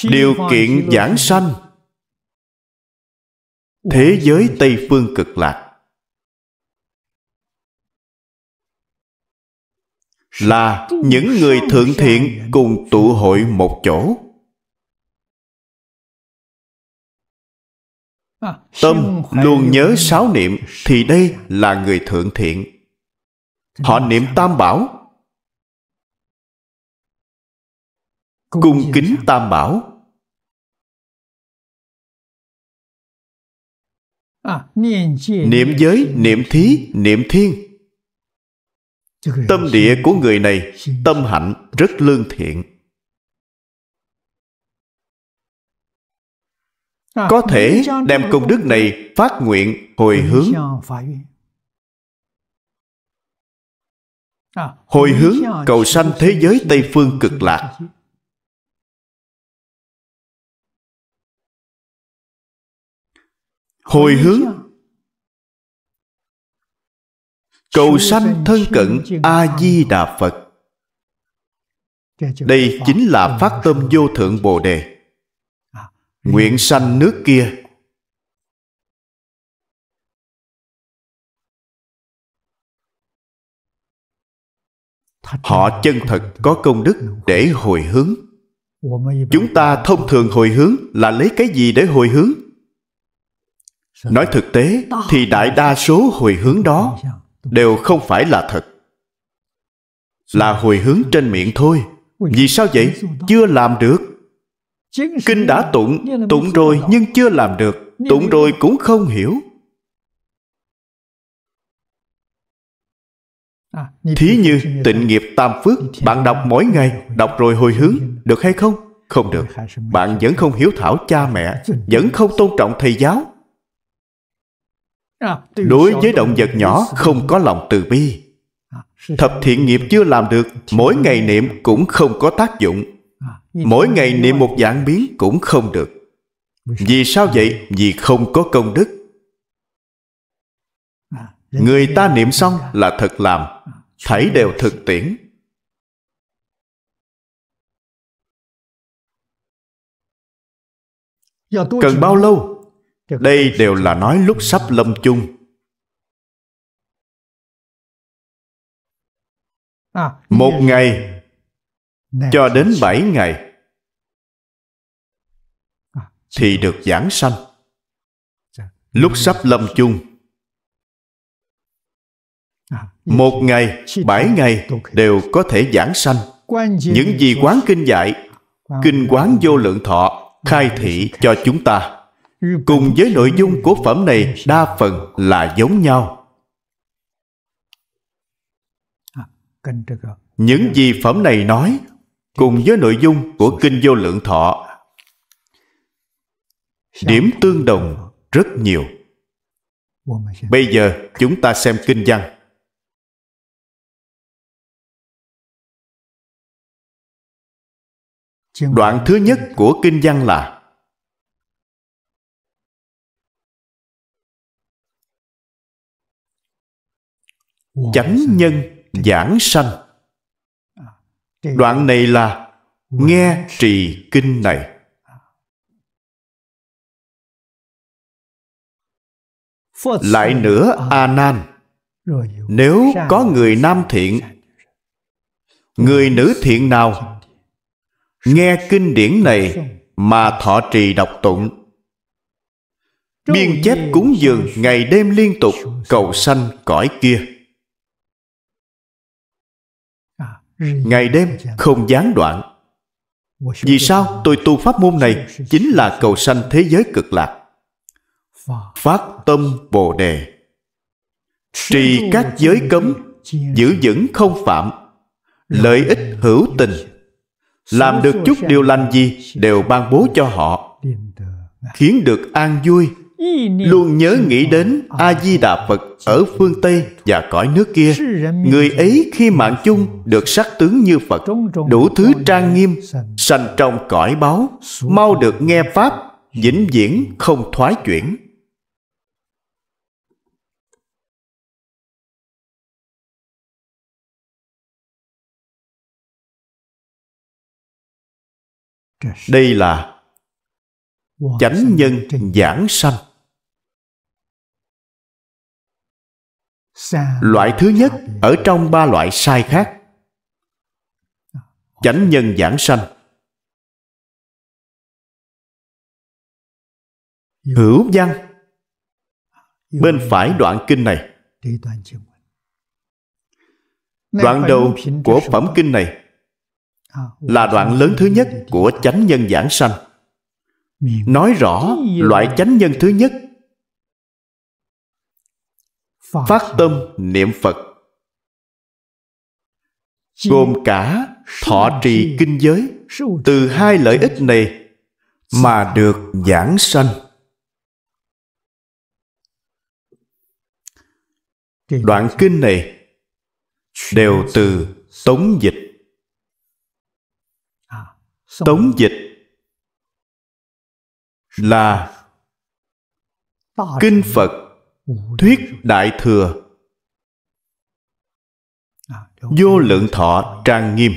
Điều kiện giảng sanh Thế giới Tây Phương cực
lạc là những người thượng thiện cùng tụ hội một chỗ
tâm luôn nhớ
sáu niệm thì đây là người thượng thiện họ niệm tam bảo cung kính tam bảo
niệm giới
niệm thí niệm thiên tâm địa của người này tâm hạnh rất lương thiện
à, có thể đem công đức này phát
nguyện hồi hướng
à, hồi hướng cầu sanh thế giới tây phương cực lạc hồi hướng
cầu sanh thân cận a di đà phật đây chính là phát tâm vô thượng bồ đề nguyện sanh nước kia họ chân thật có công đức để hồi hướng chúng ta thông thường hồi hướng là lấy cái gì để hồi hướng nói thực tế thì đại đa số hồi hướng đó đều không phải là thật là hồi hướng trên miệng thôi vì sao vậy chưa làm được kinh đã tụng tụng rồi nhưng chưa làm được tụng rồi cũng không hiểu thí như tịnh nghiệp tam phước bạn đọc mỗi ngày đọc rồi hồi hướng được hay không không được bạn vẫn không hiếu thảo cha mẹ vẫn không tôn trọng thầy giáo À, đối với động vật nhỏ không có lòng từ bi à, thập thiện nghiệp chưa làm được à, mỗi ngày niệm cũng không có tác dụng mỗi ngày niệm một dạng biến cũng không được vì sao vậy vì không có công đức người ta niệm xong là thật làm thấy đều thực tiễn
cần bao lâu đây đều là nói lúc sắp lâm chung à, một ngày
cho đến bảy ngày à, thì được giảng sanh lúc sắp lâm chung à, một ngày bảy ngày đều có thể giảng sanh những gì quán kinh dạy kinh quán vô lượng thọ khai thị cho chúng ta cùng với nội dung của phẩm này đa phần là giống nhau những gì phẩm này nói cùng với nội dung của kinh vô lượng thọ điểm tương đồng rất nhiều
bây giờ chúng ta xem kinh văn đoạn thứ nhất của kinh văn là
chánh nhân giảng sanh đoạn này là nghe trì kinh này
lại nữa
a nan nếu có người nam thiện người nữ thiện nào nghe kinh điển này mà thọ trì đọc tụng biên chép cúng dường ngày đêm liên tục cầu sanh cõi kia ngày đêm không gián đoạn vì sao tôi tu pháp môn này chính là cầu sanh thế giới cực lạc phát tâm bồ đề trì các giới cấm giữ vững không phạm lợi ích hữu tình làm được chút điều lành gì đều ban bố cho họ khiến được an vui luôn nhớ nghĩ đến a di đà phật ở phương tây và cõi nước kia người ấy khi mạng chung được sắc tướng như phật đủ thứ trang nghiêm sanh trong cõi báo mau được nghe pháp vĩnh viễn không thoái chuyển
đây là chánh nhân giảng sanh loại thứ nhất ở trong ba loại sai khác chánh nhân giảng sanh
hữu văn bên phải đoạn kinh này
đoạn đầu
của phẩm kinh này là đoạn lớn thứ nhất của chánh nhân giảng sanh nói rõ loại chánh nhân thứ nhất phát tâm niệm phật gồm cả thọ trì kinh giới từ hai lợi ích này mà được giảng sanh đoạn kinh này đều từ tống dịch à, tống dịch là kinh phật thuyết đại thừa à, vô lượng thọ trang nghiêm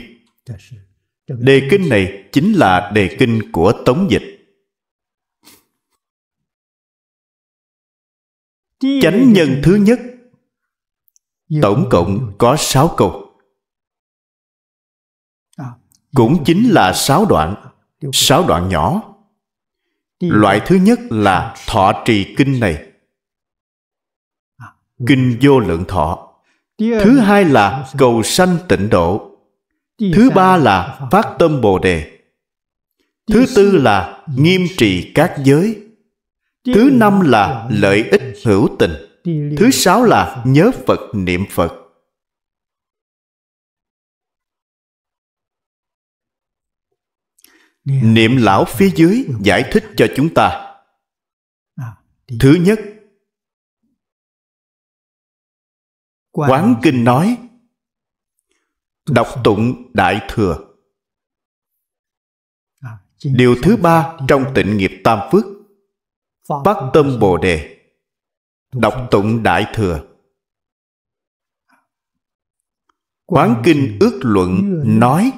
đề kinh này chính là đề kinh của tống dịch chánh nhân thứ nhất tổng cộng có sáu câu à, cũng chính là sáu đoạn sáu đoạn nhỏ loại thứ nhất là thọ trì kinh này kinh vô lượng thọ thứ hai là cầu sanh tịnh độ thứ ba là phát tâm bồ đề thứ tư là nghiêm trì các giới thứ năm là lợi ích hữu tình thứ sáu là nhớ phật niệm phật niệm lão phía dưới giải thích cho chúng ta thứ nhất
Quán Kinh nói Đọc
tụng Đại Thừa à, Điều thứ ba trong tịnh nghiệp tam phước Phát tâm Bồ Đề Đọc tụng Đại Thừa Quán Kinh ước luận nói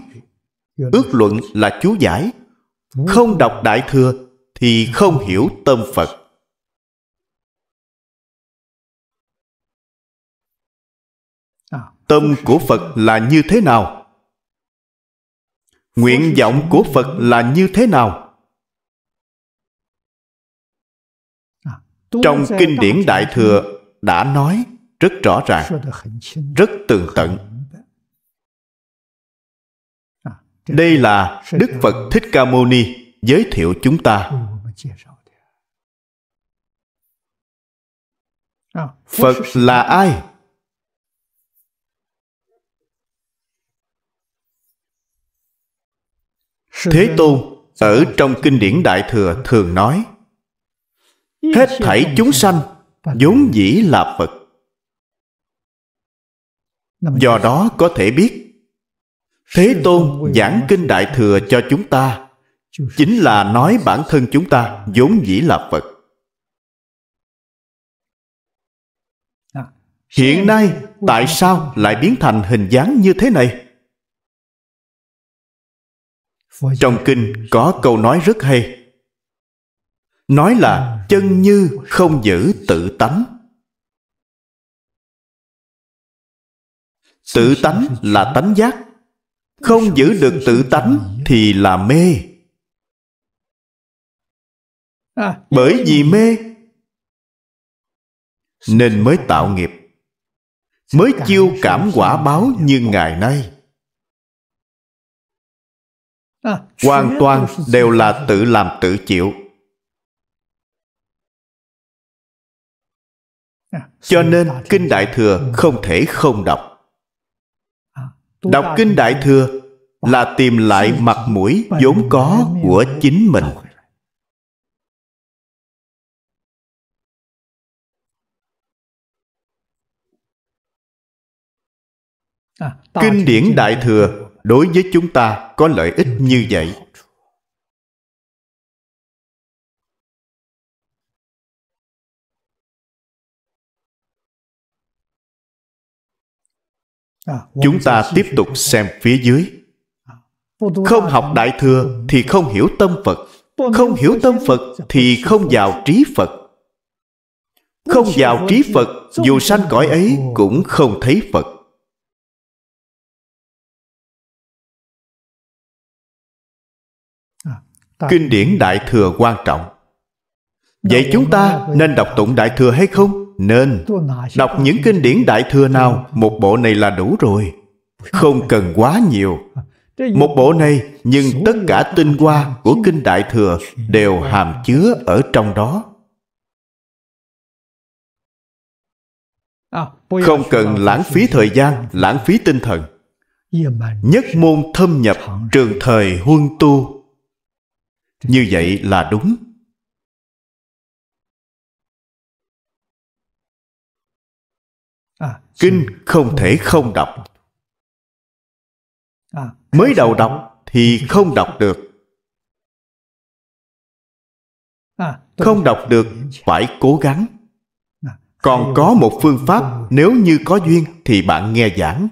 Ước luận là chú giải Không đọc Đại Thừa Thì không hiểu tâm Phật tâm của phật là như thế nào nguyện vọng của phật là như thế nào
trong kinh điển đại thừa
đã nói rất rõ ràng rất tường tận đây là đức phật thích ca mâu ni giới thiệu chúng ta phật là ai Thế Tôn dạ ở vâng. trong kinh điển Đại Thừa thường nói Hết thảy chúng dạ sanh vâng. vốn dĩ là Phật Do đó có thể biết Thế Tôn giảng kinh Đại Thừa cho chúng ta Chính là nói dạ bản thân chúng ta vốn dĩ là Phật Hiện nay tại sao lại biến thành hình dáng như thế này? Vâng. trong kinh có câu nói rất hay nói là ừ. chân như không giữ tự tánh
tự tánh là tánh giác không giữ được tự tánh thì là mê à,
bởi vì mê nên mới tạo nghiệp mới chiêu cảm quả báo như ngày nay
À, hoàn toàn đều
là tự làm tự
chịu à,
cho nên kinh đại thừa ừ. không thể không đọc à, đọc kinh đại thừa là tìm lại mặt mũi vốn có của chính mình
kinh điển đại thừa đối với chúng ta có lợi ích như vậy à, chúng
ta tiếp tục xem phía dưới à, không học đại thừa thì không hiểu tâm phật không hiểu tâm phật thì không vào trí phật không vào trí phật dù sanh cõi ấy cũng không thấy phật
kinh điển đại thừa
quan trọng vậy chúng ta nên đọc tụng đại thừa hay không nên đọc những kinh điển đại thừa nào một bộ này là đủ rồi không cần quá nhiều một bộ này nhưng tất cả tinh hoa của kinh đại thừa đều hàm chứa ở trong đó à, không cần lãng phí thời gian lãng phí tinh thần nhất môn thâm nhập trường thời huân tu như vậy là
đúng à, kinh không thể không đọc à,
mới đầu đọc thì không đọc được à, không đọc được phải cố gắng còn có một phương pháp nếu như có duyên thì bạn nghe giảng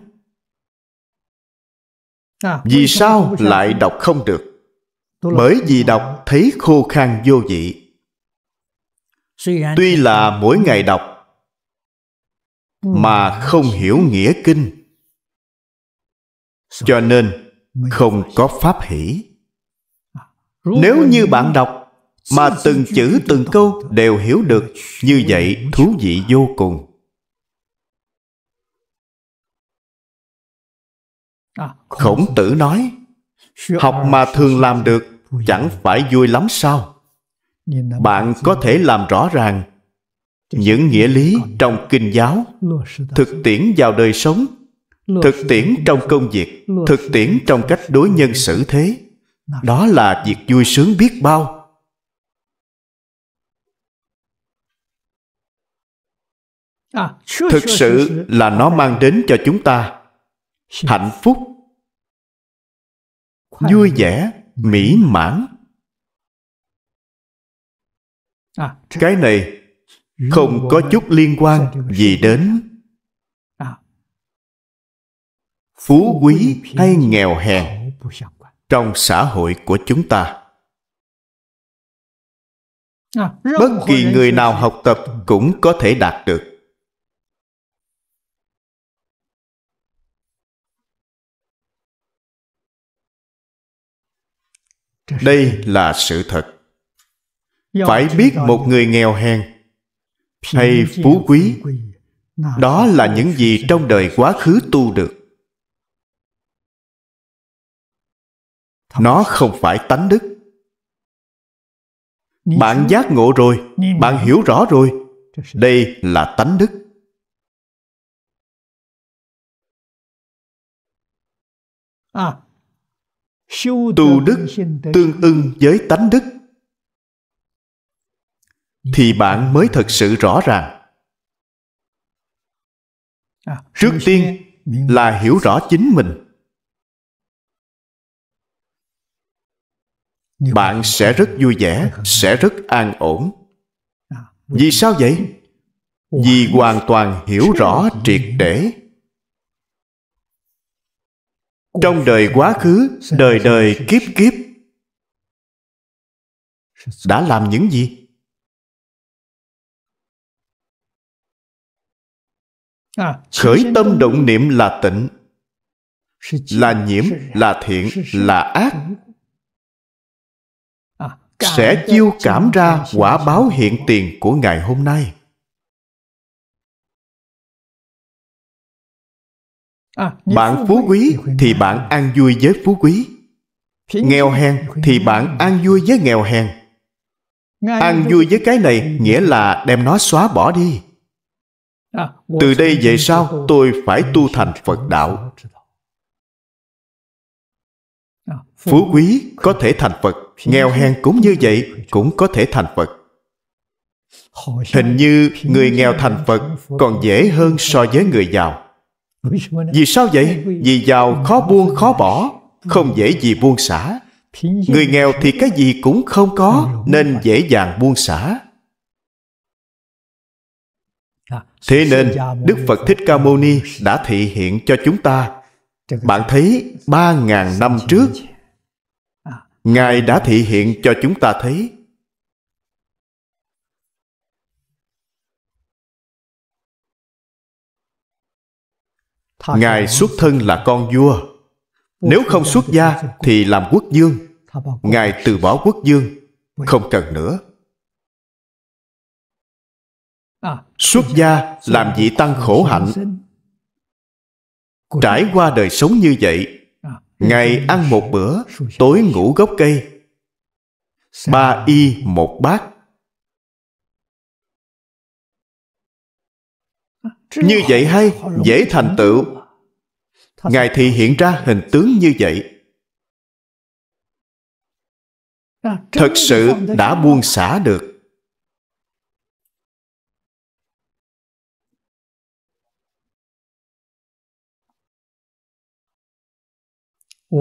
vì sao lại đọc không được bởi vì đọc thấy khô khan vô vị tuy là mỗi ngày đọc ừ. mà không hiểu nghĩa kinh cho nên không có pháp hỷ à, nếu như bạn đọc mà từng chữ từng câu đều hiểu được như vậy thú vị vô cùng
à, khổng
tử nói học mà thường làm được chẳng phải vui lắm sao bạn có thể làm rõ ràng những nghĩa lý trong kinh giáo thực tiễn vào đời sống thực tiễn trong công việc thực tiễn trong cách đối nhân xử thế đó là việc vui sướng biết bao à, thực sự là nó mang đến cho chúng ta hạnh phúc vui vẻ mỹ mãn
à, cái này không có chút
liên quan gì đến à. phú quý hay nghèo hèn à? trong xã hội của chúng ta
bất kỳ người
nào học tập cũng có thể đạt được đây là sự thật phải biết một người nghèo hèn hay phú quý đó là những gì trong đời quá khứ tu được nó không phải tánh đức bạn giác ngộ rồi bạn hiểu rõ rồi đây là tánh đức à tu đức tương ưng với tánh đức thì bạn mới thật sự rõ ràng à, trước tiên là hiểu rõ chính mình bạn sẽ rất vui vẻ sẽ rất an ổn à, vì sao vậy vì hoàn toàn hiểu rõ triệt để trong đời quá khứ đời đời kiếp kiếp
đã làm những gì khởi tâm
động niệm là tịnh là nhiễm là thiện là ác sẽ chiêu cảm ra quả báo hiện tiền của ngày hôm nay À, bạn phú quý thì bạn an vui với phú quý nghèo hèn thì bạn an vui với nghèo hèn an vui với cái này nghĩa là đem nó xóa bỏ đi à, từ đây về sau tôi phải tu thành phật đạo à, phú quý có thể thành phật nghèo hèn cũng như vậy cũng có thể thành phật hình như người nghèo thành phật còn dễ hơn so với người giàu vì sao vậy? Vì giàu khó buông khó bỏ Không dễ gì buông xả Người nghèo thì cái gì cũng không có Nên dễ dàng buông xả à, Thế nên Đức Phật Thích Ca Mâu Ni đã thị hiện cho chúng ta Bạn thấy ba ngàn năm trước Ngài đã thị hiện cho chúng ta thấy ngài xuất thân là con vua nếu không xuất gia thì làm quốc dương ngài từ bỏ quốc dương không cần nữa à, xuất gia làm vị tăng khổ hạnh trải qua đời sống như vậy à, ngày ăn một bữa tối ngủ gốc cây ba y
một bát à, như vậy
hay dễ thành tựu Ngài thì hiện ra hình tướng như vậy
Thật sự đã buông xả được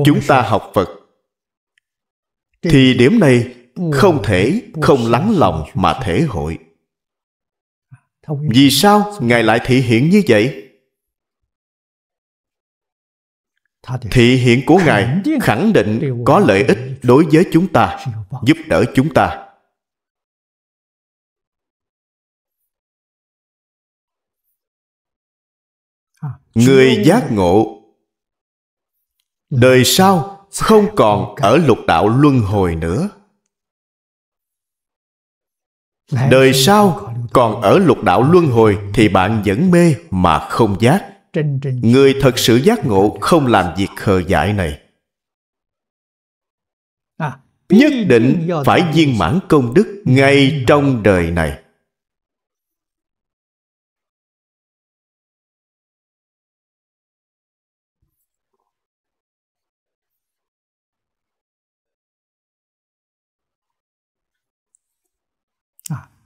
Chúng ta học Phật Thì điểm này không thể không lắng lòng mà thể hội Vì sao Ngài lại thị hiện như vậy? thị hiện của ngài khẳng định có lợi ích đối với chúng ta giúp đỡ chúng ta à, người giác ngộ đời sau không còn ở lục đạo luân hồi nữa đời sau còn ở lục đạo luân hồi thì bạn vẫn mê mà không giác người thật sự giác ngộ không làm việc khờ dại này à, nhất định phải viên mãn công đức ngay trong đời này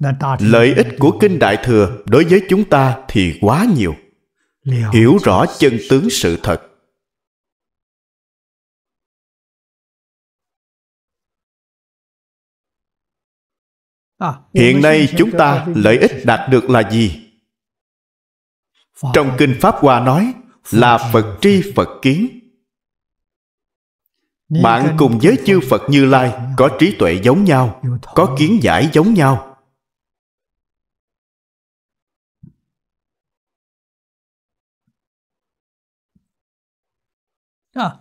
à, lợi ích
của kinh đại thừa đối với chúng ta thì quá nhiều hiểu rõ chân tướng sự thật
à, hiện nay chúng ta lợi ích đạt được là
gì trong kinh pháp hoa nói là phật tri phật kiến bạn cùng với chư phật như lai có trí tuệ giống nhau có kiến giải giống nhau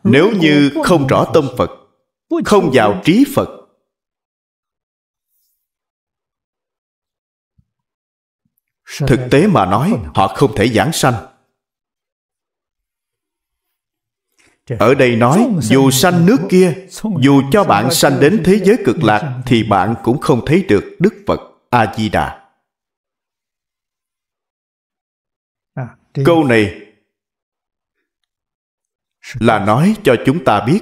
nếu như không
rõ tâm phật không vào trí phật thực tế mà nói họ không thể giảng sanh ở đây nói dù sanh nước kia dù cho bạn sanh đến thế giới cực lạc thì bạn cũng không thấy được đức phật a di đà à, câu này là nói cho chúng ta biết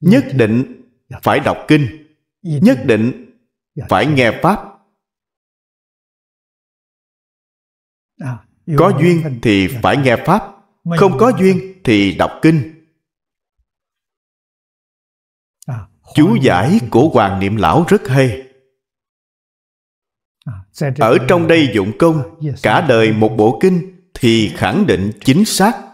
nhất định phải đọc kinh nhất định dạ, dạ. À, dạ. phải nghe pháp có duyên thì phải nghe pháp không có duyên thì đọc kinh à, chú giải của hoàng niệm lão rất hay
à, ở trong
đây dụng công cả đời một bộ kinh thì khẳng định chính xác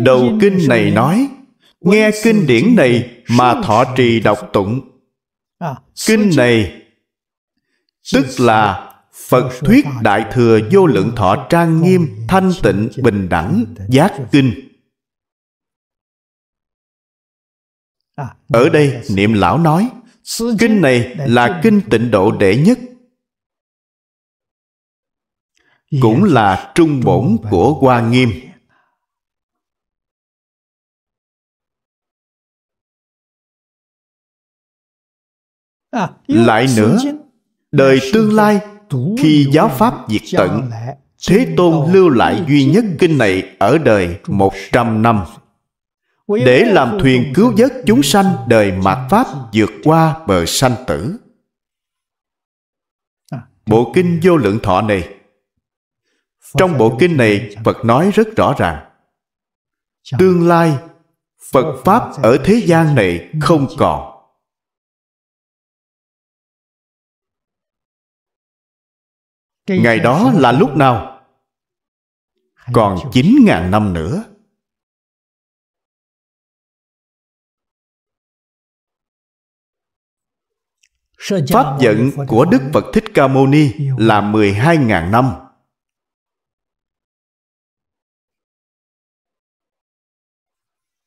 Đầu kinh này nói Nghe kinh điển này mà thọ trì đọc tụng à, Kinh này Tức là Phật thuyết Đại Thừa Vô Lượng Thọ Trang Nghiêm Thanh Tịnh Bình Đẳng Giác Kinh à, Ở đây niệm lão nói
Kinh này là kinh
tịnh độ đệ nhất Cũng là trung bổn của Hoa Nghiêm
À, lại nữa
đời tương lai khi giáo pháp diệt tận thế tôn lưu lại duy nhất kinh này ở đời một trăm năm để làm thuyền cứu vớt chúng sanh đời mạt pháp vượt qua bờ sanh tử à, bộ kinh vô lượng thọ này trong bộ kinh này phật nói rất rõ ràng tương lai phật pháp ở thế gian này không còn
ngày đó là lúc nào còn 9.000 năm nữa
Pháp vận của Đức Phật Thích Ca Mâu Ni là 12.000 năm.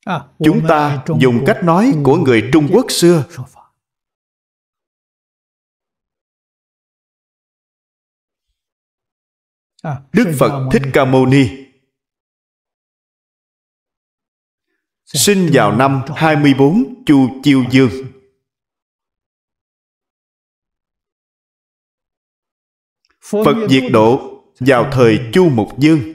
À, Chúng ta dùng cách nói của người Trung Quốc xưa
đức phật thích ca mâu ni sinh vào năm 24 chu chiêu dương
phật diệt độ vào thời chu mục dương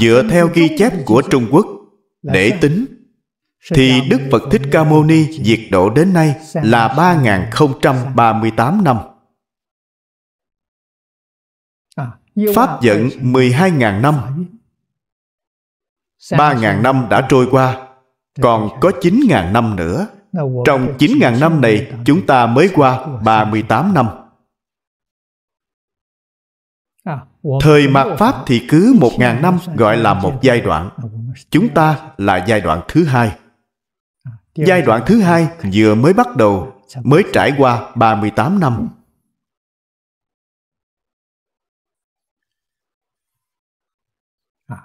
dựa theo ghi chép của trung
quốc để tính thì Đức Phật Thích Ca Mâu Ni diệt độ đến nay là 3038 năm. À, Pháp dẫn 12.000 năm. 3.000 năm đã trôi qua, còn có 9.000 năm nữa. Trong 9.000 năm này, chúng ta mới qua 38 năm.
À, Thời mạt Pháp
thì cứ 1.000 năm gọi là một giai đoạn. Chúng ta là giai đoạn thứ hai. Giai đoạn thứ hai vừa mới bắt đầu, mới trải qua 38 năm. À,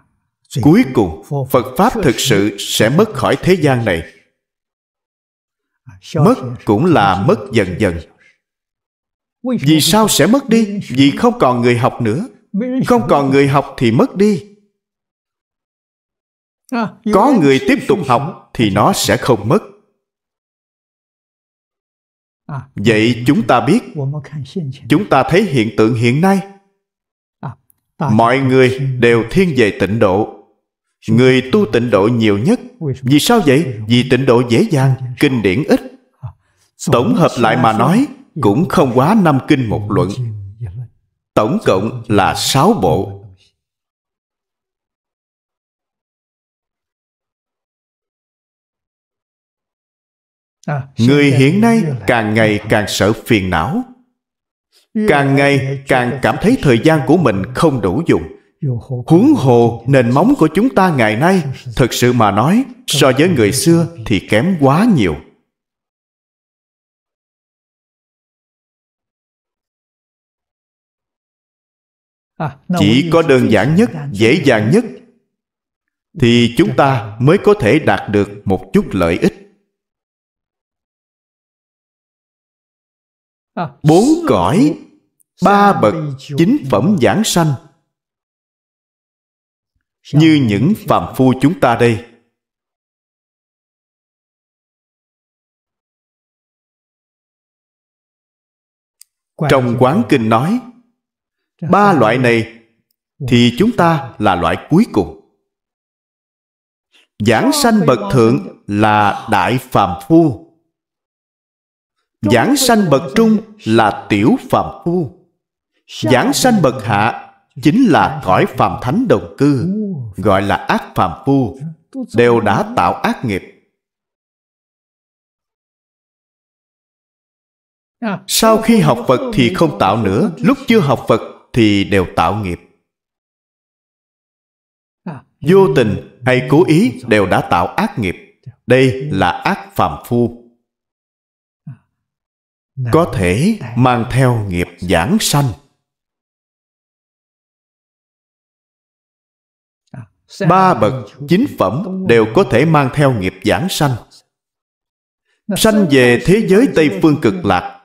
Cuối cùng, Phật Pháp thực sự sẽ mất khỏi thế gian này. À, mất cũng là mất dần dần. Vì sao sẽ mất đi? Vì không còn người học nữa. Không còn người học thì mất đi. À, có người tiếp tục học thì nó sẽ không mất à, vậy chúng ta biết chúng ta thấy hiện tượng hiện nay à, mọi người đều thiên về tịnh độ người tu tịnh độ nhiều nhất vì sao vậy vì tịnh độ dễ dàng kinh điển ít tổng hợp lại mà nói cũng không quá năm kinh một luận tổng cộng là sáu bộ
À, người hiện
nay càng ngày càng sợ phiền não càng ngày càng cảm thấy thời gian của mình không đủ dùng huống hồ nền móng của chúng ta ngày nay thực sự mà nói so với người xưa thì kém quá nhiều
à, chỉ có đơn giản nhất dễ dàng nhất thì chúng ta mới có thể đạt được một chút lợi ích
bốn cõi ba bậc chính phẩm giảng sanh như những phàm phu chúng ta đây trong quán kinh nói ba loại này thì chúng ta là loại cuối cùng giảng sanh bậc thượng là đại phàm phu Giảng sanh bậc trung là tiểu phàm phu. Giảng sanh bậc hạ chính là cõi phàm thánh đồng cư, gọi là ác phàm phu, đều đã tạo ác nghiệp. Sau khi học Phật thì không tạo nữa, lúc chưa học Phật thì đều tạo nghiệp. Vô tình hay cố ý đều đã tạo ác nghiệp. Đây là ác phàm phu. À, có thể
mang theo nghiệp giảng sanh
ba bậc chính phẩm đều có thể mang theo nghiệp giảng sanh sanh về thế giới tây phương cực lạc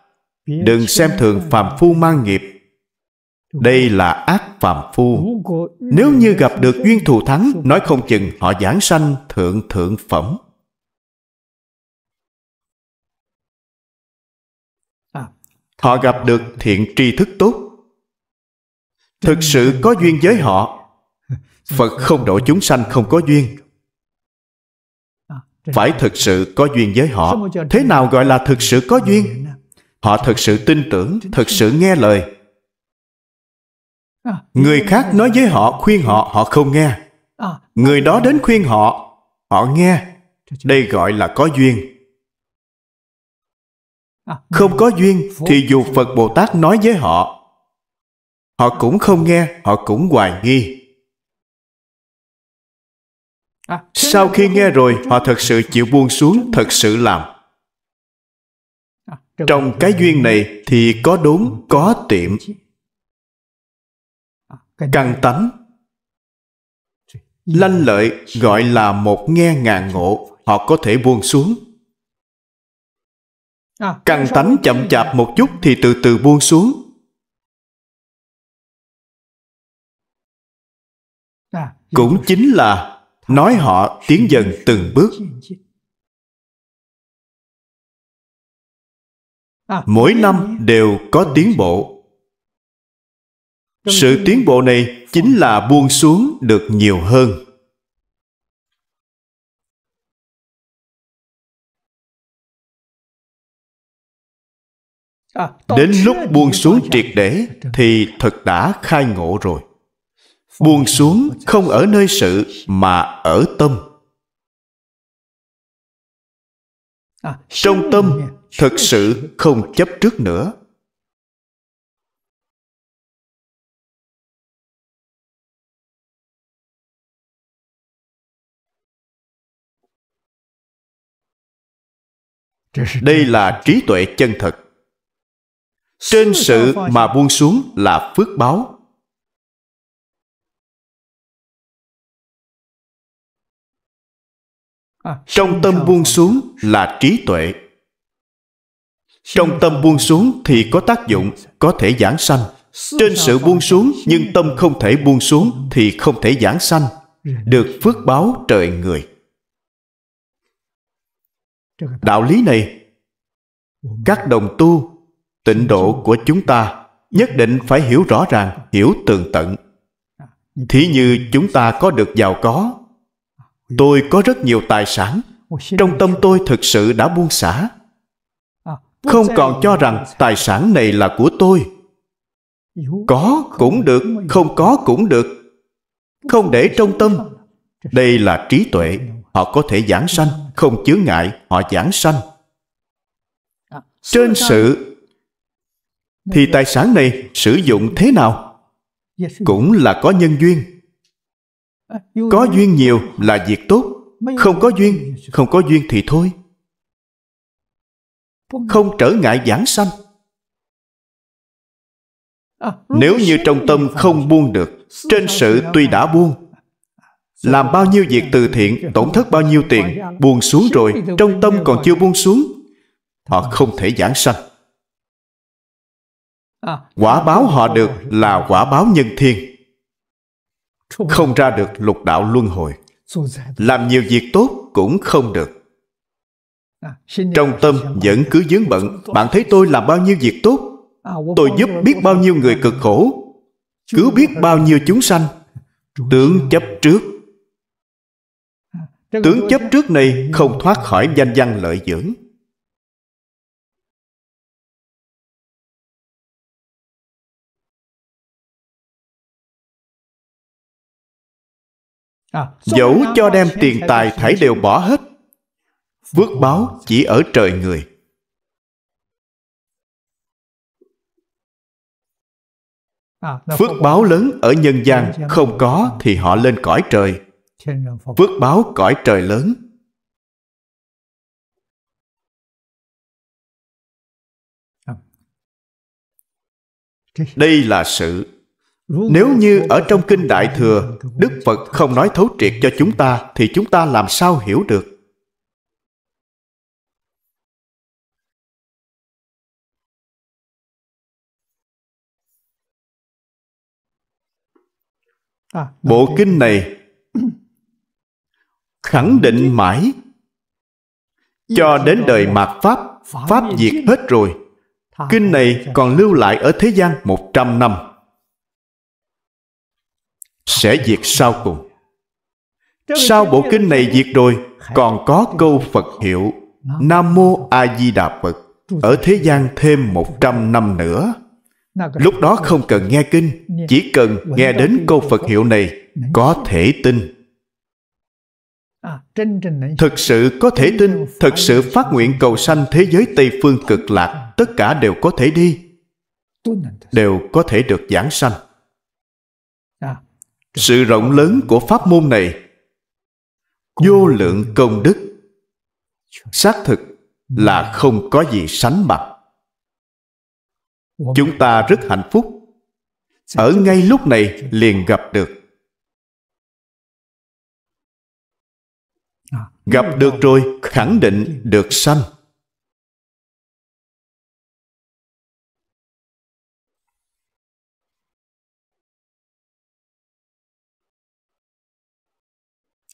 đừng xem thường phàm phu mang nghiệp đây là ác phàm phu nếu như gặp được duyên thù thắng nói không chừng họ giảng sanh thượng thượng phẩm họ gặp được thiện tri thức tốt thực sự có duyên với họ phật không độ chúng sanh không có duyên phải thực sự có duyên với họ thế nào gọi là thực sự có duyên họ thực sự tin tưởng thực sự nghe lời người khác nói với họ khuyên họ họ không nghe người đó đến khuyên họ họ nghe đây gọi là có duyên không có duyên thì dù phật bồ tát nói với họ họ cũng không nghe họ cũng hoài nghi sau khi nghe rồi họ thật sự chịu buông xuống thật sự làm trong cái duyên này thì có đốn có tiệm căn tánh lanh lợi gọi là một nghe ngàn ngộ họ có thể buông xuống Căng tánh chậm chạp một chút thì
từ từ buông xuống. Cũng chính là nói họ tiến dần từng bước. Mỗi năm đều có tiến bộ. Sự tiến bộ này chính là buông xuống được nhiều hơn. À, Đến lúc buông
xuống triệt để Thì thật đã khai ngộ rồi Buông xuống không ở nơi sự Mà ở tâm à, Trong tâm thật sự không chấp trước nữa
đây là trí tuệ chân thật trên sự mà buông xuống là phước báo à, trong tâm
buông xuống là trí tuệ trong tâm buông xuống thì có tác dụng có thể giảng sanh trên sự buông xuống nhưng tâm không thể buông xuống thì không thể giảng sanh được phước báo trời người đạo lý này các đồng tu Tịnh độ của chúng ta nhất định phải hiểu rõ ràng, hiểu tường tận. Thí như chúng ta có được giàu có, tôi có rất nhiều tài sản, trong tâm tôi thực sự đã buông xả. Không còn cho rằng tài sản này là của tôi. Có cũng được, không có cũng được. Không để trong tâm. Đây là trí tuệ. Họ có thể giảng sanh, không chướng ngại, họ giảng sanh. Trên sự thì tài sản này sử dụng thế nào cũng là có nhân duyên à, có duyên nhiều là việc tốt không có duyên không có duyên thì thôi không trở ngại giảng sanh
à, nếu như trong tâm không
buông được trên sự tuy đã buông à, làm bao nhiêu việc từ thiện tổn thất bao nhiêu tiền buông xuống rồi trong tâm còn chưa buông xuống họ không thể giảng sanh À. quả báo họ được là quả báo nhân thiên không ra được lục đạo luân hồi làm nhiều việc tốt cũng không được à, trong tâm vẫn cứ dướng bận bạn thấy tôi làm bao nhiêu việc tốt
à, vâng, tôi vâng, giúp vâng, biết bao
nhiêu người cực khổ cứu biết bao nhiêu chúng sanh tướng chấp trước
tướng chấp trước
này không thoát
khỏi danh văn lợi dưỡng dẫu cho đem tiền tài thảy đều bỏ hết phước báo chỉ ở trời người à, phước báo lớn ở nhân gian không
có thì họ lên cõi trời phước báo cõi trời lớn à. đây là sự nếu như ở trong kinh đại thừa đức phật không nói thấu triệt cho chúng ta thì chúng ta làm sao hiểu được bộ kinh này khẳng định mãi cho đến đời mạt pháp pháp diệt hết rồi kinh này còn lưu lại ở thế gian một trăm năm sẽ diệt sau cùng sau bộ kinh này diệt rồi còn có câu phật hiệu nam mô a di đà phật ở thế gian thêm 100 năm nữa lúc đó không cần nghe kinh chỉ cần nghe đến câu phật hiệu này có thể tin thực sự có thể tin thực sự phát nguyện cầu sanh thế giới tây phương cực lạc tất cả đều có thể đi đều có thể được giảng sanh sự rộng lớn của pháp môn này vô lượng công đức xác thực là không có gì sánh bằng chúng ta rất hạnh phúc ở ngay lúc này liền gặp được à, gặp được rồi
khẳng định được sanh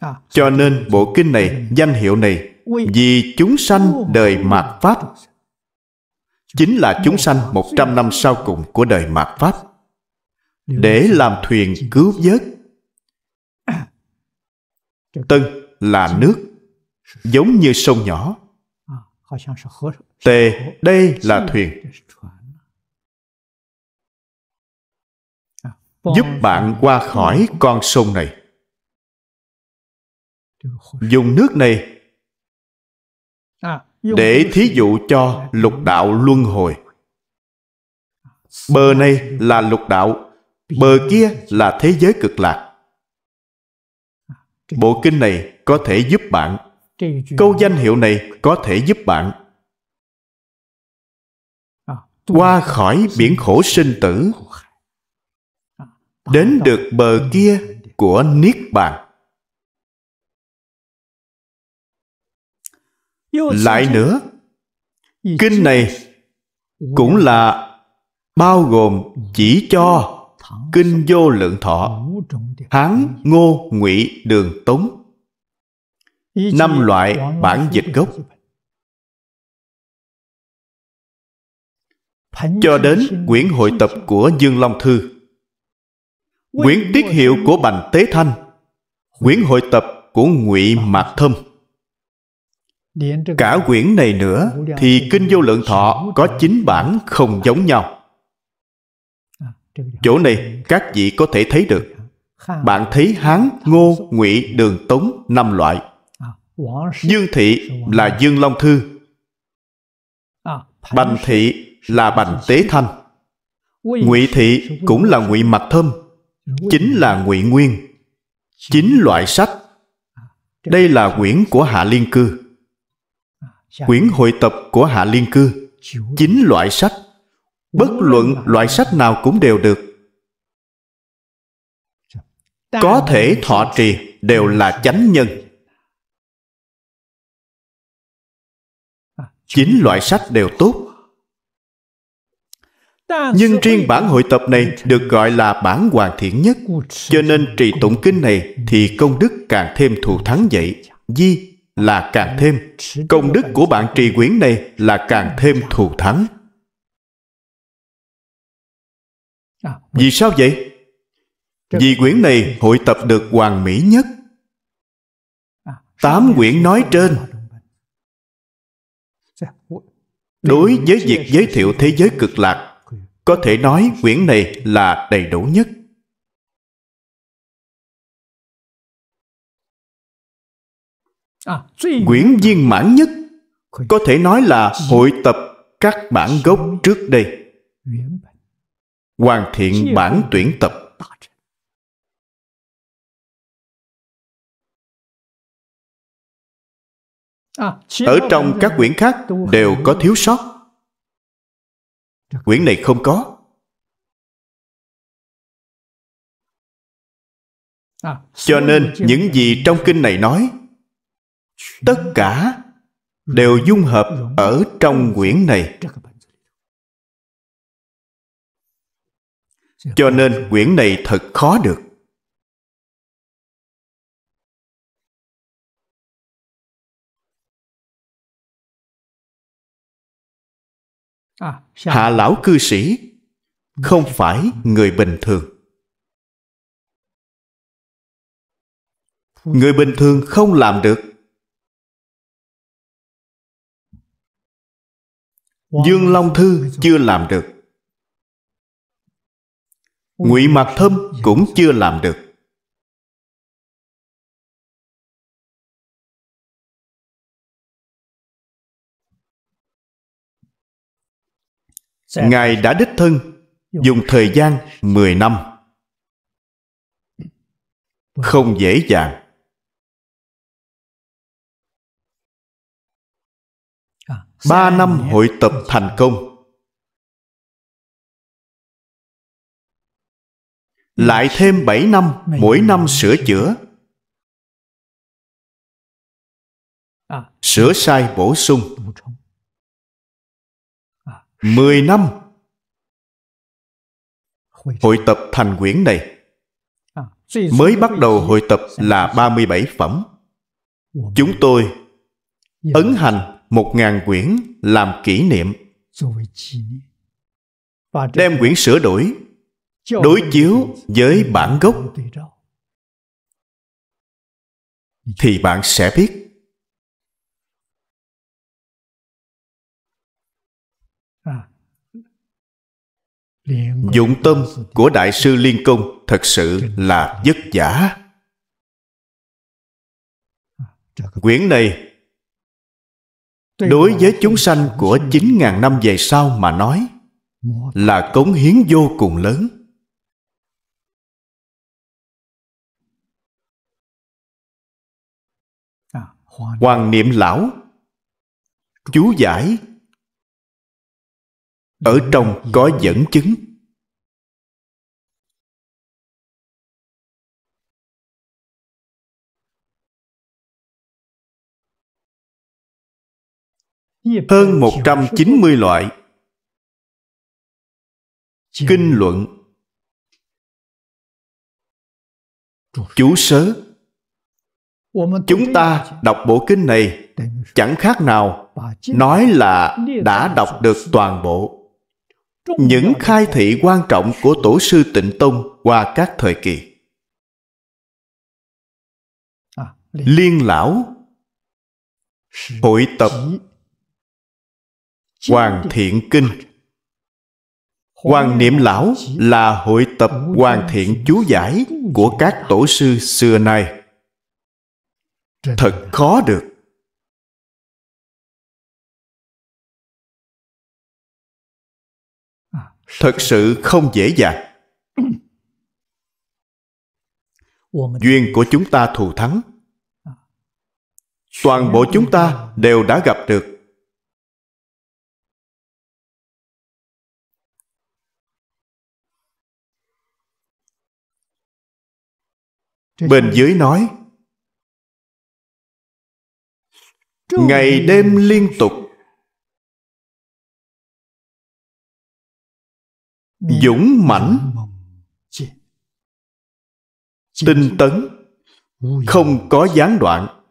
À,
cho nên bộ kinh này ừ. danh hiệu này vì chúng sanh đời mạt pháp chính là chúng sanh 100 năm sau cùng của đời mạt pháp để làm thuyền cứu vớt tân là nước giống như sông nhỏ à, tề đây là thuyền
à, giúp
bạn qua khỏi con sông này dùng nước này à, để thí dụ cho lục đạo luân hồi bờ này là lục đạo bờ kia là thế giới cực lạc à, bộ kinh này có thể giúp bạn câu danh hiệu này có thể giúp bạn à, qua khỏi biển khổ sinh tử đến được bờ kia của niết bàn
lại nữa kinh
này cũng là bao gồm chỉ cho kinh vô lượng thọ hán ngô ngụy đường tống
năm loại bản dịch gốc cho
đến quyển hội tập của dương long thư quyển tiết hiệu của bành tế thanh quyển hội tập của ngụy mạc thâm cả quyển này nữa thì kinh vô lượng thọ có chín bản không giống nhau à, chỗ này các vị có thể thấy được bạn thấy hán ngô ngụy đường tống năm loại à, dương thị là dương long thư à, bành thị là bành tế thanh
ngụy thị cũng
là ngụy mặt thâm chính là ngụy nguyên chín loại sách đây là quyển của hạ liên cư Dạ. quyển hội tập của hạ liên cư chín loại sách bất luận loại sách nào cũng đều được dạ. có thể thọ trì đều là chánh nhân à, chín loại sách đều tốt nhưng riêng bản hội tập này được gọi là bản hoàn thiện nhất cho nên trì tụng kinh này thì công đức càng thêm thù thắng vậy, di là càng thêm công đức của bạn trì quyển này là càng thêm thù thắng vì sao vậy vì quyển này hội tập được hoàn mỹ nhất tám quyển nói trên đối với việc giới thiệu thế giới cực lạc có thể nói quyển này là đầy đủ nhất À, quyển viên mãn nhất có thể nói là hội tập các bản gốc trước đây hoàn thiện bản tuyển tập
à, ở trong các quyển khác đều có thiếu sót quyển này không có à, cho nên những
gì trong kinh này nói tất cả đều dung hợp ở trong quyển này cho nên quyển này thật khó được
hạ lão cư sĩ không phải người bình thường người bình thường không làm được dương long thư chưa làm được ngụy mạc thâm cũng chưa làm được Ngài đã đích thân dùng thời gian 10 năm. Không dễ dàng. ba năm hội tập thành công lại thêm bảy năm mỗi năm sửa chữa à. sửa
sai bổ sung à. mười năm hội tập thành quyển này à. mới bắt đầu hội tập là 37 phẩm chúng tôi ấn hành một ngàn quyển làm kỷ niệm đem quyển sửa đổi đối chiếu với bản gốc thì bạn sẽ biết dụng tâm của đại sư liên công thật sự là vất giả quyển này đối với chúng sanh của 9.000 năm về sau mà nói là cống hiến vô cùng lớn.
Hoàng niệm lão chú giải ở trong có dẫn chứng hơn 190 loại kinh luận
chú sớ chúng ta đọc bộ kinh này chẳng khác nào nói là đã đọc được toàn bộ những khai thị quan trọng của tổ sư tịnh tông qua các thời kỳ liên lão hội tập Hoàng Thiện Kinh Quan niệm lão là hội tập hoàn thiện chú giải của các tổ sư xưa nay. Thật khó được. À, Thật sự không dễ dàng. Duyên của chúng ta thù thắng. À. Toàn bộ chúng ta đều
đã gặp được Bên dưới nói Ngày đêm liên tục Dũng mãnh Tinh tấn Không có gián đoạn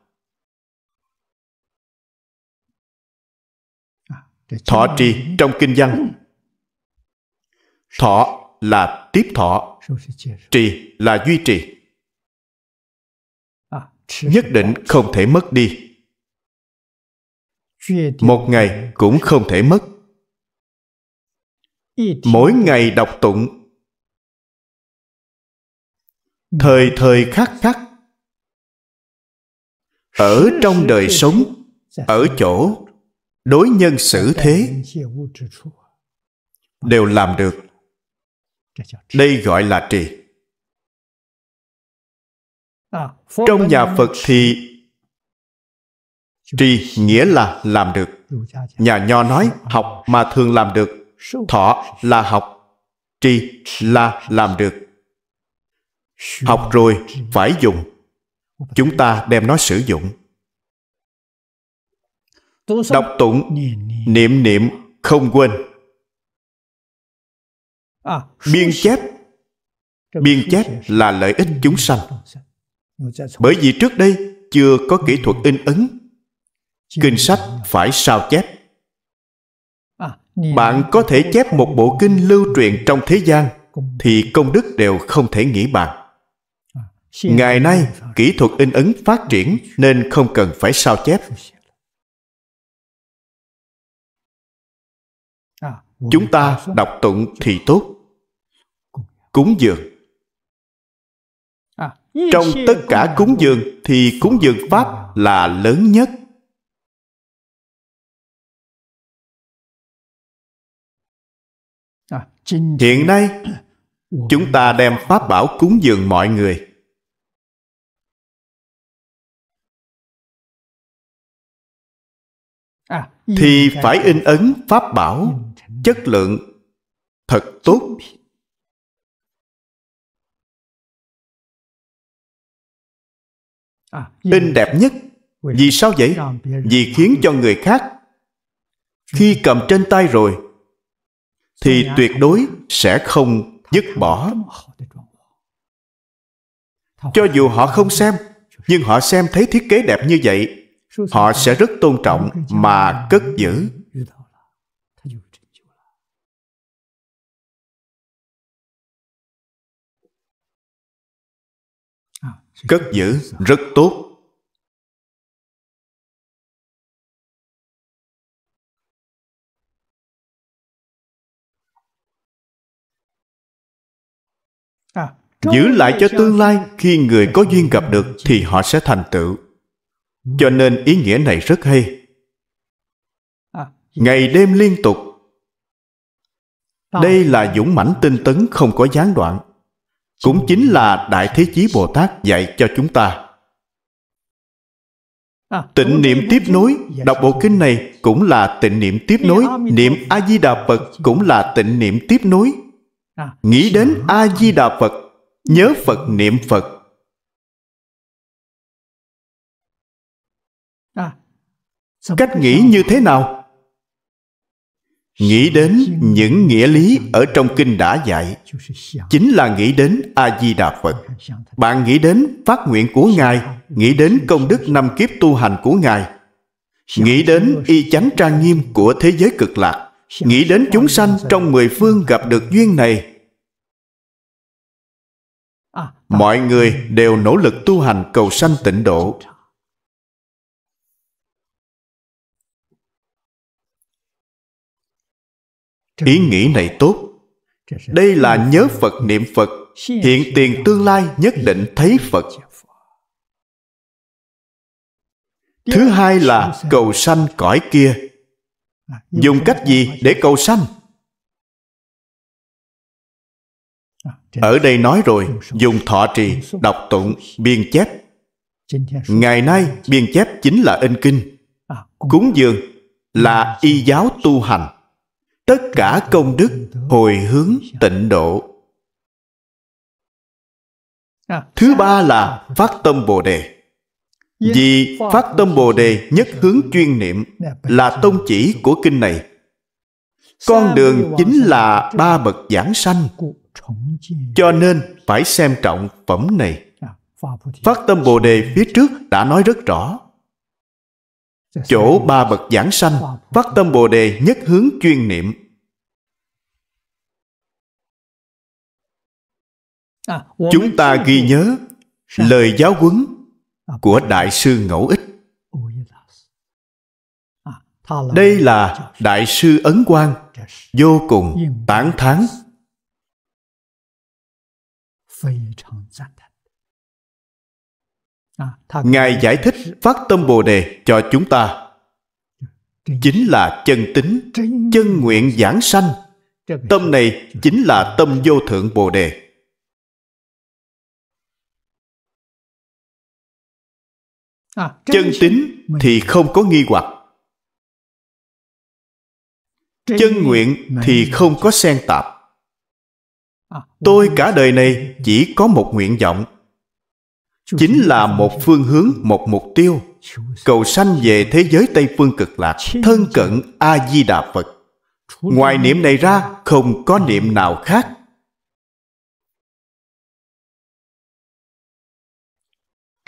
à, Thọ trì trong kinh văn ừ. Thọ là tiếp thọ Trì là duy trì nhất định không thể mất đi
một ngày cũng không thể mất mỗi ngày đọc tụng thời thời
khắc khắc ở trong đời sống ở chỗ đối nhân xử thế đều làm được đây gọi là trì trong nhà phật thì tri nghĩa là làm được nhà nho nói học mà thường làm được thọ là học tri là làm được học rồi phải dùng chúng ta đem nó sử dụng đọc tụng niệm niệm không quên biên chép biên chép là lợi ích chúng sanh bởi vì trước đây chưa có kỹ thuật in ấn kinh sách phải sao chép bạn có thể chép một bộ kinh lưu truyền trong thế gian thì công đức đều không thể nghĩ bàn ngày nay kỹ thuật in ấn phát triển nên không cần phải sao chép
chúng ta đọc tụng
thì tốt cúng dường trong tất cả cúng dường thì cúng dường Pháp là lớn nhất.
À, Hiện nay, chúng ta đem Pháp bảo cúng dường mọi người. À, thì phải in ấn Pháp bảo chất lượng thật tốt
in à, đẹp nhất vì sao vậy vì khiến cho người khác ừ. khi cầm trên tay rồi thì tuyệt đối sẽ không dứt bỏ cho dù họ không xem nhưng họ xem thấy thiết kế đẹp như vậy họ sẽ rất tôn trọng mà cất giữ
cất giữ rất tốt à, giữ lại cho tương
lai khi người có duyên gặp được thì họ sẽ thành tựu ừ. cho nên ý nghĩa này rất hay à, ngày đêm liên tục à. đây là dũng mãnh tinh tấn không có gián đoạn cũng chính là Đại Thế Chí Bồ Tát dạy cho chúng ta. À, tịnh niệm tiếp nối, đọc bộ kinh này cũng là tịnh niệm tiếp nối, niệm A-di-đà Phật cũng là tịnh niệm tiếp nối. À, nghĩ đến A-di-đà Phật, nhớ Phật niệm Phật.
À, Cách nghĩ
như thế nào? nghĩ đến những nghĩa lý ở trong kinh đã dạy chính là nghĩ đến a di đà phật bạn nghĩ đến phát nguyện của ngài nghĩ đến công đức năm kiếp tu hành của ngài nghĩ đến y chánh trang nghiêm của thế giới cực lạc nghĩ đến chúng sanh trong mười phương gặp được duyên này mọi người đều
nỗ lực tu hành cầu sanh tịnh độ
ý nghĩ này tốt đây là nhớ phật niệm phật hiện tiền tương lai nhất định thấy phật thứ hai là cầu sanh cõi kia à, dùng cách gì để cầu sanh à, ở đây nói rồi dùng thọ trì đọc tụng biên chép ngày nay biên chép chính là in kinh à, cúng dường là y giáo tu hành tất cả công đức hồi hướng tịnh độ thứ ba là phát tâm bồ đề vì phát tâm bồ đề nhất hướng chuyên niệm là tông chỉ của kinh này con đường chính là ba bậc giảng sanh cho nên phải xem trọng phẩm này phát tâm bồ đề phía trước đã nói rất rõ chỗ ba bậc giảng sanh phát tâm bồ đề nhất hướng chuyên niệm
chúng ta ghi
nhớ lời giáo huấn của đại sư ngẫu ích đây là đại sư ấn quang vô cùng tán thán À, ngài giải thích phát tâm bồ đề cho chúng ta chính là chân tính chân nguyện giảng sanh tâm này chính là tâm vô thượng bồ đề
à, chân tính thì không có nghi hoặc
chân nguyện thì không có xen tạp à, tôi cả đời này chỉ có một nguyện vọng chính là một phương hướng một mục tiêu cầu sanh về thế giới tây phương cực lạc thân cận a di đà phật ngoài niệm này ra không có niệm nào khác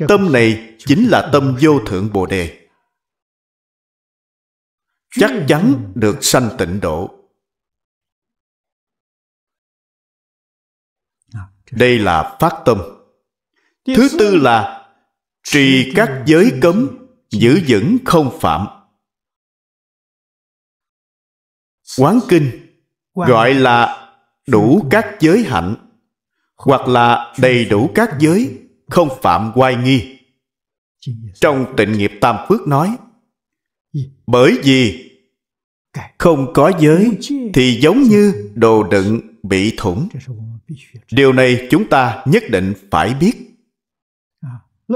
tâm này chính là tâm vô thượng bồ đề chắc chắn được sanh tịnh độ à, đây là phát tâm Thứ tư là trì các giới cấm, giữ vững không phạm. Quán kinh gọi là đủ các giới hạnh hoặc là đầy đủ các giới không phạm oai nghi trong tịnh nghiệp tam phước nói bởi vì không có giới thì giống như đồ đựng bị thủng điều này chúng ta nhất định phải biết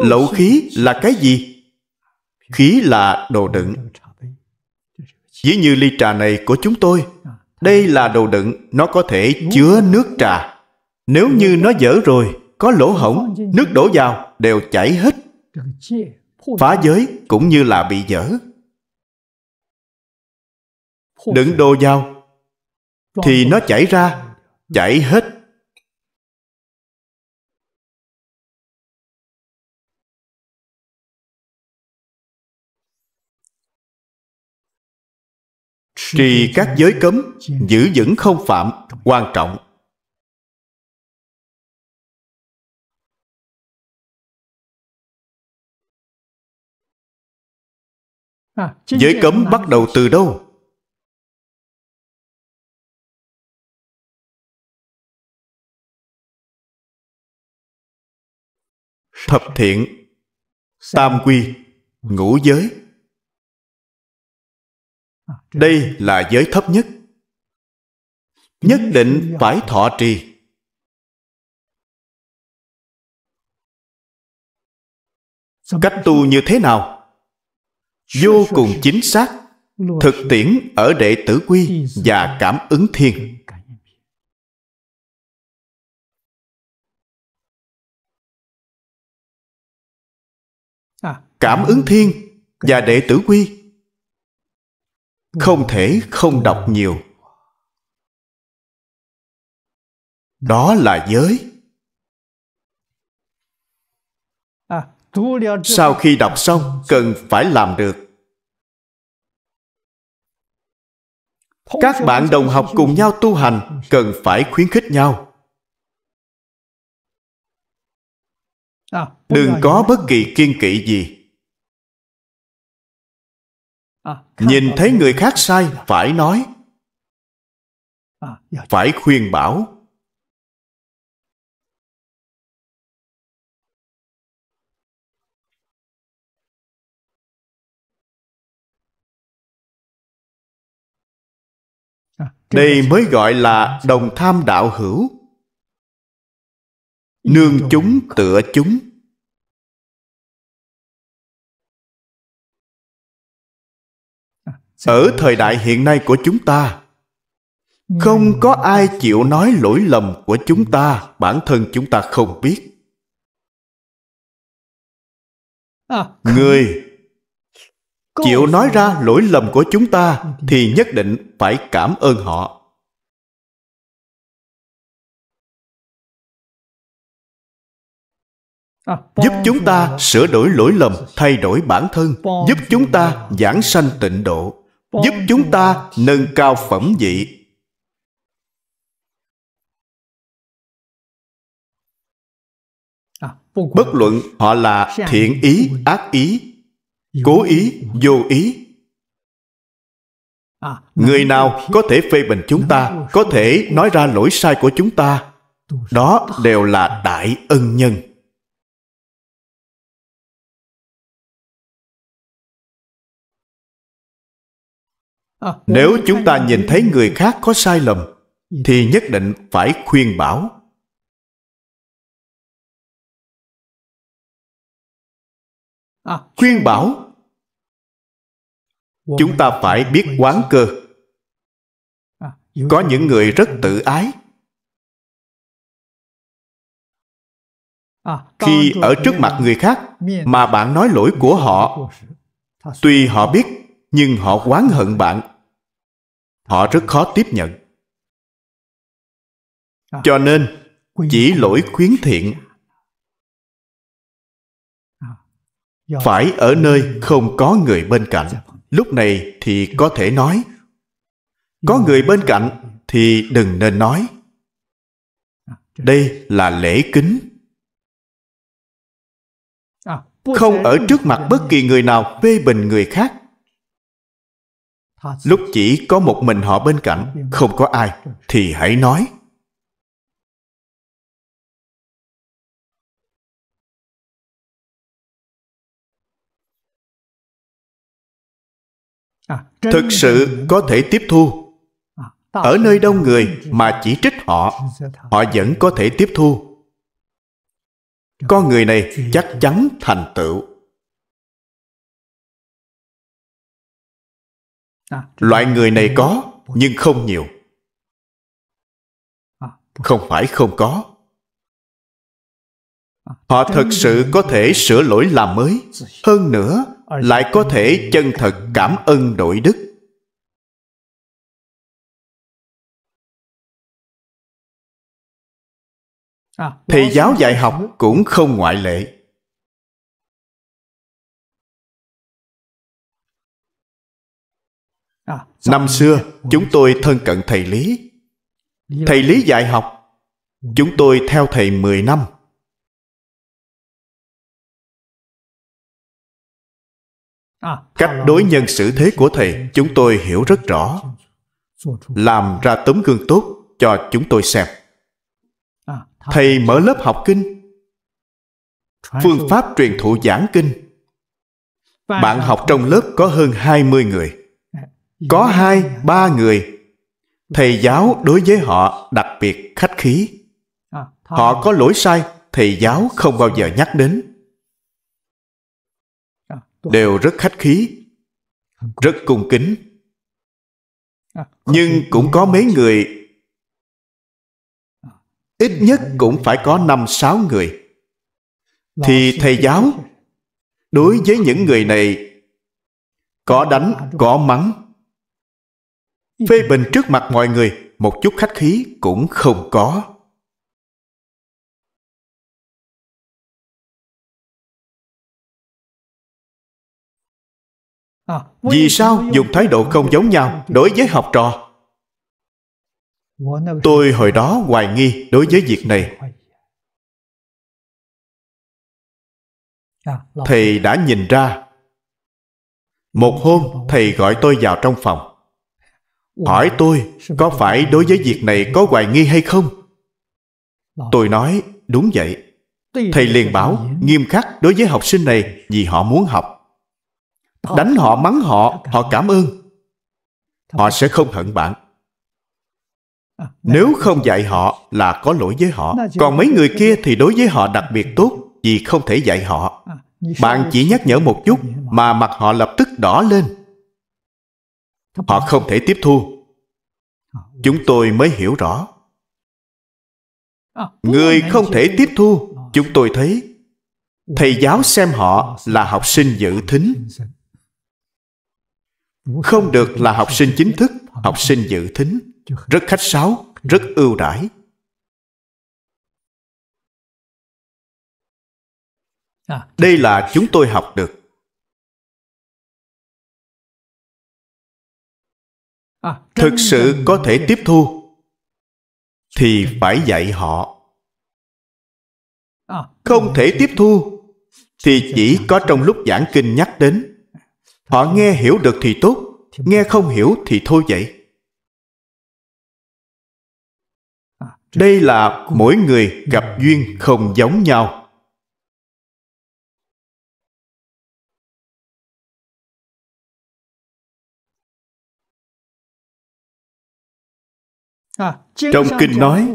lậu khí
là cái gì khí là đồ đựng ví như ly trà này của chúng tôi đây là đồ đựng nó có thể chứa nước trà nếu như nó dở rồi có lỗ hổng nước đổ vào đều chảy hết phá giới cũng như là bị dở đựng đồ vào thì nó chảy ra
chảy hết trì các giới cấm giữ vững không phạm quan trọng giới cấm bắt đầu từ đâu thập thiện tam quy ngũ giới À, đây là giới thấp nhất nhất định phải thọ trì
cách tu như thế nào vô cùng chính xác thực tiễn ở đệ tử quy và cảm ứng thiên
à, cảm à. ứng thiên và đệ tử quy không thể không đọc nhiều đó là giới à,
sau khi đọc xong cần phải làm được
các bạn đồng học cùng
nhau tu hành cần
phải khuyến khích nhau à, đừng có bất kỳ kiên kỵ gì À, nhìn thấy người khác sai phải nói à, dạ, dạ. phải khuyên bảo à, đây mới gọi là đồng tham đạo hữu nương chúng tựa chúng
ở thời đại hiện nay của chúng ta không có ai chịu nói lỗi lầm của chúng ta bản thân chúng ta không biết à, người chịu nói ra lỗi lầm của chúng ta thì nhất định phải cảm ơn họ
à, giúp chúng ta
sửa đổi lỗi lầm thay đổi bản thân giúp chúng ta giảng sanh tịnh độ giúp chúng ta nâng cao phẩm vị
bất luận
họ là thiện ý ác ý cố ý vô ý người nào có thể phê bình chúng ta có thể nói ra lỗi sai của chúng ta đó đều là đại ân nhân
À, nếu chúng ta nhìn thấy người khác có sai lầm thì nhất định phải khuyên bảo à, khuyên bảo chúng ta phải biết quán cơ à, có những người rất tự ái khi ở trước mặt
người khác mà bạn nói lỗi của họ tuy họ biết nhưng họ oán hận bạn. Họ rất khó tiếp nhận. À. Cho nên, chỉ lỗi khuyến thiện à. phải ở ừ. nơi không có người bên cạnh dạ vâng. lúc này thì có thể nói có người bên cạnh thì đừng nên nói à. đây là lễ kính không ở trước mặt bất kỳ người nào phê bình người khác lúc chỉ có một mình họ bên cạnh không có ai thì hãy nói thực sự có thể tiếp thu ở nơi đông người mà chỉ trích họ họ vẫn có thể tiếp thu con người này chắc
chắn thành tựu À, loại người này có nhưng không nhiều
à, không phải không có à, họ thật sự có thể sửa lỗi làm mới hơn nữa lại có thể chân thật cảm ơn
đội đức thì giáo dạy học cũng không ngoại lệ À,
năm xưa chúng tôi thân cận thầy lý thầy lý dạy học chúng tôi theo thầy 10 năm à, cách đối nhân xử thế của thầy chúng tôi hiểu rất rõ làm ra tấm gương tốt cho chúng tôi xem à, thầy mở lớp học kinh phương pháp truyền thụ giảng kinh bạn học trong lớp có hơn 20 người có hai ba người thầy giáo đối với họ đặc biệt khách khí à, họ có lỗi sai thầy giáo không bao giờ nhắc đến à, đều rất khách khí rất cung kính à, nhưng cũng có mấy người ít nhất cũng phải có năm sáu người thì thầy giáo đối với ừ, những người này có đánh có mắng phê bình trước mặt mọi người một chút khách khí cũng
không có à, vì sao dùng thái độ không giống nhau đối với học trò tôi hồi đó hoài nghi đối với việc này à,
thầy đã nhìn ra một hôm thầy gọi tôi vào trong phòng hỏi tôi có phải đối với việc này có hoài nghi hay không tôi nói đúng vậy thầy liền bảo nghiêm khắc đối với học sinh này vì họ muốn học đánh họ mắng họ họ cảm ơn họ sẽ không hận bạn à, nếu không dạy họ là có lỗi với họ còn mấy người kia thì đối với họ đặc biệt tốt vì không thể dạy họ à, bạn chỉ nhắc nhở một chút mà mặt họ lập tức đỏ lên họ không thể tiếp thu chúng tôi mới hiểu rõ người không thể tiếp thu chúng tôi thấy thầy giáo xem họ là học sinh dự thính không được là học sinh chính thức học sinh dự thính rất khách sáo rất ưu đãi
đây là chúng tôi học được thực sự có thể tiếp thu
thì phải dạy họ không thể tiếp thu thì chỉ có trong lúc giảng kinh nhắc đến họ nghe hiểu được thì tốt nghe không hiểu thì thôi vậy
đây là mỗi người gặp duyên không giống nhau À, trong kinh nói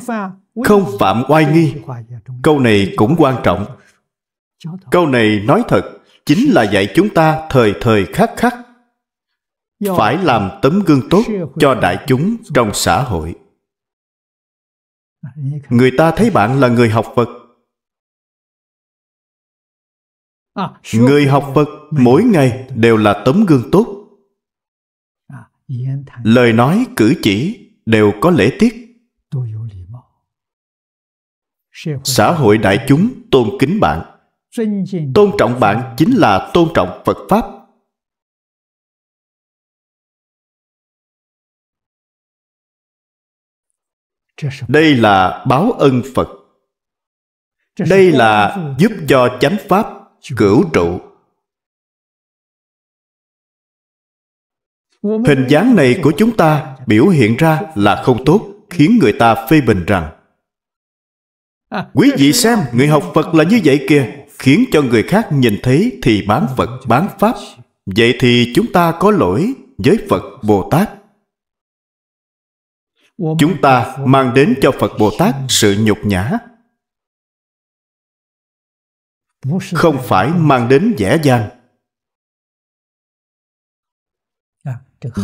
không
phạm oai nghi câu này cũng quan trọng câu này nói thật chính là dạy chúng ta thời thời khắc khắc phải làm tấm gương tốt cho đại chúng trong xã hội à, người ta thấy bạn là người học phật
à, người học
phật mỗi ngày đều là tấm gương tốt lời nói cử chỉ đều có lễ tiết xã hội đại chúng tôn kính bạn tôn trọng bạn chính là tôn trọng phật pháp
đây là báo ân phật đây là giúp cho chánh pháp
cửu trụ
Hình dáng này của
chúng ta biểu hiện ra là không tốt, khiến người ta phê bình rằng Quý vị xem, người học Phật là như vậy kia khiến cho người khác nhìn thấy thì bán Phật, bán Pháp. Vậy thì chúng ta có lỗi với Phật Bồ Tát. Chúng ta mang đến cho Phật
Bồ Tát sự nhục nhã, không
phải mang đến dễ dàng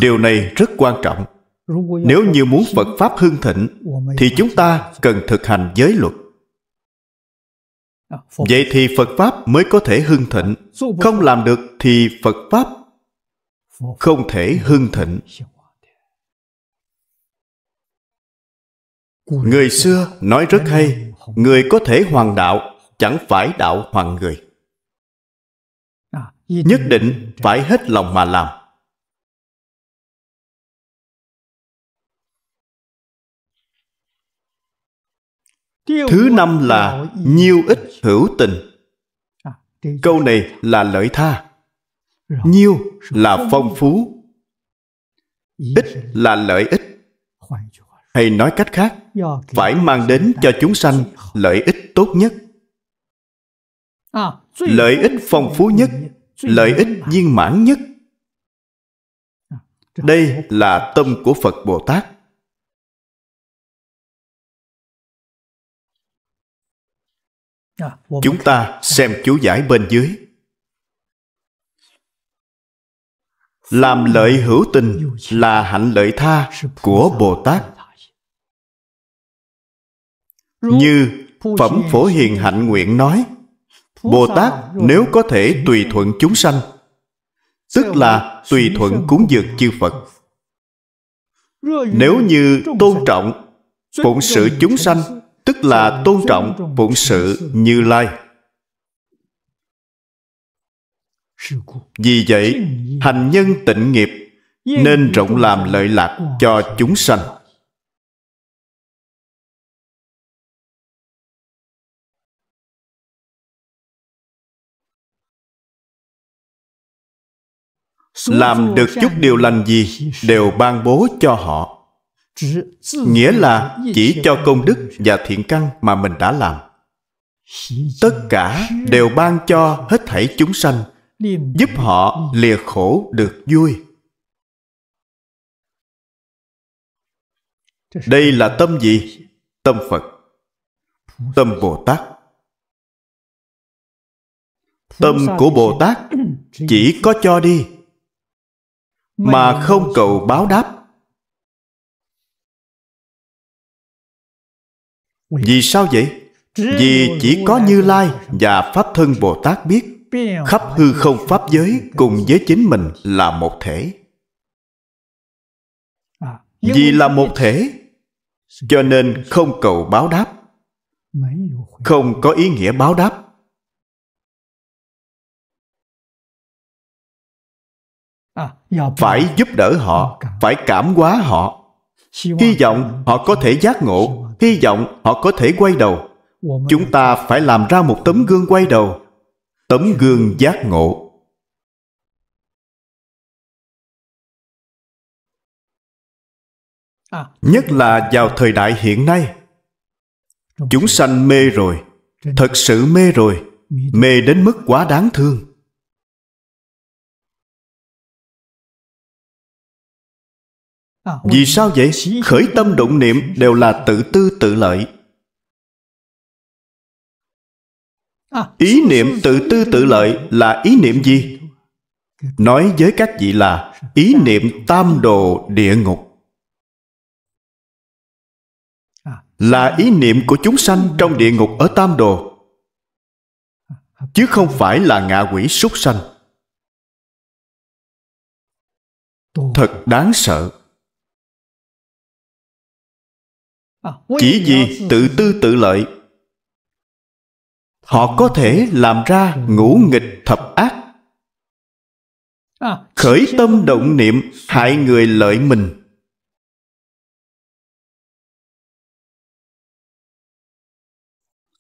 điều này rất quan trọng nếu như muốn phật pháp hưng thịnh thì chúng ta cần thực hành giới luật vậy thì phật pháp mới có thể hưng thịnh không làm được thì phật pháp không thể hưng thịnh người xưa nói rất hay người có thể hoàng đạo chẳng phải đạo hoàng người nhất định phải hết lòng mà làm
thứ năm
là nhiêu ít hữu tình à, câu này là lợi tha nhiêu là phong phú ít là lợi ích hay nói cách khác phải mang đến cho chúng sanh lợi ích tốt nhất
à, lợi ích phong phú nhất
lợi ích viên mãn nhất à, đây là tâm của phật bồ tát
chúng ta dạ. xem chú giải
bên dưới làm lợi hữu tình là hạnh lợi tha của bồ tát như phẩm phổ hiền hạnh nguyện nói bồ tát nếu có thể tùy thuận chúng sanh tức là tùy thuận cúng dược chư phật nếu như tôn trọng phụng sự chúng sanh tức là tôn trọng phụng sự như lai vì vậy hành nhân tịnh nghiệp nên rộng làm lợi lạc cho chúng sanh
làm được chút điều
lành gì đều ban bố cho họ nghĩa là chỉ cho công đức và thiện căn mà mình đã làm tất cả đều ban cho hết thảy chúng sanh giúp họ lìa khổ được vui đây là tâm gì tâm phật tâm bồ tát tâm của bồ tát chỉ có cho đi mà
không cầu báo đáp
Vì sao vậy? Vì chỉ có Như Lai và Pháp Thân Bồ Tát biết khắp hư không Pháp giới cùng với chính mình là một thể. À, Vì là một thể, cho nên không cầu báo đáp, không có ý nghĩa báo đáp.
À, phải giúp đỡ
họ, phải cảm hóa họ, hy vọng họ có thể giác ngộ hy vọng họ có thể quay đầu chúng ta phải làm ra một tấm gương quay đầu tấm gương giác ngộ nhất là vào thời đại hiện nay chúng sanh mê rồi thật sự mê rồi mê đến mức
quá đáng thương À, Vì sao vậy? Khởi tâm động niệm đều là tự tư tự lợi. Ý niệm tự tư tự
lợi là ý niệm gì? Nói với các vị là ý niệm tam đồ địa ngục. À, là à. ý niệm của chúng sanh trong địa ngục ở tam đồ. Chứ không phải là ngạ quỷ súc sanh.
Thật đáng sợ. À, chỉ vì ừ.
tự tư tự lợi họ có thể làm ra ngũ nghịch thập ác à, khởi tâm động niệm
hại người lợi mình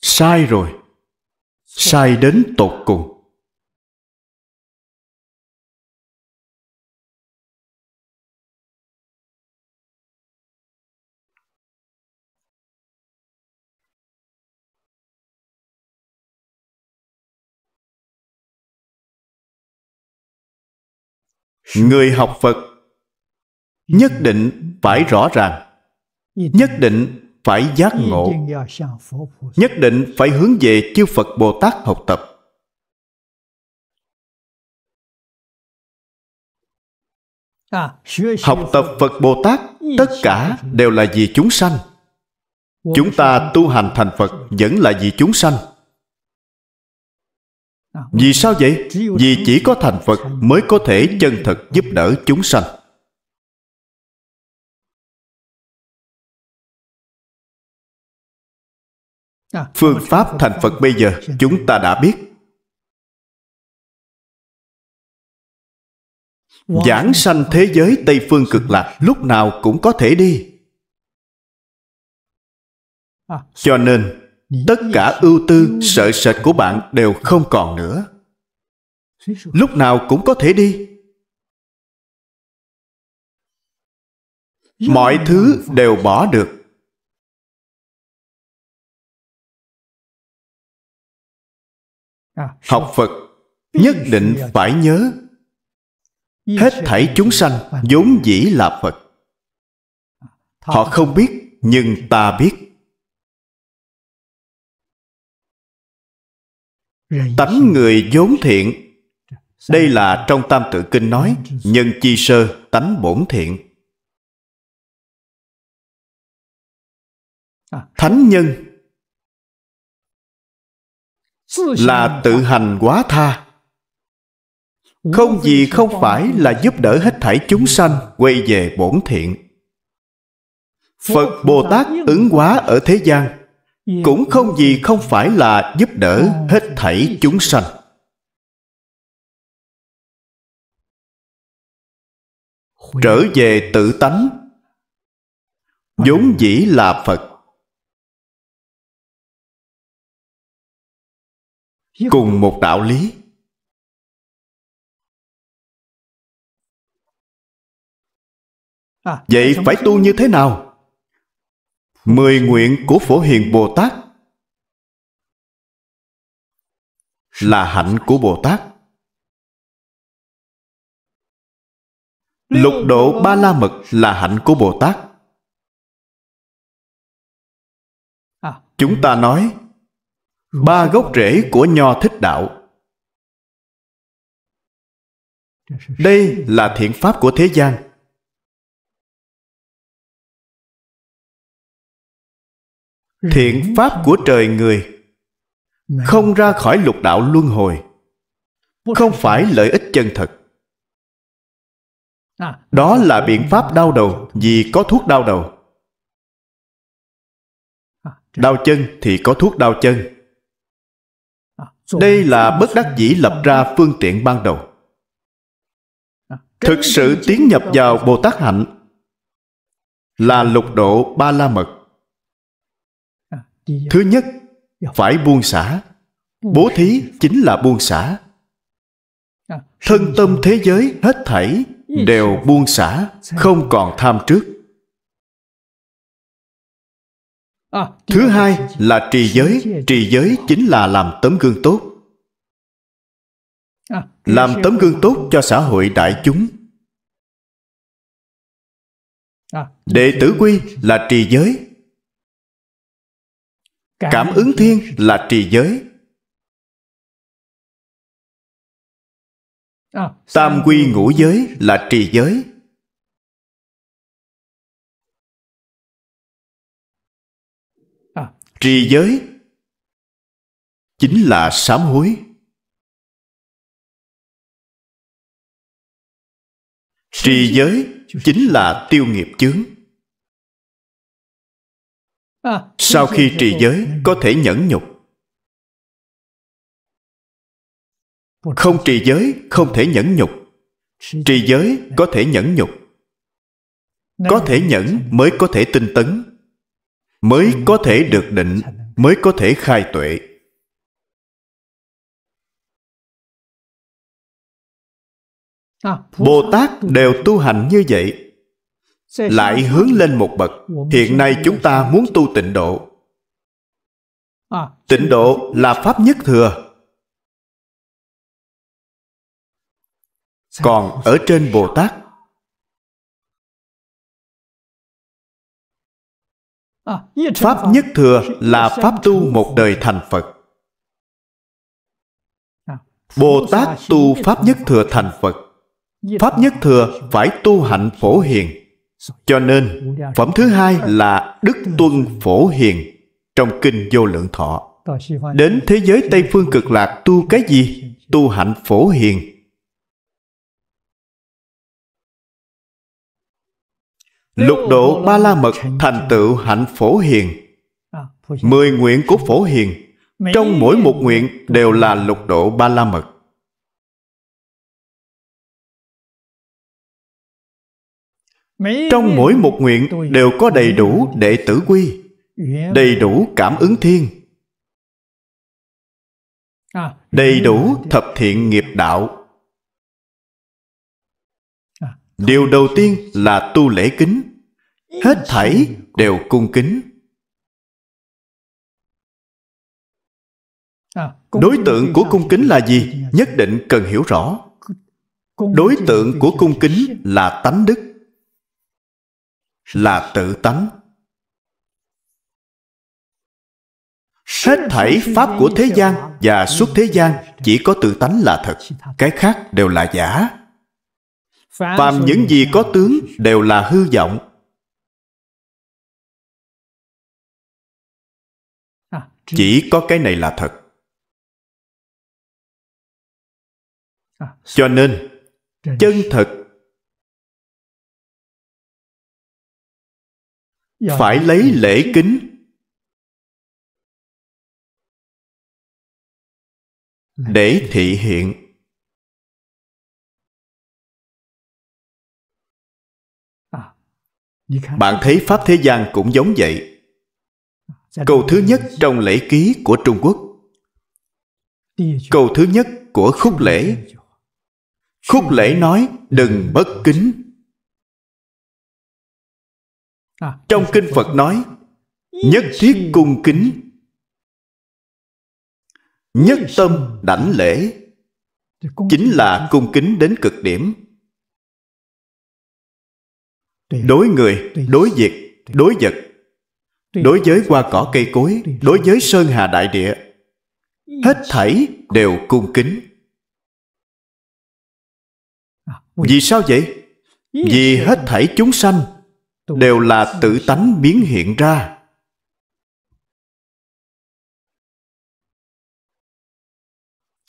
sai rồi sai đến tột cùng người học phật
nhất định phải rõ ràng nhất định phải giác ngộ nhất định phải hướng về chư phật bồ tát học tập học tập phật bồ tát tất cả đều là vì chúng sanh chúng ta tu hành thành phật vẫn là vì chúng sanh vì sao vậy vì chỉ có thành phật mới có thể chân thật giúp đỡ chúng sanh
phương pháp thành phật bây giờ chúng ta đã biết giảng sanh thế giới
tây phương cực lạc lúc nào cũng có thể đi cho nên tất cả ưu tư sợ sệt của bạn đều không còn nữa lúc nào cũng có thể đi
mọi thứ đều bỏ được à, học phật nhất định
phải nhớ hết thảy chúng sanh vốn dĩ là phật à, họ không biết nhưng ta biết
tánh người vốn thiện đây là trong tam tự kinh nói nhân chi sơ tánh bổn thiện à.
thánh nhân là tự hành quá tha không gì không phải là giúp đỡ hết thảy chúng sanh quay về bổn thiện phật bồ tát ứng hóa ở thế gian cũng không gì không phải là giúp đỡ à, hết thảy chúng sanh
trở về tự tánh vốn dĩ là phật cùng một đạo lý à, vậy phải tu như thế nào Mười nguyện của Phổ Hiền Bồ Tát là hạnh của Bồ Tát. Lục độ
ba la mật là hạnh của Bồ Tát. Chúng ta nói ba gốc rễ của nho thích đạo. Đây là thiện pháp của thế gian. Ừ. thiện pháp của trời người không ra khỏi lục đạo luân hồi không phải lợi ích chân thật à. đó là biện pháp đau đầu vì có thuốc đau đầu à, đau chân thì có thuốc đau chân à, đây là bất đắc dĩ lập ra phương tiện ban đầu thực sự tiến nhập vào bồ tát hạnh là lục độ ba la mật thứ nhất dạ. phải buông xả bố thí chính là buông xả à, thân tâm thế giới hết thảy đều buông xả không còn tham trước à, thứ hai là trì giới trì giới chính là làm tấm gương tốt à, làm tấm gương tốt cho xã hội đại chúng đệ tử
quy là trì giới cảm ứng thiên là trì giới à, tam quy ngũ giới là trì giới à, trì giới chính là sám hối trì giới chính là tiêu nghiệp chướng À, sau khi trì giới
có thể nhẫn nhục không trì giới không thể nhẫn nhục trì giới có thể nhẫn nhục có thể nhẫn mới có thể tinh tấn mới có thể được định mới có thể khai tuệ
à, bồ tát
đều tu hành như vậy lại hướng lên một bậc hiện nay chúng ta muốn tu tịnh độ à, tịnh độ là pháp nhất thừa
còn ở trên bồ tát à, pháp nhất thừa là pháp tu một
đời thành phật à, bồ tát tu pháp nhất thừa thành phật pháp nhất thừa phải tu hạnh phổ hiền cho nên phẩm thứ hai là đức tuân phổ hiền trong kinh vô lượng thọ đến thế giới tây phương cực lạc tu cái gì tu hạnh phổ hiền lục độ ba la mật thành tựu hạnh phổ hiền mười nguyện của phổ hiền trong mỗi một nguyện đều là lục độ ba la mật
trong mỗi một
nguyện đều có đầy đủ đệ tử quy đầy đủ cảm ứng thiên
à, đầy đủ
thập thiện nghiệp đạo à, điều đầu tiên là tu lễ kính hết thảy đều cung kính
à, đối tượng của
cung kính là gì nhất định cần hiểu rõ đối tượng của cung kính là tánh đức là tự tánh hết thảy pháp của thế gian và suốt thế gian chỉ có tự tánh là thật cái khác đều là giả
phàm những
gì có tướng
đều là hư vọng chỉ có cái này là thật cho nên chân thật phải lấy lễ kính để thị hiện
à, bạn thấy pháp thế gian cũng giống vậy à, câu thứ nhất trong lễ ký của trung quốc câu thứ nhất của khúc lễ khúc lễ nói đừng bất kính
À. trong kinh phật nói nhất thiết cung kính nhất tâm đảnh lễ
chính là cung kính đến cực điểm đối người đối việc đối vật đối với hoa cỏ cây cối đối với sơn hà đại địa hết thảy đều cung kính à, vì sao vậy vì hết thảy chúng sanh đều là tự tánh biến hiện ra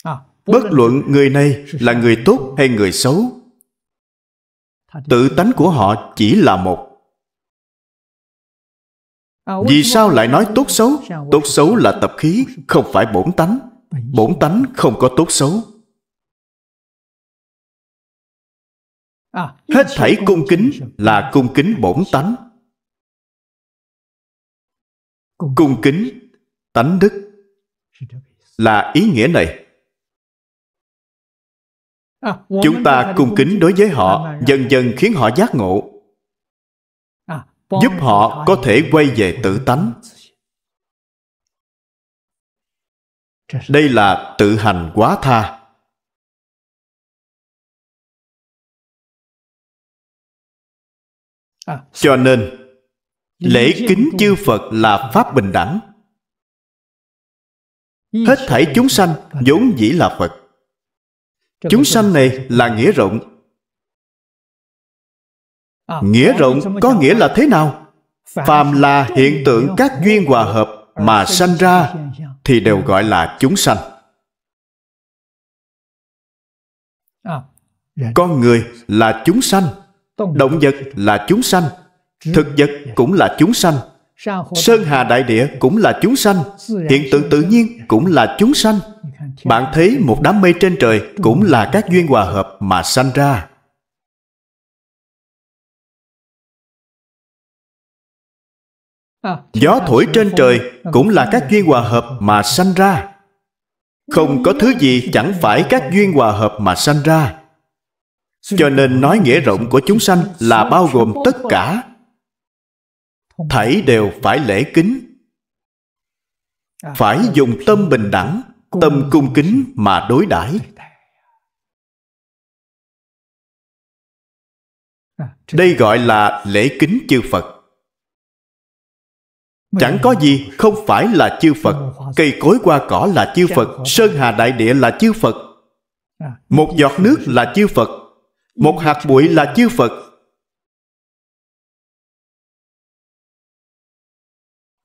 à, bất luận
người này là người tốt hay người xấu tự tánh của họ chỉ là một
à, vì sao
lại nói tốt xấu tốt xấu là tập khí không phải bổn tánh bổn tánh không có tốt xấu
À, hết thảy cung kính là cung kính bổn tánh cung
kính tánh đức là ý nghĩa này
à, chúng ta cung kính đối với họ dần
dần khiến họ giác ngộ
à, giúp họ có thể
quay về tự tánh đây là tự hành quá tha À, cho nên
lễ kính
chư phật là pháp bình đẳng hết thảy chúng sanh vốn dĩ là phật chúng sanh này là nghĩa rộng à, nghĩa rộng có nghĩa là thế nào phàm là hiện tượng các duyên hòa hợp mà sanh ra thì đều dạ. gọi là chúng sanh à. dạ. con người là chúng sanh động vật là chúng sanh thực vật cũng là chúng sanh sơn hà đại địa cũng là chúng sanh hiện tượng tự nhiên cũng là chúng sanh bạn thấy một đám mây trên trời cũng là các duyên hòa hợp mà sanh ra
à, gió thổi trên trời
cũng là các duyên hòa hợp mà sanh ra không có thứ gì chẳng phải các duyên hòa hợp mà sanh ra cho nên nói nghĩa rộng của chúng sanh là bao gồm tất cả thảy đều phải lễ kính phải dùng tâm bình đẳng tâm cung kính mà đối đãi đây gọi là lễ kính chư phật chẳng có gì không phải là chư phật cây cối qua cỏ là chư phật sơn hà đại địa là chư phật một giọt nước là chư phật một hạt bụi là chư Phật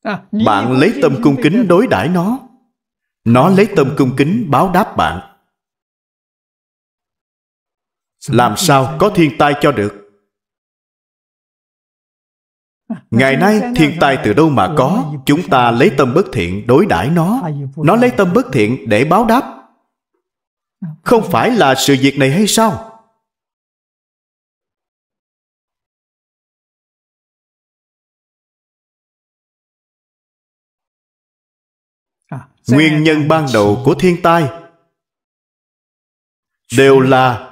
à, Bạn lấy tâm cung kính
đối đãi nó Nó lấy tâm cung kính báo đáp bạn Làm sao có thiên tai cho được à, Ngày nay thiên tai từ đâu mà có Chúng ta lấy tâm bất thiện đối đãi nó Nó lấy tâm bất thiện để báo đáp à, Không phải là sự việc này hay sao nguyên nhân ban đầu của thiên tai đều là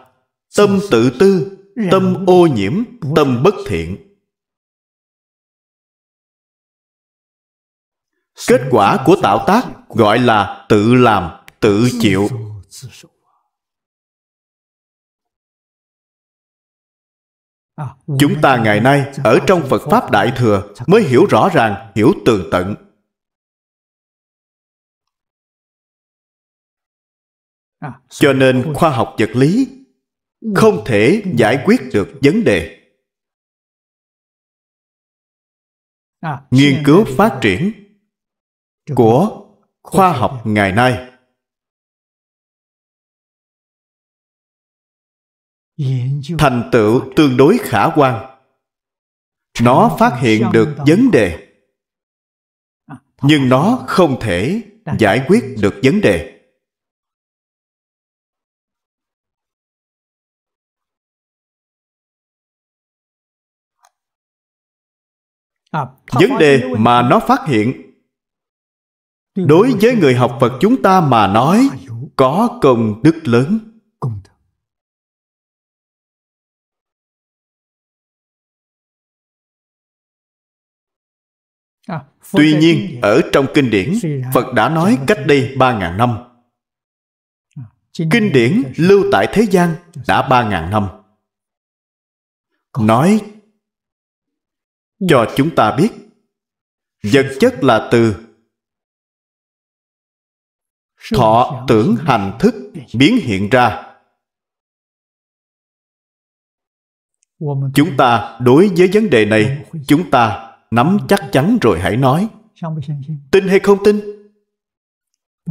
tâm tự tư tâm ô nhiễm tâm
bất thiện kết quả của tạo tác gọi là tự làm tự chịu à, chúng ta ngày nay ở trong phật pháp đại thừa mới hiểu rõ ràng hiểu tường tận À, cho nên khoa học vật lý ừ. không thể giải quyết được vấn đề à, nghiên cứu phát triển của khoa học ngày nay thành tựu tương đối khả quan
nó phát hiện được vấn đề à, nhưng nó không thể giải quyết được vấn đề À, vấn đề mà nó phát hiện đối với người học phật chúng ta mà nói có công đức
lớn à, Tuy nhiên, ở trong
kinh điển, Phật đã nói cách đây ba ngàn năm. À, kinh điển lưu tại thế gian đã ba ngàn năm. Nói cho chúng ta biết vật chất là từ
thọ tưởng hành thức biến hiện
ra chúng ta đối với vấn đề này chúng ta nắm chắc chắn rồi hãy nói tin hay không tin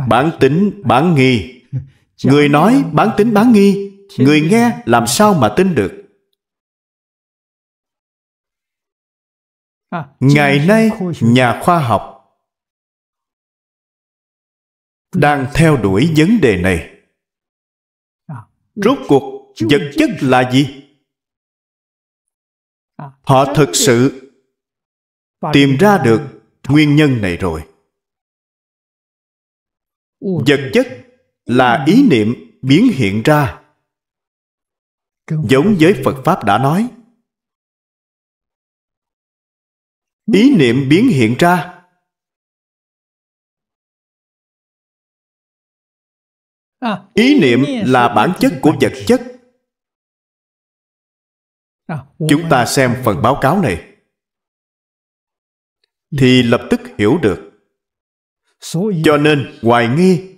bản tính bản nghi người nói bản tính bán nghi người nghe làm sao mà tin được À, ngày nay nhà khoa học
đang theo đuổi vấn đề này à, rốt
cuộc vật chất là gì à, họ thực sự tìm ra được nguyên nhân này rồi vật chất là ừ. ý niệm biến
hiện ra giống với phật pháp đã nói ý niệm biến hiện ra. Ý niệm là bản chất của vật chất. Chúng ta xem phần báo cáo này thì lập tức hiểu được.
Cho nên hoài nghi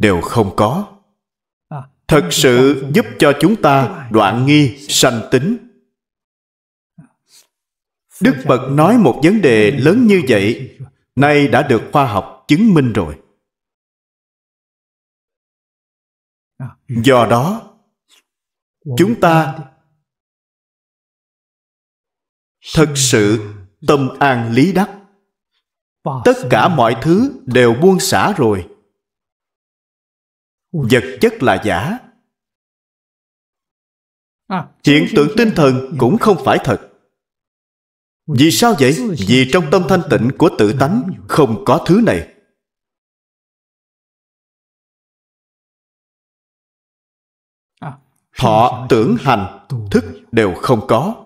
đều không có. Thật sự giúp cho chúng ta đoạn nghi sanh tính đức phật nói một vấn đề lớn như vậy nay đã được khoa học chứng minh rồi do đó chúng ta thật sự tâm an lý đắc tất cả mọi thứ đều buông xả rồi vật chất là giả hiện tượng tinh thần cũng không phải thật vì sao vậy? Vì trong tâm thanh tịnh của tự tánh không có thứ này.
Thọ, tưởng, hành, thức
đều không có.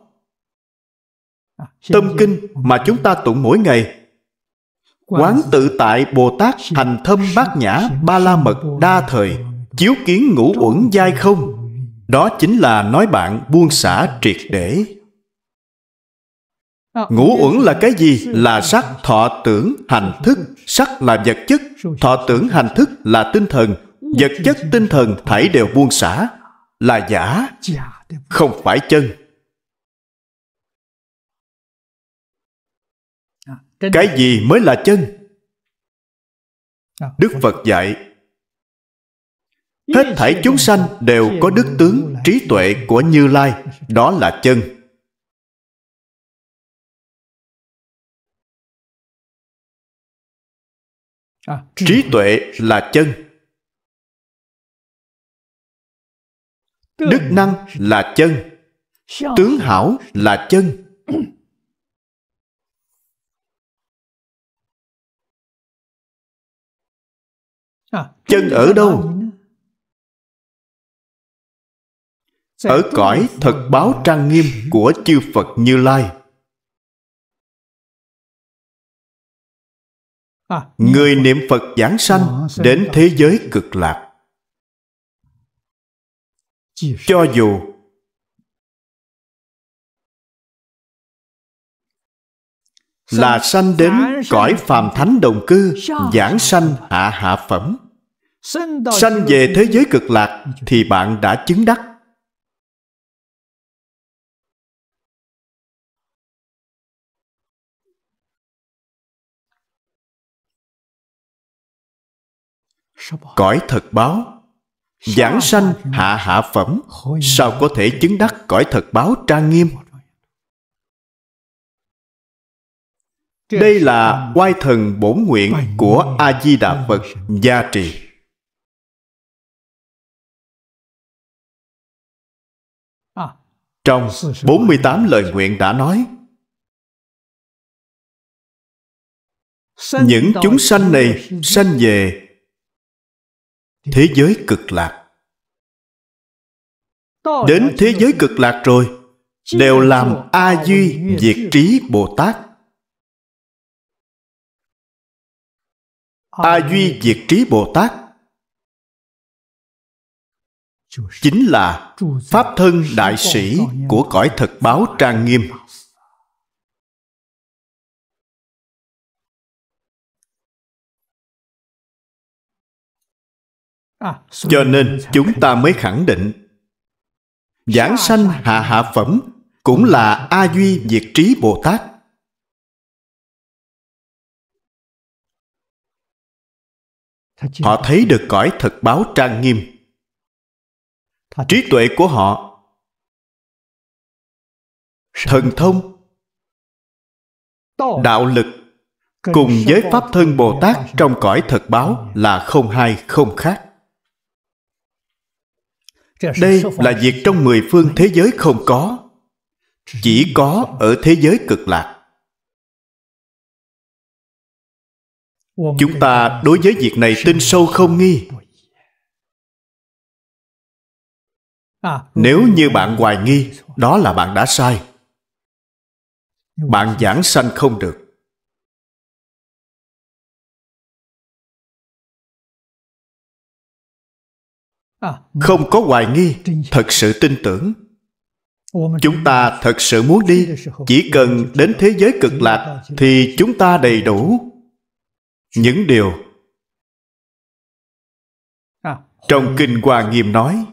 Tâm kinh mà chúng ta tụng mỗi ngày Quán tự tại Bồ Tát hành thâm bát nhã ba la mật đa thời Chiếu kiến ngũ uẩn dai không Đó chính là nói bạn buông xả triệt để
Ờ, Ngũ uẩn là cái gì?
Là sắc, thọ, tưởng, hành, thức. Sắc là vật chất, thọ tưởng hành thức là tinh thần. Vật chất tinh thần thảy đều buông xả, là giả, không phải chân. À, cái gì mới là chân? À, đức Phật dạy Hết thảy chúng sanh đều có đức tướng, trí tuệ của Như Lai
Đó là chân À. trí tuệ là chân đức năng là chân tướng hảo là chân à, chân ở đâu ở cõi thật báo trang nghiêm của chư phật như lai người niệm phật giảng sanh đến thế giới cực lạc cho dù là sanh
đến cõi phàm thánh đồng cư giảng sanh hạ hạ phẩm sanh về thế giới cực lạc thì bạn đã chứng đắc cõi thật báo giảng sanh hạ hạ phẩm sao có thể chứng đắc cõi thật báo trang nghiêm đây là oai thần bổn nguyện của a di đà phật gia trì
trong 48 lời nguyện đã nói những chúng sanh này sanh về
thế giới cực lạc đến thế giới cực lạc rồi đều làm
a duy
diệt trí bồ tát
a duy diệt trí bồ tát chính là pháp thân đại sĩ của cõi thật báo trang nghiêm cho nên chúng
ta mới khẳng định giảng sanh hạ hạ phẩm cũng là a duy diệt trí bồ tát
họ thấy được cõi thật báo trang nghiêm trí tuệ của họ
thần thông đạo lực
cùng với
pháp thân bồ tát trong cõi thật báo là không hai không khác đây là việc trong mười phương thế giới không có Chỉ có ở thế giới cực lạc Chúng ta đối với việc này tin sâu không nghi
à, Nếu như bạn hoài nghi Đó là bạn đã sai Bạn giảng sanh không được
không có hoài nghi thật sự tin tưởng chúng ta thật sự muốn đi chỉ cần đến thế giới cực lạc thì chúng ta đầy đủ những điều trong kinh hoa nghiêm nói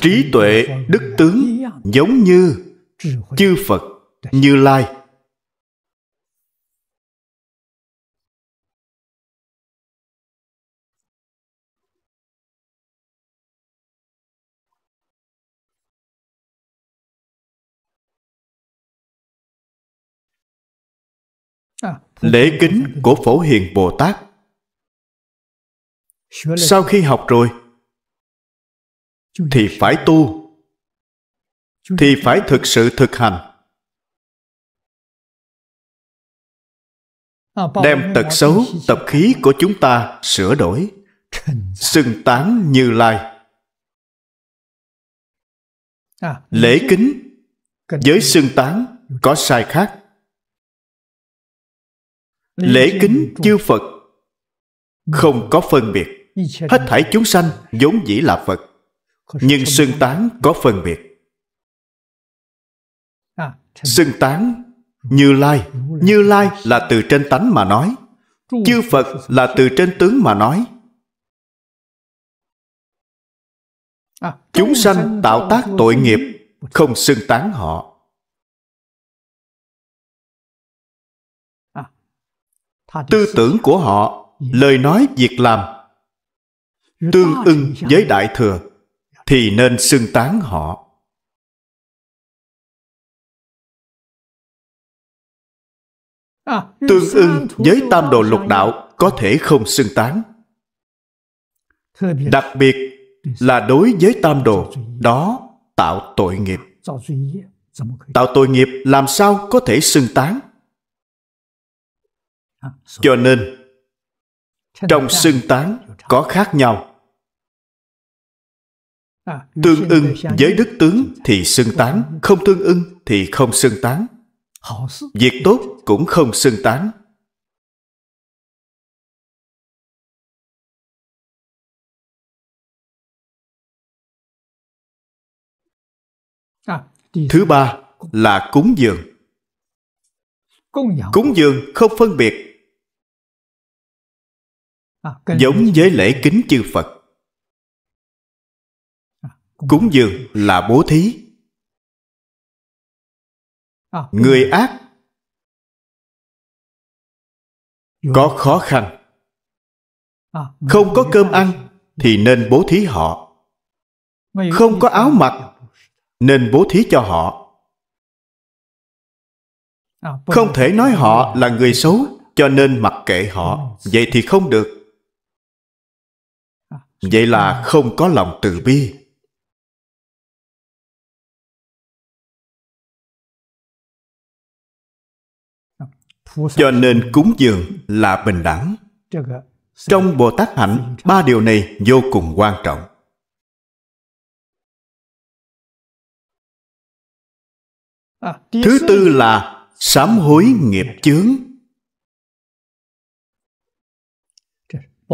trí tuệ đức tướng giống như chư phật như lai À, lễ kính của phổ hiền bồ tát sau khi học rồi thì phải tu
thì phải thực sự thực hành à, đem tật
xấu tập khí của chúng ta sửa đổi xưng tán như lai à, lễ kính với xưng tán có sai khác lễ kính chư phật không có phân biệt hết thảy chúng sanh vốn dĩ là phật nhưng xưng tán có phân biệt à, xưng tán như lai như lai là từ trên tánh mà nói chư phật là từ trên tướng mà nói à, chúng sanh tạo tác tội nghiệp
không xưng tán họ
tư tưởng của họ lời nói việc làm tương ưng với đại thừa thì nên xưng tán họ à, tương ưng với tam đồ lục đạo có thể không xưng tán đặc biệt là đối với tam đồ đó tạo tội nghiệp tạo tội nghiệp làm sao có thể xưng tán cho nên trong xưng tán có khác nhau
à, tương ưng với
đức tướng thì xưng tán không tương ưng thì không xưng tán việc tốt cũng không xưng tán à, thứ ba là cúng dường cúng dường không phân biệt
À, giống
với lễ kính chư
phật à, cúng dường là bố thí à, người ác
có khó khăn không có cơm ăn thì nên bố thí họ không có áo mặc nên bố thí cho họ không thể nói họ là người xấu cho nên mặc kệ họ vậy thì không được
vậy là không có lòng từ bi cho nên cúng
dường là bình đẳng trong bồ tát hạnh ba điều này vô cùng quan trọng
thứ tư là sám hối nghiệp chướng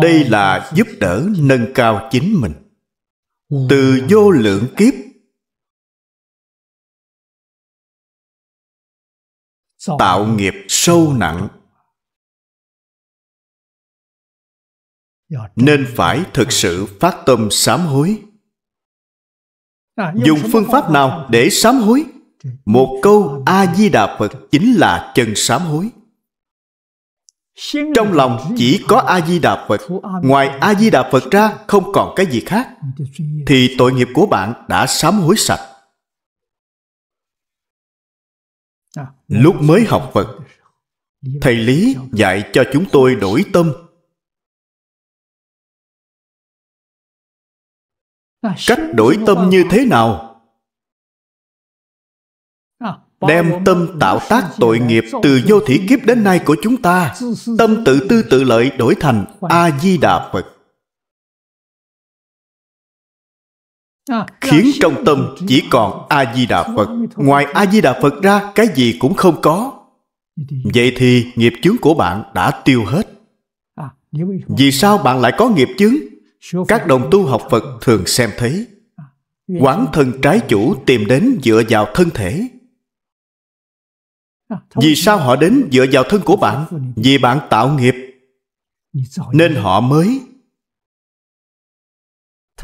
đây là giúp đỡ nâng cao chính mình từ vô lượng kiếp tạo nghiệp sâu nặng nên phải thực
sự phát tâm sám hối
dùng phương pháp
nào để sám hối một câu a di đà phật chính là chân sám hối trong lòng chỉ có a di đà phật ngoài a di đà phật ra không còn cái gì khác thì tội nghiệp của bạn đã sám hối sạch à, lúc mới học phật thầy
lý dạy cho chúng tôi đổi tâm à, cách đổi tâm như thế nào đem
tâm tạo tác tội nghiệp từ vô thủy kiếp đến nay của chúng ta tâm tự tư tự lợi đổi thành a di đà phật à, khiến trong tâm chỉ còn a di đà phật ngoài a di đà phật ra cái gì cũng không có vậy thì nghiệp chướng của bạn đã tiêu hết à, vì sao bạn lại có nghiệp chướng các đồng tu học phật thường xem thấy à, quán thân trái chủ tìm đến dựa vào thân thể À, vì sao họ đến dựa vào thân của bạn vì bạn tạo nghiệp nên họ mới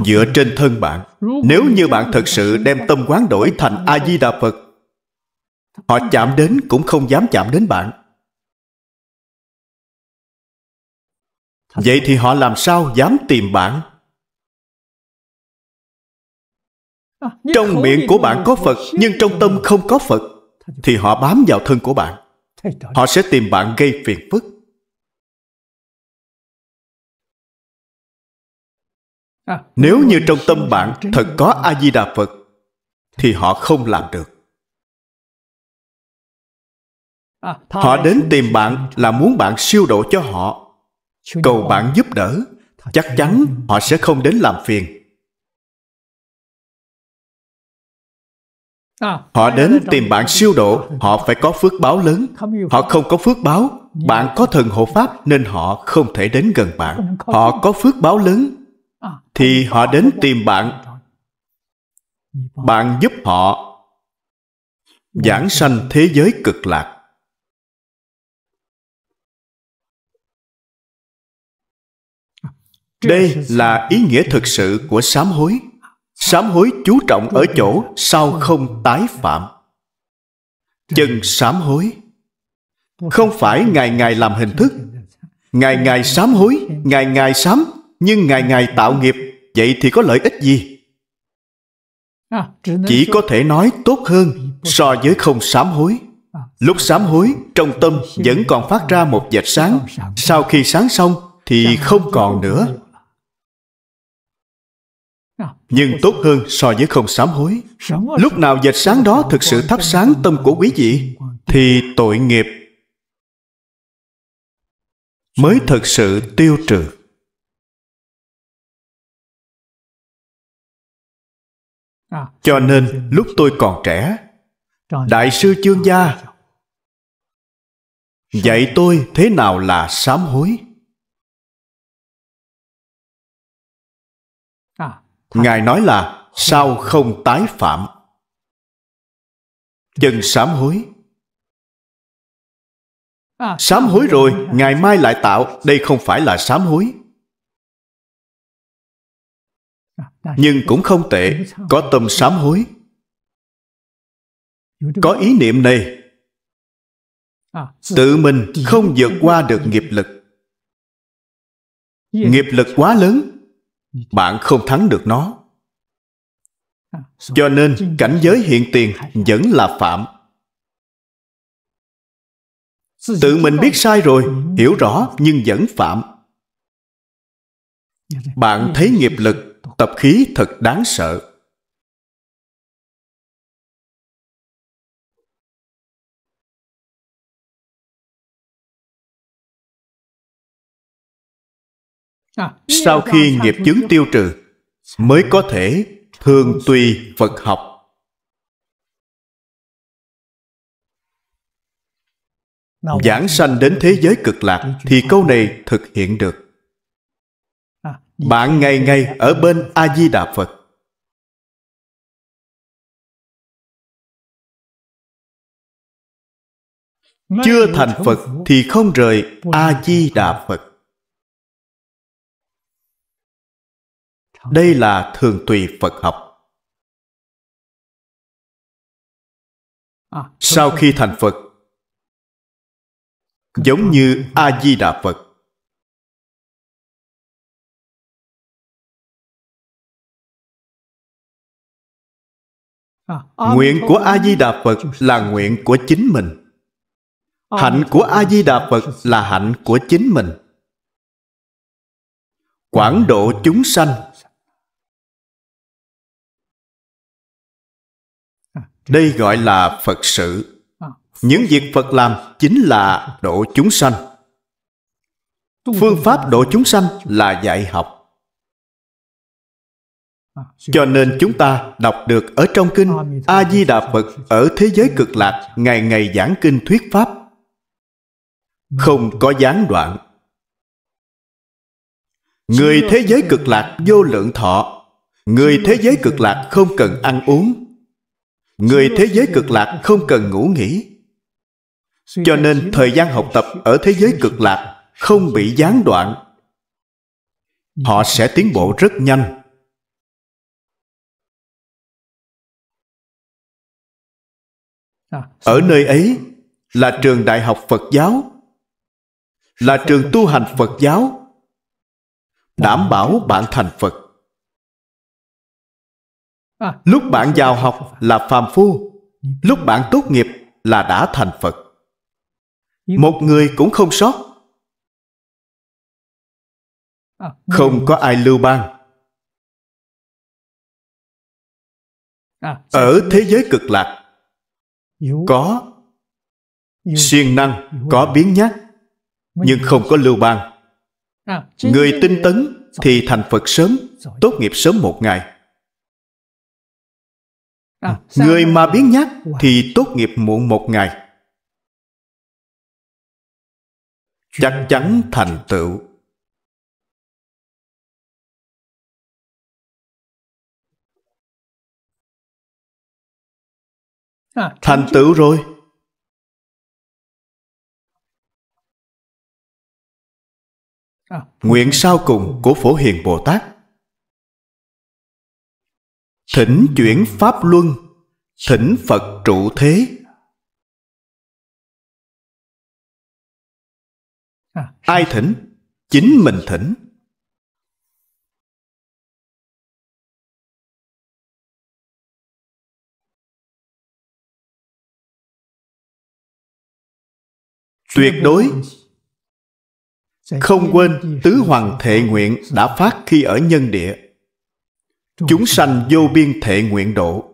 dựa trên thân bạn nếu như bạn thật sự đem tâm quán đổi thành a di đà phật họ chạm đến cũng không dám chạm đến bạn vậy thì họ làm sao dám tìm bạn
à, trong miệng của bạn có
phật nhưng trong tâm không có phật thì họ bám vào thân của bạn họ sẽ tìm bạn
gây phiền phức à,
nếu như trong tâm bạn thật có a di đà phật thì họ không làm được
à, họ đến
tìm bạn là muốn bạn siêu độ cho họ cầu bạn giúp đỡ chắc chắn họ
sẽ không đến làm phiền À,
họ đến tìm bạn siêu độ Họ phải có phước báo lớn Họ không có phước báo dạ. Bạn có thần hộ pháp Nên họ không thể đến gần bạn Họ có phước báo lớn à, Thì họ đến tìm bạn dạ dạ vâng. Bạn giúp họ Giảng vâng. sanh thế giới cực lạc à, Đây là ý nghĩa thực sự của sám hối Sám hối chú trọng ở chỗ sao không tái phạm. Chân sám hối không phải ngày ngày làm hình thức, ngày ngày sám hối, ngày ngày sám, nhưng ngày ngày tạo nghiệp, vậy thì có lợi ích gì? Chỉ có thể nói tốt hơn so với không sám hối. Lúc sám hối, trong tâm vẫn còn phát ra một vệt sáng, sau khi sáng xong thì không còn nữa nhưng tốt hơn so với không sám hối lúc nào vệt sáng đó thực sự thắp sáng tâm của quý vị thì tội nghiệp
mới thực sự tiêu trừ cho nên lúc tôi còn trẻ đại sư chương gia dạy tôi thế nào là sám hối Ngài nói là sao không tái phạm? Dân sám hối. À, sám hối dạ.
rồi, ngày mai lại tạo, đây không phải là sám hối. À, dạ, dạ. Nhưng cũng không tệ, có tâm sám hối.
Có ý niệm này, à, tự mình không
vượt qua được nghiệp lực. Nghiệp lực quá lớn, bạn không thắng được nó à, cho nên cảnh giới hiện tiền vẫn là phạm tự mình biết sai rồi hiểu rõ nhưng vẫn phạm dạ bạn dạ thấy
nghiệp lực tập khí thật đáng sợ sau khi nghiệp chứng
tiêu trừ mới có thể thường tùy phật học giảng sanh đến
thế giới cực lạc thì câu này thực hiện được bạn ngày ngày ở bên a di đà phật chưa thành phật thì không rời a di đà phật Đây là thường tùy Phật học. À, Sau khi thành Phật, giống như A Di Đà Phật. À, nguyện của A
Di Đà Phật là nguyện của chính mình. Hạnh của A Di Đà Phật là hạnh của chính mình. Quảng độ chúng sanh đây gọi là phật sự những việc phật làm chính là độ chúng sanh phương pháp độ chúng sanh là dạy học cho nên chúng ta đọc được ở trong kinh a di đà phật ở thế giới cực lạc ngày ngày giảng kinh thuyết pháp không có gián đoạn người thế giới cực lạc vô lượng thọ người thế giới cực lạc không cần ăn uống người thế giới cực lạc không cần ngủ nghỉ cho nên thời gian học tập ở thế giới cực lạc không bị gián đoạn họ sẽ tiến bộ rất nhanh ở nơi ấy là trường đại học phật giáo là trường tu hành phật giáo đảm bảo bạn thành phật Lúc bạn vào học là phàm phu Lúc bạn tốt nghiệp là đã thành Phật Một người cũng không sót Không có ai lưu ban
Ở thế giới cực lạc
Có siêng năng Có biến nhát Nhưng không có lưu ban Người tinh tấn thì thành Phật sớm Tốt nghiệp sớm một ngày À, ừ. Người mà biến
nhát thì tốt nghiệp muộn một ngày. Chắc chắn thành tựu. À, thành tựu rồi. À, Nguyện sau cùng của Phổ Hiền Bồ Tát Thỉnh chuyển Pháp Luân Thỉnh Phật trụ thế à, Ai thỉnh? Chính mình thỉnh Tuyệt đối Không
quên tứ hoàng thệ nguyện đã phát khi ở nhân địa chúng sanh vô biên thệ nguyện độ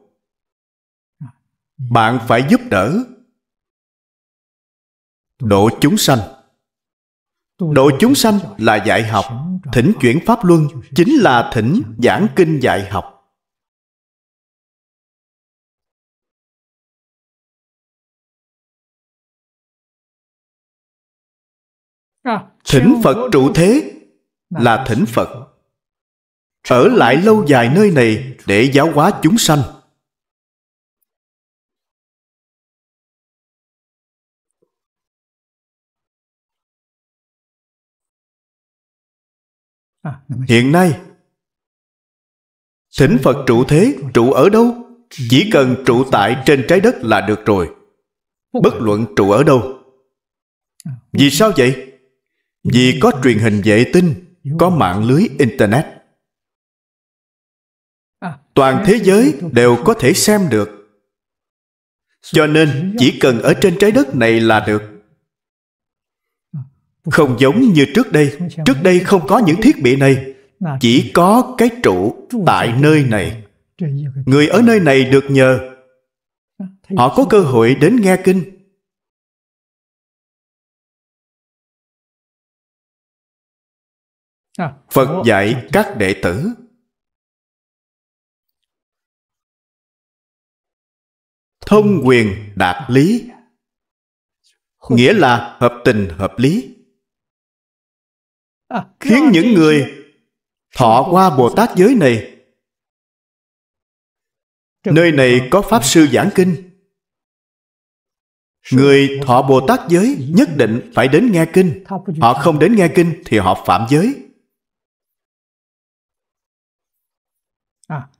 bạn phải giúp đỡ độ chúng sanh độ chúng sanh là dạy học thỉnh chuyển pháp luân chính là thỉnh giảng kinh dạy học thỉnh phật trụ thế là thỉnh phật ở lại lâu dài nơi này để giáo hóa chúng sanh. Hiện nay, thỉnh Phật trụ thế, trụ ở đâu? Chỉ cần trụ tại trên trái đất là được rồi. Bất luận trụ ở đâu. Vì sao vậy? Vì có truyền hình vệ tinh, có mạng lưới Internet toàn thế giới đều có thể xem được cho nên chỉ cần ở trên trái đất này là được không giống như trước đây trước đây không có những thiết bị này chỉ có cái trụ tại nơi này người ở nơi này được nhờ họ có cơ hội đến nghe kinh
phật dạy các đệ tử
thông quyền đạt lý nghĩa là hợp tình hợp lý khiến những người thọ qua bồ tát giới này nơi này có pháp sư giảng kinh người thọ bồ tát giới nhất định phải đến nghe kinh họ không đến nghe kinh thì họ phạm giới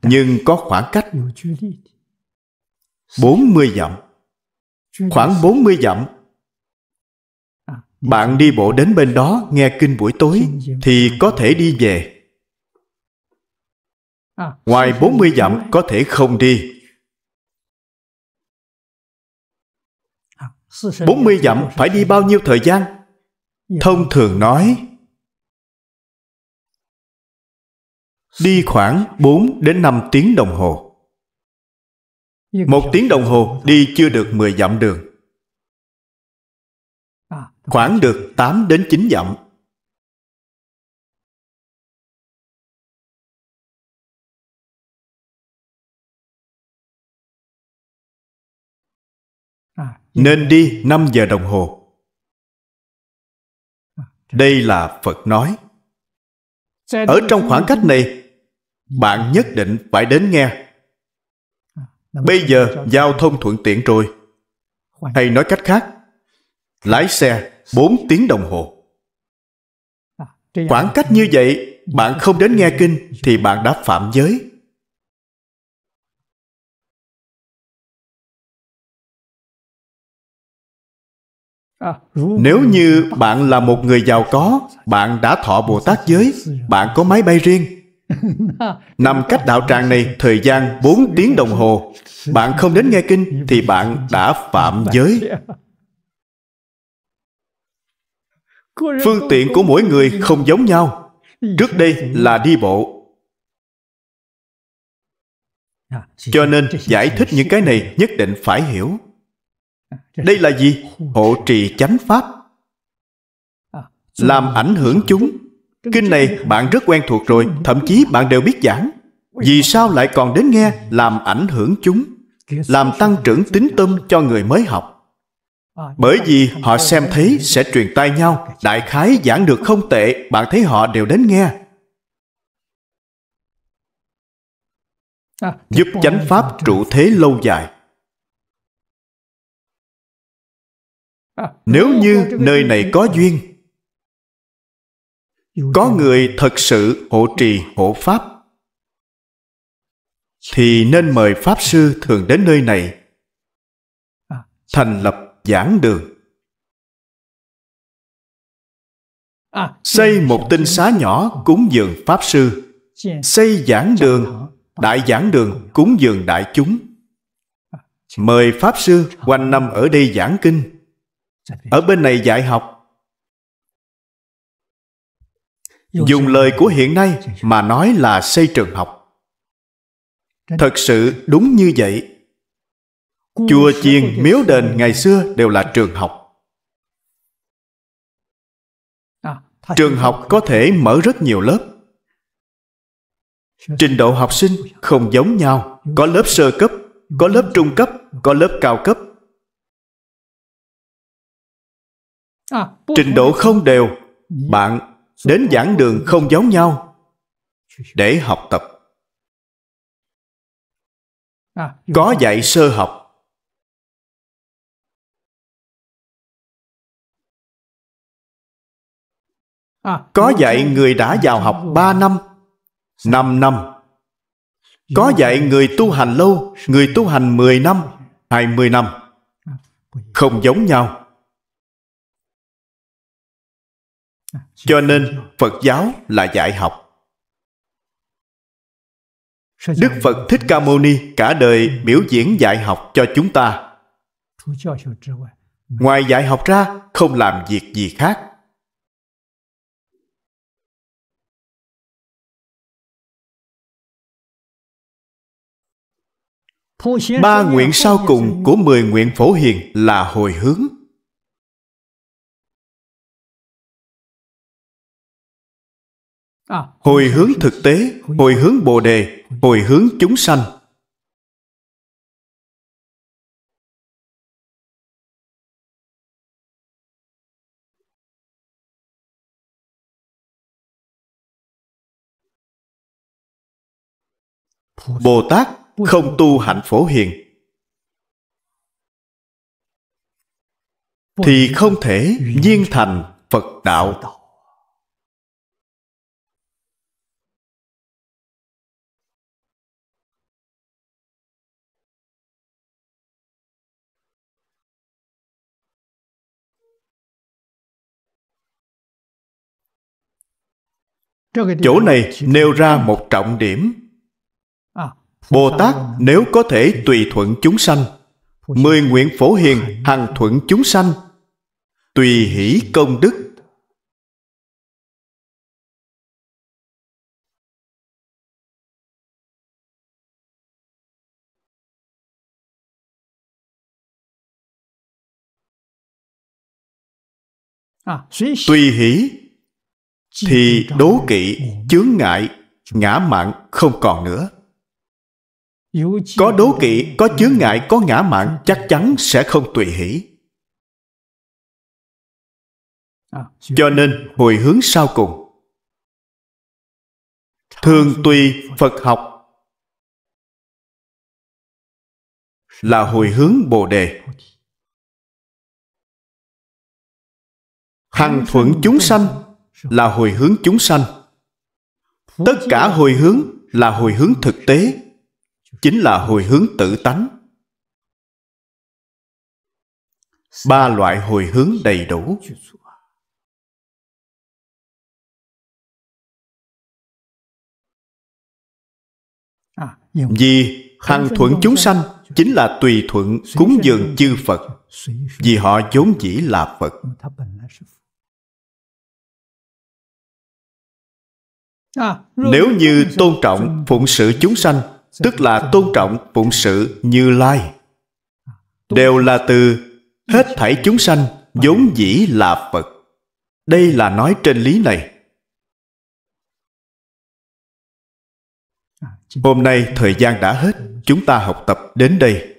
nhưng có khoảng cách 40 dặm Khoảng 40 dặm à, Bạn đi bộ đến bên đó nghe kinh buổi tối Thì có thể đi về à, Ngoài 40 dặm có thể không đi 40 à, dặm phải đi bao nhiêu thời gian?
Dạ. Thông thường nói
Đi khoảng 4 đến 5 tiếng đồng hồ một tiếng đồng hồ đi chưa được 10 dặm đường à, Khoảng được
8 đến 9 dặm à,
Nên đi 5 giờ đồng hồ à, Đây là Phật nói
Ở trong khoảng cách này
Bạn nhất định phải đến nghe Bây giờ giao thông thuận tiện rồi. Hay nói cách khác, lái xe 4 tiếng đồng hồ. À, Khoảng cách như vậy, bạn không đến nghe kinh thì
bạn đã phạm giới. À, Nếu
như bạn là một người giàu có, bạn đã thọ Bồ Tát giới, bạn có máy bay riêng, Nằm cách đạo tràng này thời gian 4 tiếng đồng hồ Bạn không đến nghe kinh thì bạn đã phạm giới
Phương tiện của mỗi người không
giống nhau Trước đây là đi bộ Cho nên giải thích những cái này nhất định phải hiểu Đây là gì? Hộ trì chánh pháp Làm ảnh hưởng chúng Kinh này bạn rất quen thuộc rồi, thậm chí bạn đều biết giảng. Vì sao lại còn đến nghe làm ảnh hưởng chúng, làm tăng trưởng tính tâm cho người mới học? Bởi vì họ xem thấy sẽ truyền tay nhau, đại khái giảng được không tệ, bạn thấy họ đều đến nghe.
À, Giúp chánh pháp
trụ thế lâu dài.
À. Nếu như nơi này có duyên
có người thật sự hộ trì hộ pháp thì nên mời pháp sư thường đến nơi này
à. thành lập giảng đường à,
xây một tinh xá nhỏ cúng dường pháp sư xây giảng đường đại giảng đường cúng dường đại chúng à, mời pháp sư quanh năm ở đây giảng kinh dạ ở bên này dạy học dùng lời của hiện nay mà nói là xây trường học thật sự đúng như vậy chùa chiền miếu đền ngày xưa đều là trường học trường học có thể mở rất nhiều lớp trình độ học sinh không giống nhau có lớp sơ cấp có lớp trung cấp có lớp cao cấp
trình độ không
đều bạn đến giảng đường không giống nhau để học tập có dạy sơ học có dạy người đã vào học 3 năm 5 năm có dạy người tu hành lâu người tu hành 10 năm 20 năm không giống nhau cho nên phật giáo là dạy học đức phật thích ca mâu ni cả đời biểu diễn dạy học cho chúng ta ngoài dạy học ra không làm việc gì khác
ba nguyện sau cùng của mười nguyện phổ hiền là hồi hướng À. hồi hướng thực tế hồi hướng bồ đề hồi hướng chúng sanh
bồ tát không tu hạnh phổ hiền thì không thể nhiên thành
phật đạo
chỗ này nêu ra một trọng điểm à, bồ tát nếu có thể tùy thuận chúng sanh mười nguyện phổ hiền hằng thuận chúng sanh tùy hỷ công đức à, tùy hỷ thì đố kỵ chướng ngại ngã mạn không còn nữa có đố kỵ có chướng ngại có ngã mạn
chắc chắn sẽ không tùy hỷ à, cho nên hồi hướng sau cùng thường tùy phật học là hồi hướng bồ đề hằng
thuận chúng sanh là hồi hướng chúng sanh tất cả hồi hướng là hồi hướng thực tế chính là hồi hướng tự tánh ba loại hồi hướng đầy đủ vì hằng thuận chúng sanh chính là tùy thuận cúng dường chư phật vì họ vốn dĩ là phật
À, nếu
như tôn trọng phụng sự chúng sanh tức là tôn trọng phụng sự như lai à, đều là từ hết thảy chúng sanh vốn dĩ là phật đây là nói trên lý này à, hôm nay thời gian đã hết chúng ta học tập đến đây